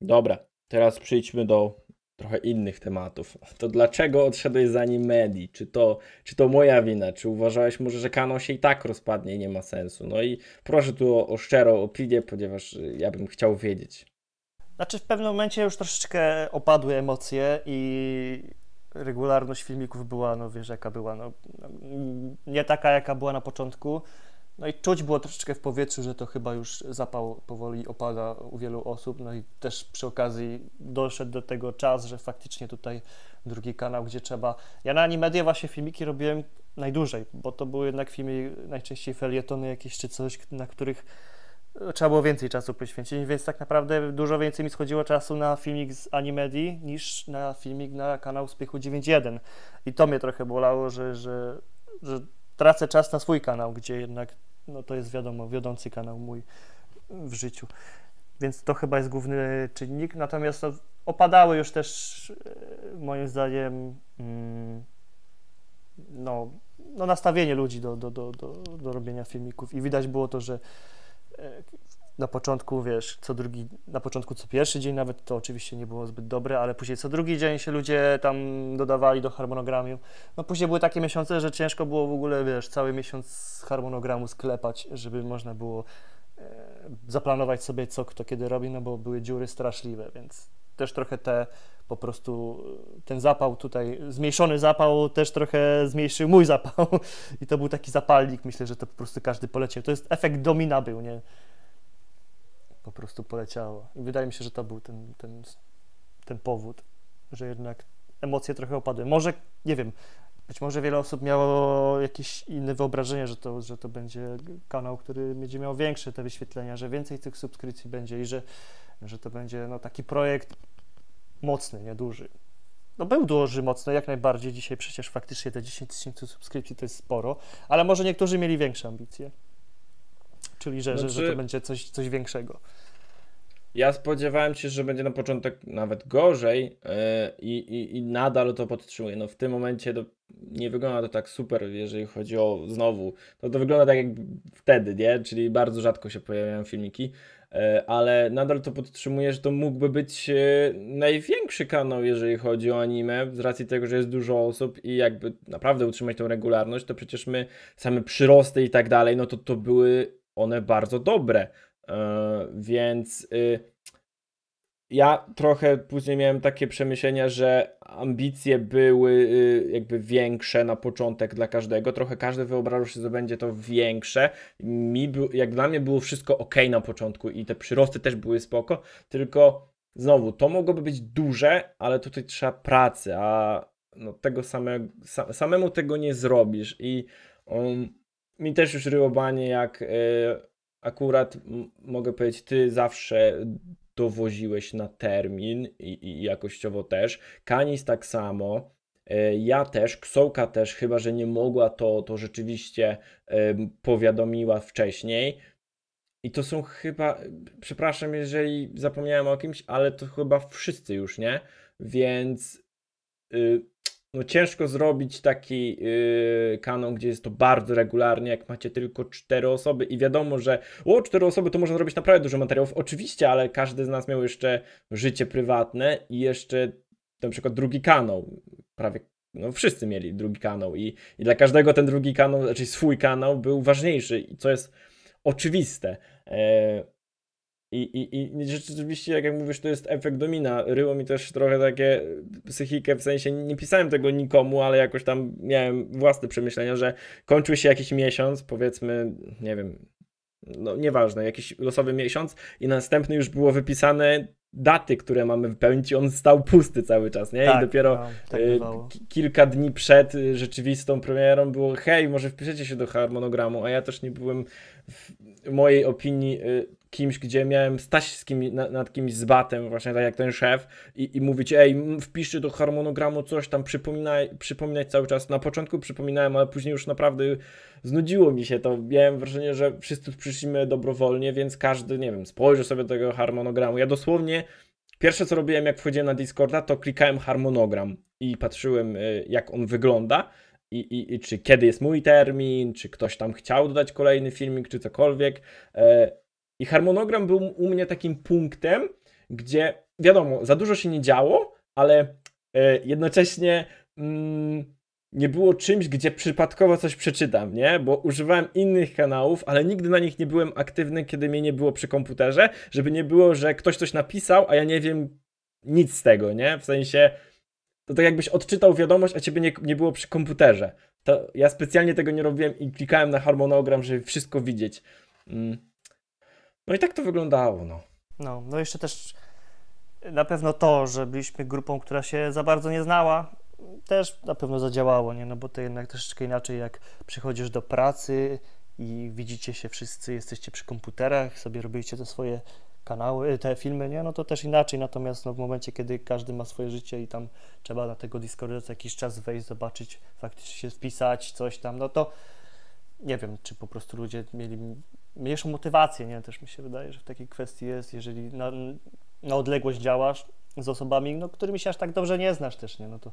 Dobra, teraz przejdźmy do trochę innych tematów. <laughs> To dlaczego odszedłeś z Animedi? Czy to, czy to moja wina? Czy uważałeś może, że kanał się i tak rozpadnie i nie ma sensu? No i proszę tu o, o szczerą opinię, ponieważ y, ja bym chciał wiedzieć. Znaczy w pewnym momencie już troszeczkę opadły emocje i regularność filmików była, no wiesz jaka była, no, no nie taka jaka była na początku. No i czuć było troszeczkę w powietrzu, że to chyba już zapał powoli opada u wielu osób. No i też przy okazji doszedł do tego czas, że faktycznie tutaj drugi kanał, gdzie trzeba. Ja na Animedia właśnie filmiki robiłem najdłużej, bo to były jednak filmy najczęściej felietony jakieś czy coś, na których e, trzeba było więcej czasu poświęcić, więc tak naprawdę dużo więcej mi schodziło czasu na filmik z Animedii niż na filmik na kanał Spychu 9.1. I to mnie trochę bolało, że, że, że tracę czas na swój kanał, gdzie jednak no to jest wiadomo, wiodący kanał mój w życiu. Więc to chyba jest główny czynnik. Natomiast no, opadały już też e, moim zdaniem mm, no, no nastawienie ludzi do, do, do, do, do robienia filmików i widać było to, że e, na początku, wiesz, co drugi, na początku co pierwszy dzień nawet to oczywiście nie było zbyt dobre, ale później co drugi dzień się ludzie tam dodawali do harmonogramu. No później były takie miesiące, że ciężko było w ogóle, wiesz, cały miesiąc z harmonogramu sklepać, żeby można było e, zaplanować sobie co kto kiedy robi, no bo były dziury straszliwe, więc też trochę te po prostu e, ten zapał tutaj, zmniejszony zapał też trochę zmniejszył mój zapał <laughs> i to był taki zapalnik, myślę, że to po prostu każdy poleciał. To jest efekt domina był, nie? po prostu poleciało I wydaje mi się, że to był ten, ten, ten powód, że jednak emocje trochę opadły. Może, nie wiem, być może wiele osób miało jakieś inne wyobrażenie, że to, że to będzie kanał, który będzie miał większe te wyświetlenia, że więcej tych subskrypcji będzie i że, że to będzie no, taki projekt mocny, nieduży. No był duży, mocny, jak najbardziej. Dzisiaj przecież faktycznie te 10 tysięcy subskrypcji to jest sporo, ale może niektórzy mieli większe ambicje. Czyli, że, znaczy, że to znaczy- będzie coś, coś większego. Ja spodziewałem się, że będzie na początek nawet gorzej e, i, i, i nadal to podtrzymuję. No w tym momencie to nie wygląda to tak super, jeżeli chodzi o znowu. To no, to wygląda tak jak wtedy, nie? Czyli bardzo rzadko się pojawiają filmiki, e, ale nadal to podtrzymuję, że to mógłby być e, największy kanał, jeżeli chodzi o anime, z racji tego, że jest dużo osób i jakby naprawdę utrzymać tą regularność, to przecież my same przyrosty i tak dalej, no to to były one bardzo dobre. E, więc y, ja trochę później miałem takie przemyślenia, że ambicje były y, jakby większe na początek dla każdego. Trochę każdy wyobrażał się, że będzie to większe. Mi, jak dla mnie było wszystko ok na początku i te przyrosty też były spoko, tylko znowu, to mogłoby być duże, ale tutaj trzeba pracy, a no tego same, samemu tego nie zrobisz i um, mi też już rybobanie, jak e, akurat mogę powiedzieć, ty zawsze dowoziłeś na termin i, i jakościowo też. Kanis tak samo. E, ja też, Ksołka też, chyba że nie mogła, to, to rzeczywiście y, powiadomiła wcześniej. I to są chyba, przepraszam, jeżeli zapomniałem o kimś, ale to chyba wszyscy już, nie? Więc y, no ciężko zrobić taki yy, kanon, gdzie jest to bardzo regularnie, jak macie tylko cztery osoby i wiadomo, że o, cztery osoby to można robić naprawdę dużo materiałów, oczywiście, ale każdy z nas miał jeszcze życie prywatne i jeszcze na przykład drugi kanał, prawie no wszyscy mieli drugi kanał i, i dla każdego ten drugi kanał, znaczy swój kanał był ważniejszy, co jest oczywiste. Yy, i, i, I rzeczywiście, jak, jak mówisz, to jest efekt domina. Ryło mi też trochę takie psychikę, w sensie nie pisałem tego nikomu, ale jakoś tam miałem własne przemyślenia, że kończył się jakiś miesiąc, powiedzmy, nie wiem, no nieważne, jakiś losowy miesiąc i następny już było wypisane daty, które mamy wypełnić i on stał pusty cały czas, nie? Tak, I dopiero no, tak y, kilka dni przed y, rzeczywistą premierą było hej, może wpiszecie się do harmonogramu, a ja też nie byłem w mojej opinii y, kimś, gdzie miałem stać z kim, nad, nad kimś z batem, właśnie tak jak ten szef, i, i mówić, ej, wpiszcie do harmonogramu coś tam, przypominaj, przypominać cały czas. Na początku przypominałem, ale później już naprawdę znudziło mi się to. Miałem wrażenie, że wszyscy przyszliśmy dobrowolnie, więc każdy, nie wiem, spojrzy sobie do tego harmonogramu. Ja dosłownie Pierwsze co robiłem, jak wchodziłem na Discorda, to klikałem harmonogram i patrzyłem, e, jak on wygląda. I, i, I, czy kiedy jest mój termin, czy ktoś tam chciał dodać kolejny filmik, czy cokolwiek. E, i harmonogram był u mnie takim punktem, gdzie wiadomo, za dużo się nie działo, ale e, jednocześnie mm, nie było czymś, gdzie przypadkowo coś przeczytam, nie? Bo używałem innych kanałów, ale nigdy na nich nie byłem aktywny, kiedy mnie nie było przy komputerze, żeby nie było, że ktoś coś napisał, a ja nie wiem nic z tego, nie? W sensie to tak jakbyś odczytał wiadomość, a ciebie nie, nie było przy komputerze. To ja specjalnie tego nie robiłem i klikałem na harmonogram, żeby wszystko widzieć. Mm. No i tak to wyglądało, no. No, no jeszcze też na pewno to, że byliśmy grupą, która się za bardzo nie znała, też na pewno zadziałało, nie? No bo to jednak troszeczkę inaczej, jak przychodzisz do pracy i widzicie się wszyscy, jesteście przy komputerach, sobie robicie te swoje kanały, e, te filmy, nie? No to też inaczej, natomiast no, w momencie, kiedy każdy ma swoje życie i tam trzeba na tego Discorda co jakiś czas wejść, zobaczyć, faktycznie się wpisać, coś tam, no to nie wiem, czy po prostu ludzie mieli mniejszą motywację, nie? Też mi się wydaje, że w takiej kwestii jest, jeżeli na, na odległość działasz z osobami, no, którymi się aż tak dobrze nie znasz też, nie? No to,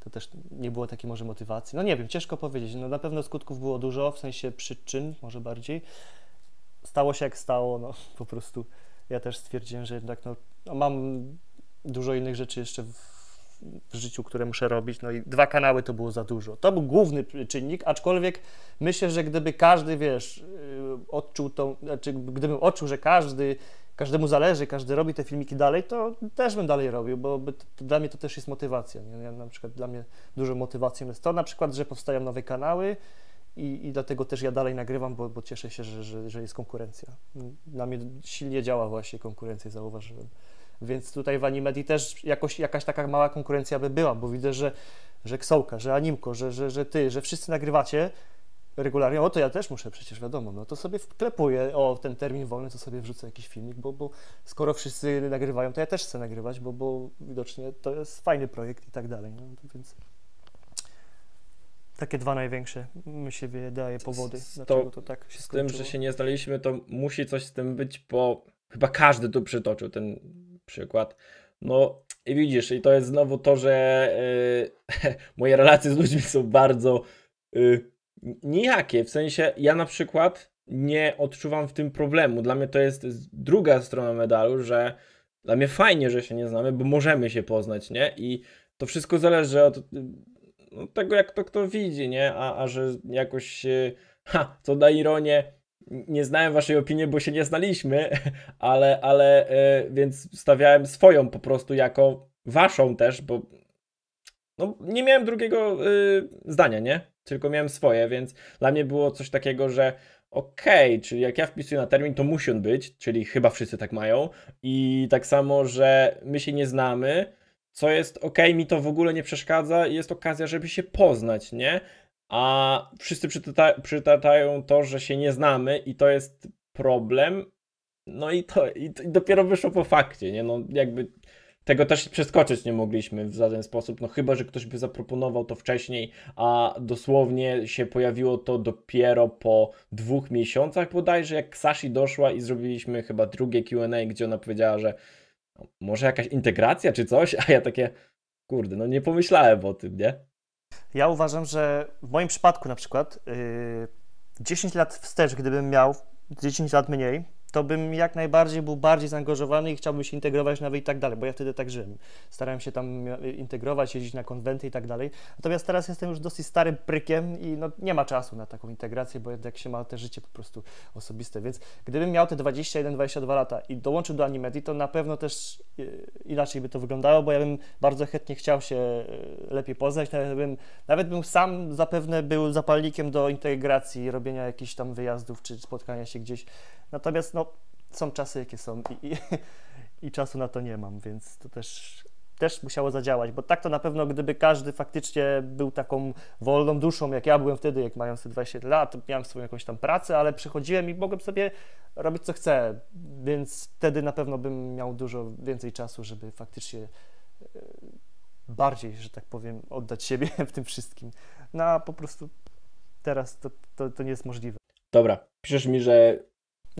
to też nie było takiej może motywacji. No nie wiem, ciężko powiedzieć. No na pewno skutków było dużo, w sensie przyczyn może bardziej. Stało się jak stało, no po prostu ja też stwierdziłem, że jednak no, no mam dużo innych rzeczy jeszcze w, w życiu, które muszę robić, no i dwa kanały to było za dużo. To był główny czynnik, aczkolwiek myślę, że gdyby każdy, wiesz, odczuł tą, znaczy gdybym odczuł, że każdy, każdemu zależy, każdy robi te filmiki dalej, to też bym dalej robił, bo to, to dla mnie to też jest motywacja. Nie? Ja, na przykład dla mnie dużą motywacją jest to na przykład, że powstają nowe kanały, i, I, dlatego też ja dalej nagrywam, bo, bo cieszę się, że, że, że, jest konkurencja. Na mnie silnie działa właśnie konkurencja, zauważyłem. Więc tutaj w Animedii też jakoś, jakaś taka mała konkurencja by była, bo widzę, że, że Ksołka, że Animko, że, że, że ty, że wszyscy nagrywacie, regularnie, o to ja też muszę przecież, wiadomo, no to sobie wklepuję, o ten termin wolny, to sobie wrzucę jakiś filmik, bo, bo skoro wszyscy nagrywają, to ja też chcę nagrywać, bo, bo widocznie to jest fajny projekt i tak dalej, no, więc takie dwa największe mi się wydaje powody, z, dlaczego to tak się Z tym, że się nie znaleźliśmy, to musi coś z tym być, bo chyba każdy tu przytoczył ten przykład. No i widzisz, i to jest znowu to, że yy, <laughs> moje relacje z ludźmi są bardzo... Yy, Nijakie, w sensie ja na przykład nie odczuwam w tym problemu. Dla mnie to jest druga strona medalu, że dla mnie fajnie, że się nie znamy, bo możemy się poznać, nie? I to wszystko zależy od no, tego, jak to kto widzi, nie? A, a że jakoś, ha, co da ironię, nie znałem waszej opinii, bo się nie znaliśmy, <laughs> ale, ale yy, więc stawiałem swoją po prostu jako waszą też, bo no, nie miałem drugiego yy, zdania, nie? tylko miałem swoje, więc dla mnie było coś takiego, że okej, okay, czyli jak ja wpisuję na termin, to musi on być, czyli chyba wszyscy tak mają. I tak samo, że my się nie znamy, co jest okej, okay, mi to w ogóle nie przeszkadza i jest okazja, żeby się poznać, nie? A wszyscy przytaczają to, że się nie znamy i to jest problem. No i to i, i dopiero wyszło po fakcie, nie? No jakby tego też przeskoczyć nie mogliśmy w żaden sposób, no chyba, że ktoś by zaproponował to wcześniej, a dosłownie się pojawiło to dopiero po dwóch miesiącach bodajże, jak Sashi doszła i zrobiliśmy chyba drugie Q&A, gdzie ona powiedziała, że no, może jakaś integracja czy coś, a ja takie, kurde, no nie pomyślałem o tym, nie? Ja uważam, że w moim przypadku na przykład yy, 10 lat wstecz, gdybym miał 10 lat mniej, to bym jak najbardziej był bardziej zaangażowany i chciałbym się integrować nawet i tak dalej, bo ja wtedy tak żyłem. Starałem się tam e, integrować, jeździć na konwenty i tak dalej. Natomiast teraz jestem już dosyć starym prykiem i no, nie ma czasu na taką integrację, bo jak się ma te życie po prostu osobiste. Więc gdybym miał te 21-22 lata i dołączył do Animedii, to na pewno też e, inaczej by to wyglądało, bo ja bym bardzo chętnie chciał się e, lepiej poznać. Nawet bym, nawet bym sam zapewne był zapalnikiem do integracji, robienia jakichś tam wyjazdów czy spotkania się gdzieś. Natomiast no, no, są czasy, jakie są i, i, <laughs> i czasu na to nie mam, więc to też też musiało zadziałać, bo tak to na pewno, gdyby każdy faktycznie był taką wolną duszą, jak ja byłem wtedy, jak mając 20 lat, miałem swoją jakąś tam pracę, ale przychodziłem i mogłem sobie robić co chcę, więc wtedy na pewno bym miał dużo więcej czasu, żeby faktycznie e, bardziej, że tak powiem, oddać siebie <laughs> w tym wszystkim. No a po prostu teraz to, to, to nie jest możliwe. Dobra, piszesz mi, że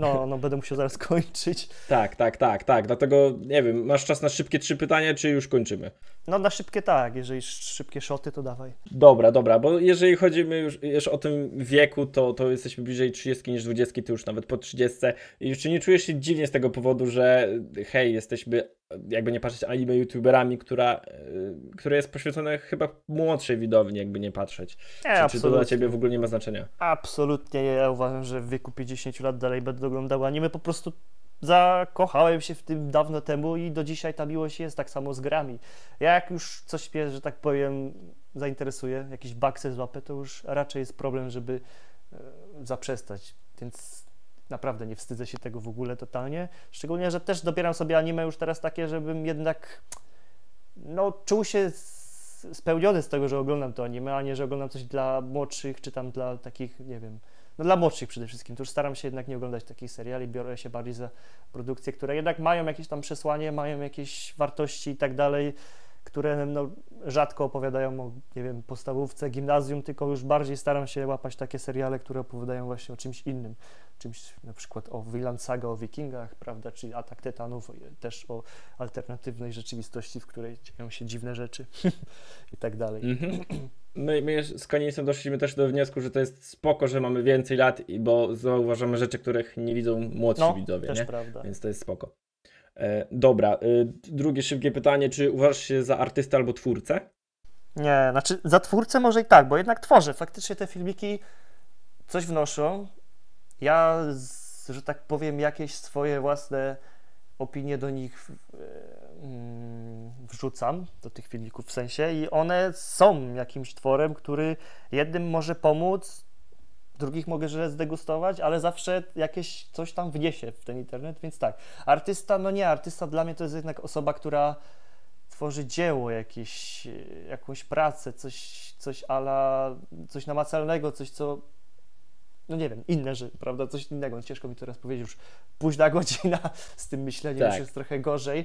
no, no będę musiał zaraz kończyć. Tak, tak, tak, tak. Dlatego nie wiem, masz czas na szybkie trzy pytania, czy już kończymy? No na szybkie tak, jeżeli szybkie szoty, to dawaj. Dobra, dobra, bo jeżeli chodzimy już, już o tym wieku, to, to jesteśmy bliżej 30 niż 20, ty już nawet po 30. I czy nie czujesz się dziwnie z tego powodu, że hej, jesteśmy jakby nie patrzeć anime youtuberami, która, e, które jest poświęcone chyba młodszej widowni, jakby nie patrzeć. Nie, czy, czy to dla ciebie w ogóle nie ma znaczenia? Absolutnie, ja uważam, że w wieku 50 lat dalej będę oglądał anime, po prostu zakochałem się w tym dawno temu i do dzisiaj ta miłość jest, tak samo z grami. Ja jak już coś mnie, że tak powiem, zainteresuje, jakiś baksy złapę, to już raczej jest problem, żeby e, zaprzestać. Więc Naprawdę nie wstydzę się tego w ogóle totalnie. Szczególnie, że też dobieram sobie anime już teraz takie, żebym jednak no, czuł się spełniony z tego, że oglądam to anime, a nie, że oglądam coś dla młodszych, czy tam dla takich, nie wiem, no dla młodszych przede wszystkim. To już staram się jednak nie oglądać takich seriali, biorę się bardziej za produkcje, które jednak mają jakieś tam przesłanie, mają jakieś wartości i tak dalej które no, rzadko opowiadają o, nie wiem, podstawówce, gimnazjum, tylko już bardziej staram się łapać takie seriale, które opowiadają właśnie o czymś innym, czymś na przykład o Wieland Saga, o wikingach, prawda, czy Atak Tytanów, też o alternatywnej rzeczywistości, w której dzieją się dziwne rzeczy <laughs> i tak dalej. Mhm. My, my z Konisem doszliśmy też do wniosku, że to jest spoko, że mamy więcej lat, bo zauważamy rzeczy, których nie widzą młodsi no, widzowie. Też nie? prawda. Więc to jest spoko. E, dobra, y, drugie szybkie pytanie, czy uważasz się za artystę albo twórcę? Nie, znaczy za twórcę może i tak, bo jednak tworzę. Faktycznie te filmiki coś wnoszą. Ja, że tak powiem, jakieś swoje własne opinie do nich mm, wrzucam, do tych filmików w sensie, i one są jakimś tworem, który jednym może pomóc, drugich mogę źle zdegustować, ale zawsze jakieś coś tam wniesie w ten internet, więc tak. Artysta, no nie, artysta dla mnie to jest jednak osoba, która tworzy dzieło, jakieś, e, jakąś pracę, coś, coś ala, coś namacalnego, coś co, no nie wiem, inne, rzeczy, prawda, coś innego. No ciężko mi teraz powiedzieć, już późna <laughs> godzina z tym myśleniem, tak. już jest trochę gorzej,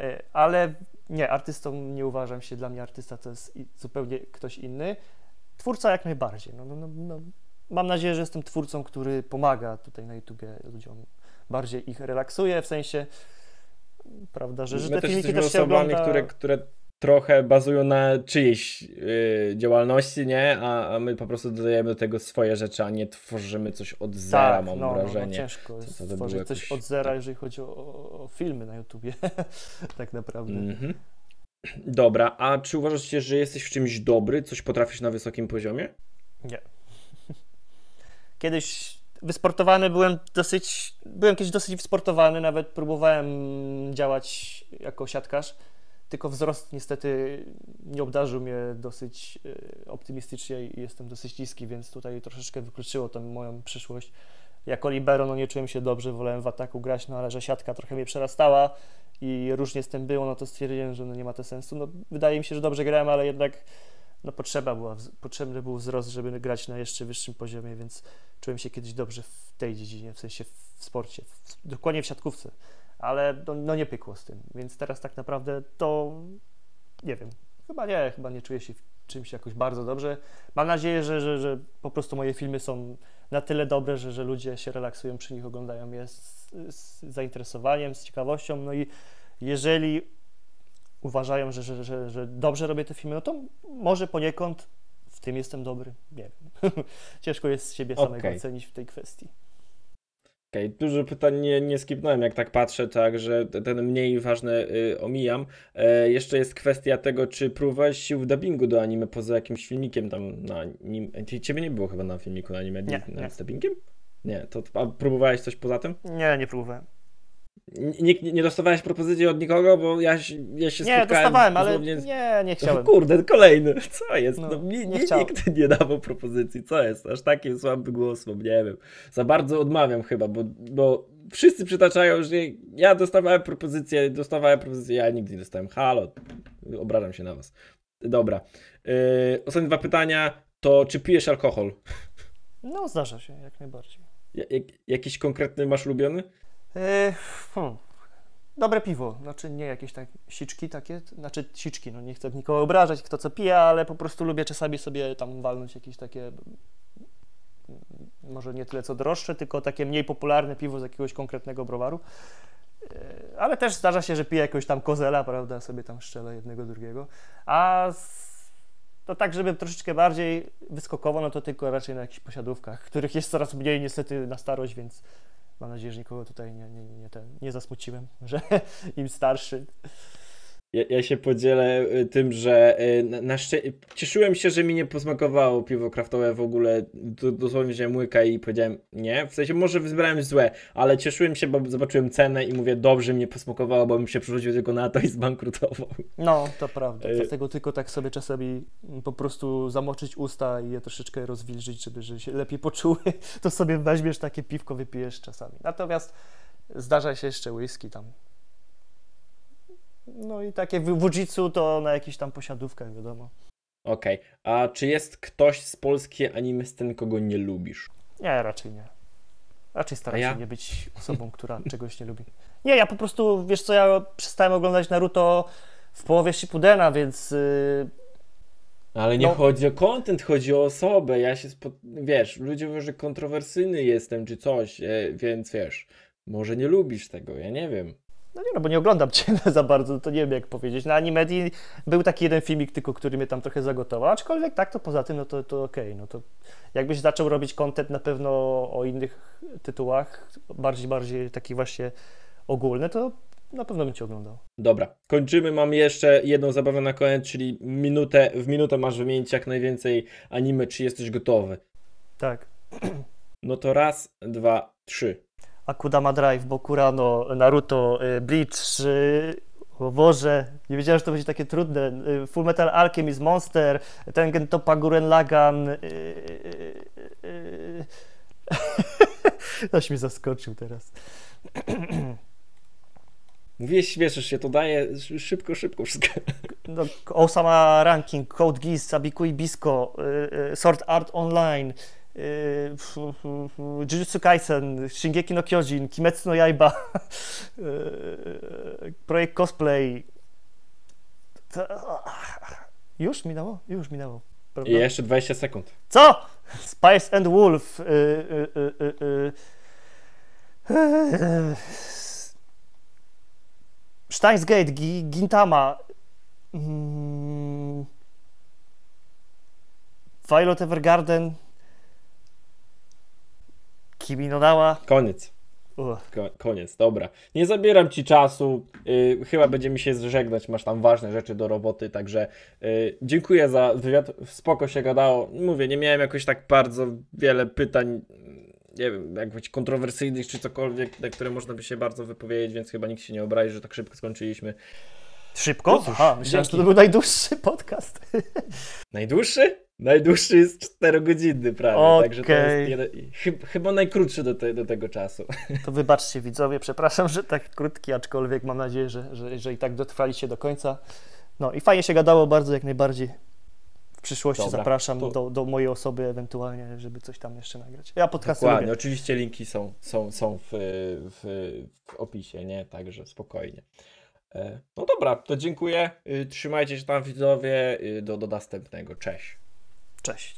e, ale nie, artystą nie uważam się, dla mnie artysta to jest zupełnie ktoś inny. Twórca jak najbardziej, no, no, no, no mam nadzieję, że jestem twórcą, który pomaga tutaj na YouTubie ludziom, bardziej ich relaksuje, w sensie, prawda, że, że te też filmiki też się osobami, ogląda... które, które trochę bazują na czyjejś yy, działalności, nie? A, a, my po prostu dodajemy do tego swoje rzeczy, a nie tworzymy coś od zera, tak, mam no, no, no wrażenie. No, ciężko jest tworzyć jakoś... coś od zera, tak. jeżeli chodzi o, o filmy na YouTubie, <laughs> tak naprawdę. Mm -hmm. Dobra, a czy uważasz, się, że jesteś w czymś dobry? Coś potrafisz na wysokim poziomie? Nie. Kiedyś wysportowany byłem dosyć, byłem kiedyś dosyć wysportowany, nawet próbowałem działać jako siatkarz, tylko wzrost niestety nie obdarzył mnie dosyć e, optymistycznie i jestem dosyć niski, więc tutaj troszeczkę wykluczyło to moją przyszłość. Jako libero no nie czułem się dobrze, wolałem w ataku grać, no ale że siatka trochę mnie przerastała i różnie z tym było, no to stwierdziłem, że no nie ma to sensu. No, wydaje mi się, że dobrze grałem, ale jednak no potrzeba była, potrzebny był wzrost, żeby grać na jeszcze wyższym poziomie, więc czułem się kiedyś dobrze w tej dziedzinie, w sensie w sporcie, w, dokładnie w siatkówce, ale no, no, nie pykło z tym, więc teraz tak naprawdę to nie wiem, chyba nie, chyba nie czuję się czymś jakoś bardzo dobrze. Mam nadzieję, że, że, że po prostu moje filmy są na tyle dobre, że, że ludzie się relaksują przy nich, oglądają je z, z zainteresowaniem, z ciekawością, no i jeżeli uważają, że, że, że, że dobrze robię te filmy, no to może poniekąd w tym jestem dobry. Nie wiem. <laughs> Ciężko jest siebie okay. samego ocenić w tej kwestii. Okej, okay. dużo pytań nie, nie skipnąłem, jak tak patrzę, także ten mniej ważny y, omijam. E, jeszcze jest kwestia tego, czy próbowałeś sił w dubbingu do anime poza jakimś filmikiem tam na nim. Ciebie nie było chyba na filmiku na anime nie, nie. z dubbingiem? Nie, to a próbowałeś coś poza tym? Nie, nie próbowałem. Nikt nie dostawałeś propozycji od nikogo, bo ja, ja się nie, spotkałem. Nie, dostawałem, ale nie, nie no chciałem. No, kurde, kolejny, <laughs> co jest? No, no, mi, nie nikt nie dawał propozycji, co jest? Aż takim słabym głosem, nie wiem. Za bardzo odmawiam chyba, bo, bo wszyscy przytaczają, że ja dostawałem propozycję, dostawałem propozycję, ja nigdy nie dostałem. Halo, obrażam się na was. Dobra. Yy, ostatnie dwa pytania to czy pijesz alkohol? No, zdarza się, jak najbardziej. Ja, jak, jakiś konkretny masz ulubiony? Hmm. Dobre piwo, znaczy nie jakieś tak siczki takie, znaczy siczki, no nie chcę nikogo obrażać, kto co pije, ale po prostu lubię czasami sobie tam walnąć jakieś takie, może nie tyle co droższe, tylko takie mniej popularne piwo z jakiegoś konkretnego browaru. E, ale też zdarza się, że piję jakiegoś tam kozela, prawda, sobie tam szczelę jednego, drugiego. A to tak, żeby troszeczkę bardziej wyskokowo, no to tylko raczej na jakichś posiadówkach, których jest coraz mniej niestety na starość, więc Mam nadzieję, że nikogo tutaj nie, nie, nie, nie, ten, nie zasmuciłem, że <laughs> im starszy, ja, ja, się podzielę y, tym, że y, na, na szczę- cieszyłem się, że mi nie posmakowało piwo kraftowe w ogóle. dosłownie wziąłem łyka i powiedziałem nie. W sensie może wybrałem złe, ale cieszyłem się, bo zobaczyłem cenę i mówię dobrze mi nie posmakowało, bo bym się przerzucił tylko na to i zbankrutował. No, to prawda. Y, Dlatego tylko tak sobie czasami po prostu zamoczyć usta i je troszeczkę rozwilżyć, żeby, żeby się lepiej poczuły. <laughs> To sobie weźmiesz takie piwko, wypijesz czasami. Natomiast zdarza się jeszcze whisky tam no i takie w Wujitsu to na jakichś tam posiadówkach, wiadomo. Okej, okay. a czy jest ktoś z polskiej anime z sceny, kogo nie lubisz? Nie, raczej nie. Raczej staram ja? się nie być osobą, która <laughs> czegoś nie lubi. Nie, ja po prostu, wiesz co, ja przestałem oglądać Naruto w połowie Shippudena, więc... Y, Ale nie no. chodzi o content, chodzi o osobę. Ja się, spo... wiesz, ludzie mówią, że kontrowersyjny jestem czy coś, e, więc wiesz, może nie lubisz tego, ja nie wiem no nie no, bo nie oglądam <laughs> cię za bardzo, to nie wiem jak powiedzieć. Na anime był taki jeden filmik tylko, który mnie tam trochę zagotował, aczkolwiek tak, to poza tym, no to, to okej, okay, no to jakbyś zaczął robić kontent na pewno o innych tytułach, bardziej, bardziej taki właśnie ogólny, to na pewno bym cię oglądał. Dobra, kończymy. Mam jeszcze jedną zabawę na koniec, czyli minutę, w minutę masz wymienić jak najwięcej anime, czy jesteś gotowy. Tak. No to raz, dwa, trzy. Akudama Drive, Bokurano, Naruto, y, Bleach, y, o Boże, nie wiedziałem, że to będzie takie trudne. Y, Full Metal Alchemist, Monster, Tengen Topa Guren Lagan. Ktoś <laughs> mnie zaskoczył teraz. <clears throat> Mówiłeś, śmieszysz się, to daje szybko, szybko wszystko. <laughs> No, Osama Ranking, Code Geass, Abiku Bisco, Sword Art Online, Yy, Jujutsu Kaisen, Shingeki no Kyojin, Kimetsu no Yaiba, <laughs> yy, projekt cosplay. To... Już minęło? Już minęło. Prawda? I jeszcze 20 sekund. Co? Spice and Wolf. Yy, Steins Gate, Gintama. Mm, Violet Evergarden. Kimi no dała. Koniec. Ko koniec, dobra. Nie zabieram ci czasu. Yy, chyba będziemy się zżegnać. Masz tam ważne rzeczy do roboty, także yy, dziękuję za wywiad. Spoko się gadało. Mówię, nie miałem jakoś tak bardzo wiele pytań nie wiem, jakbyś kontrowersyjnych czy cokolwiek, na które można by się bardzo wypowiedzieć, więc chyba nikt się nie obrazi, że tak szybko skończyliśmy. Szybko? Cóż, Aha, myślałem, że to był najdłuższy podcast. <laughs> Najdłuższy? Najdłuższy jest 4 prawda? prawie, okay. także to jest jeden, chy, chyba najkrótszy do, te, do, tego czasu. <laughs> To wybaczcie widzowie, przepraszam, że tak krótki, aczkolwiek mam nadzieję, że, że, że i tak dotrwaliście do końca. No i fajnie się gadało, bardzo jak najbardziej. W przyszłości Dobra, zapraszam to... do, do mojej osoby ewentualnie, żeby coś tam jeszcze nagrać. Ja podcasty Dokładnie, lubię. oczywiście linki są, są, są w, w, w opisie, nie? Także spokojnie. E, no dobra, to dziękuję. Y, trzymajcie się tam widzowie. Y, do, do następnego. Cześć. Cześć.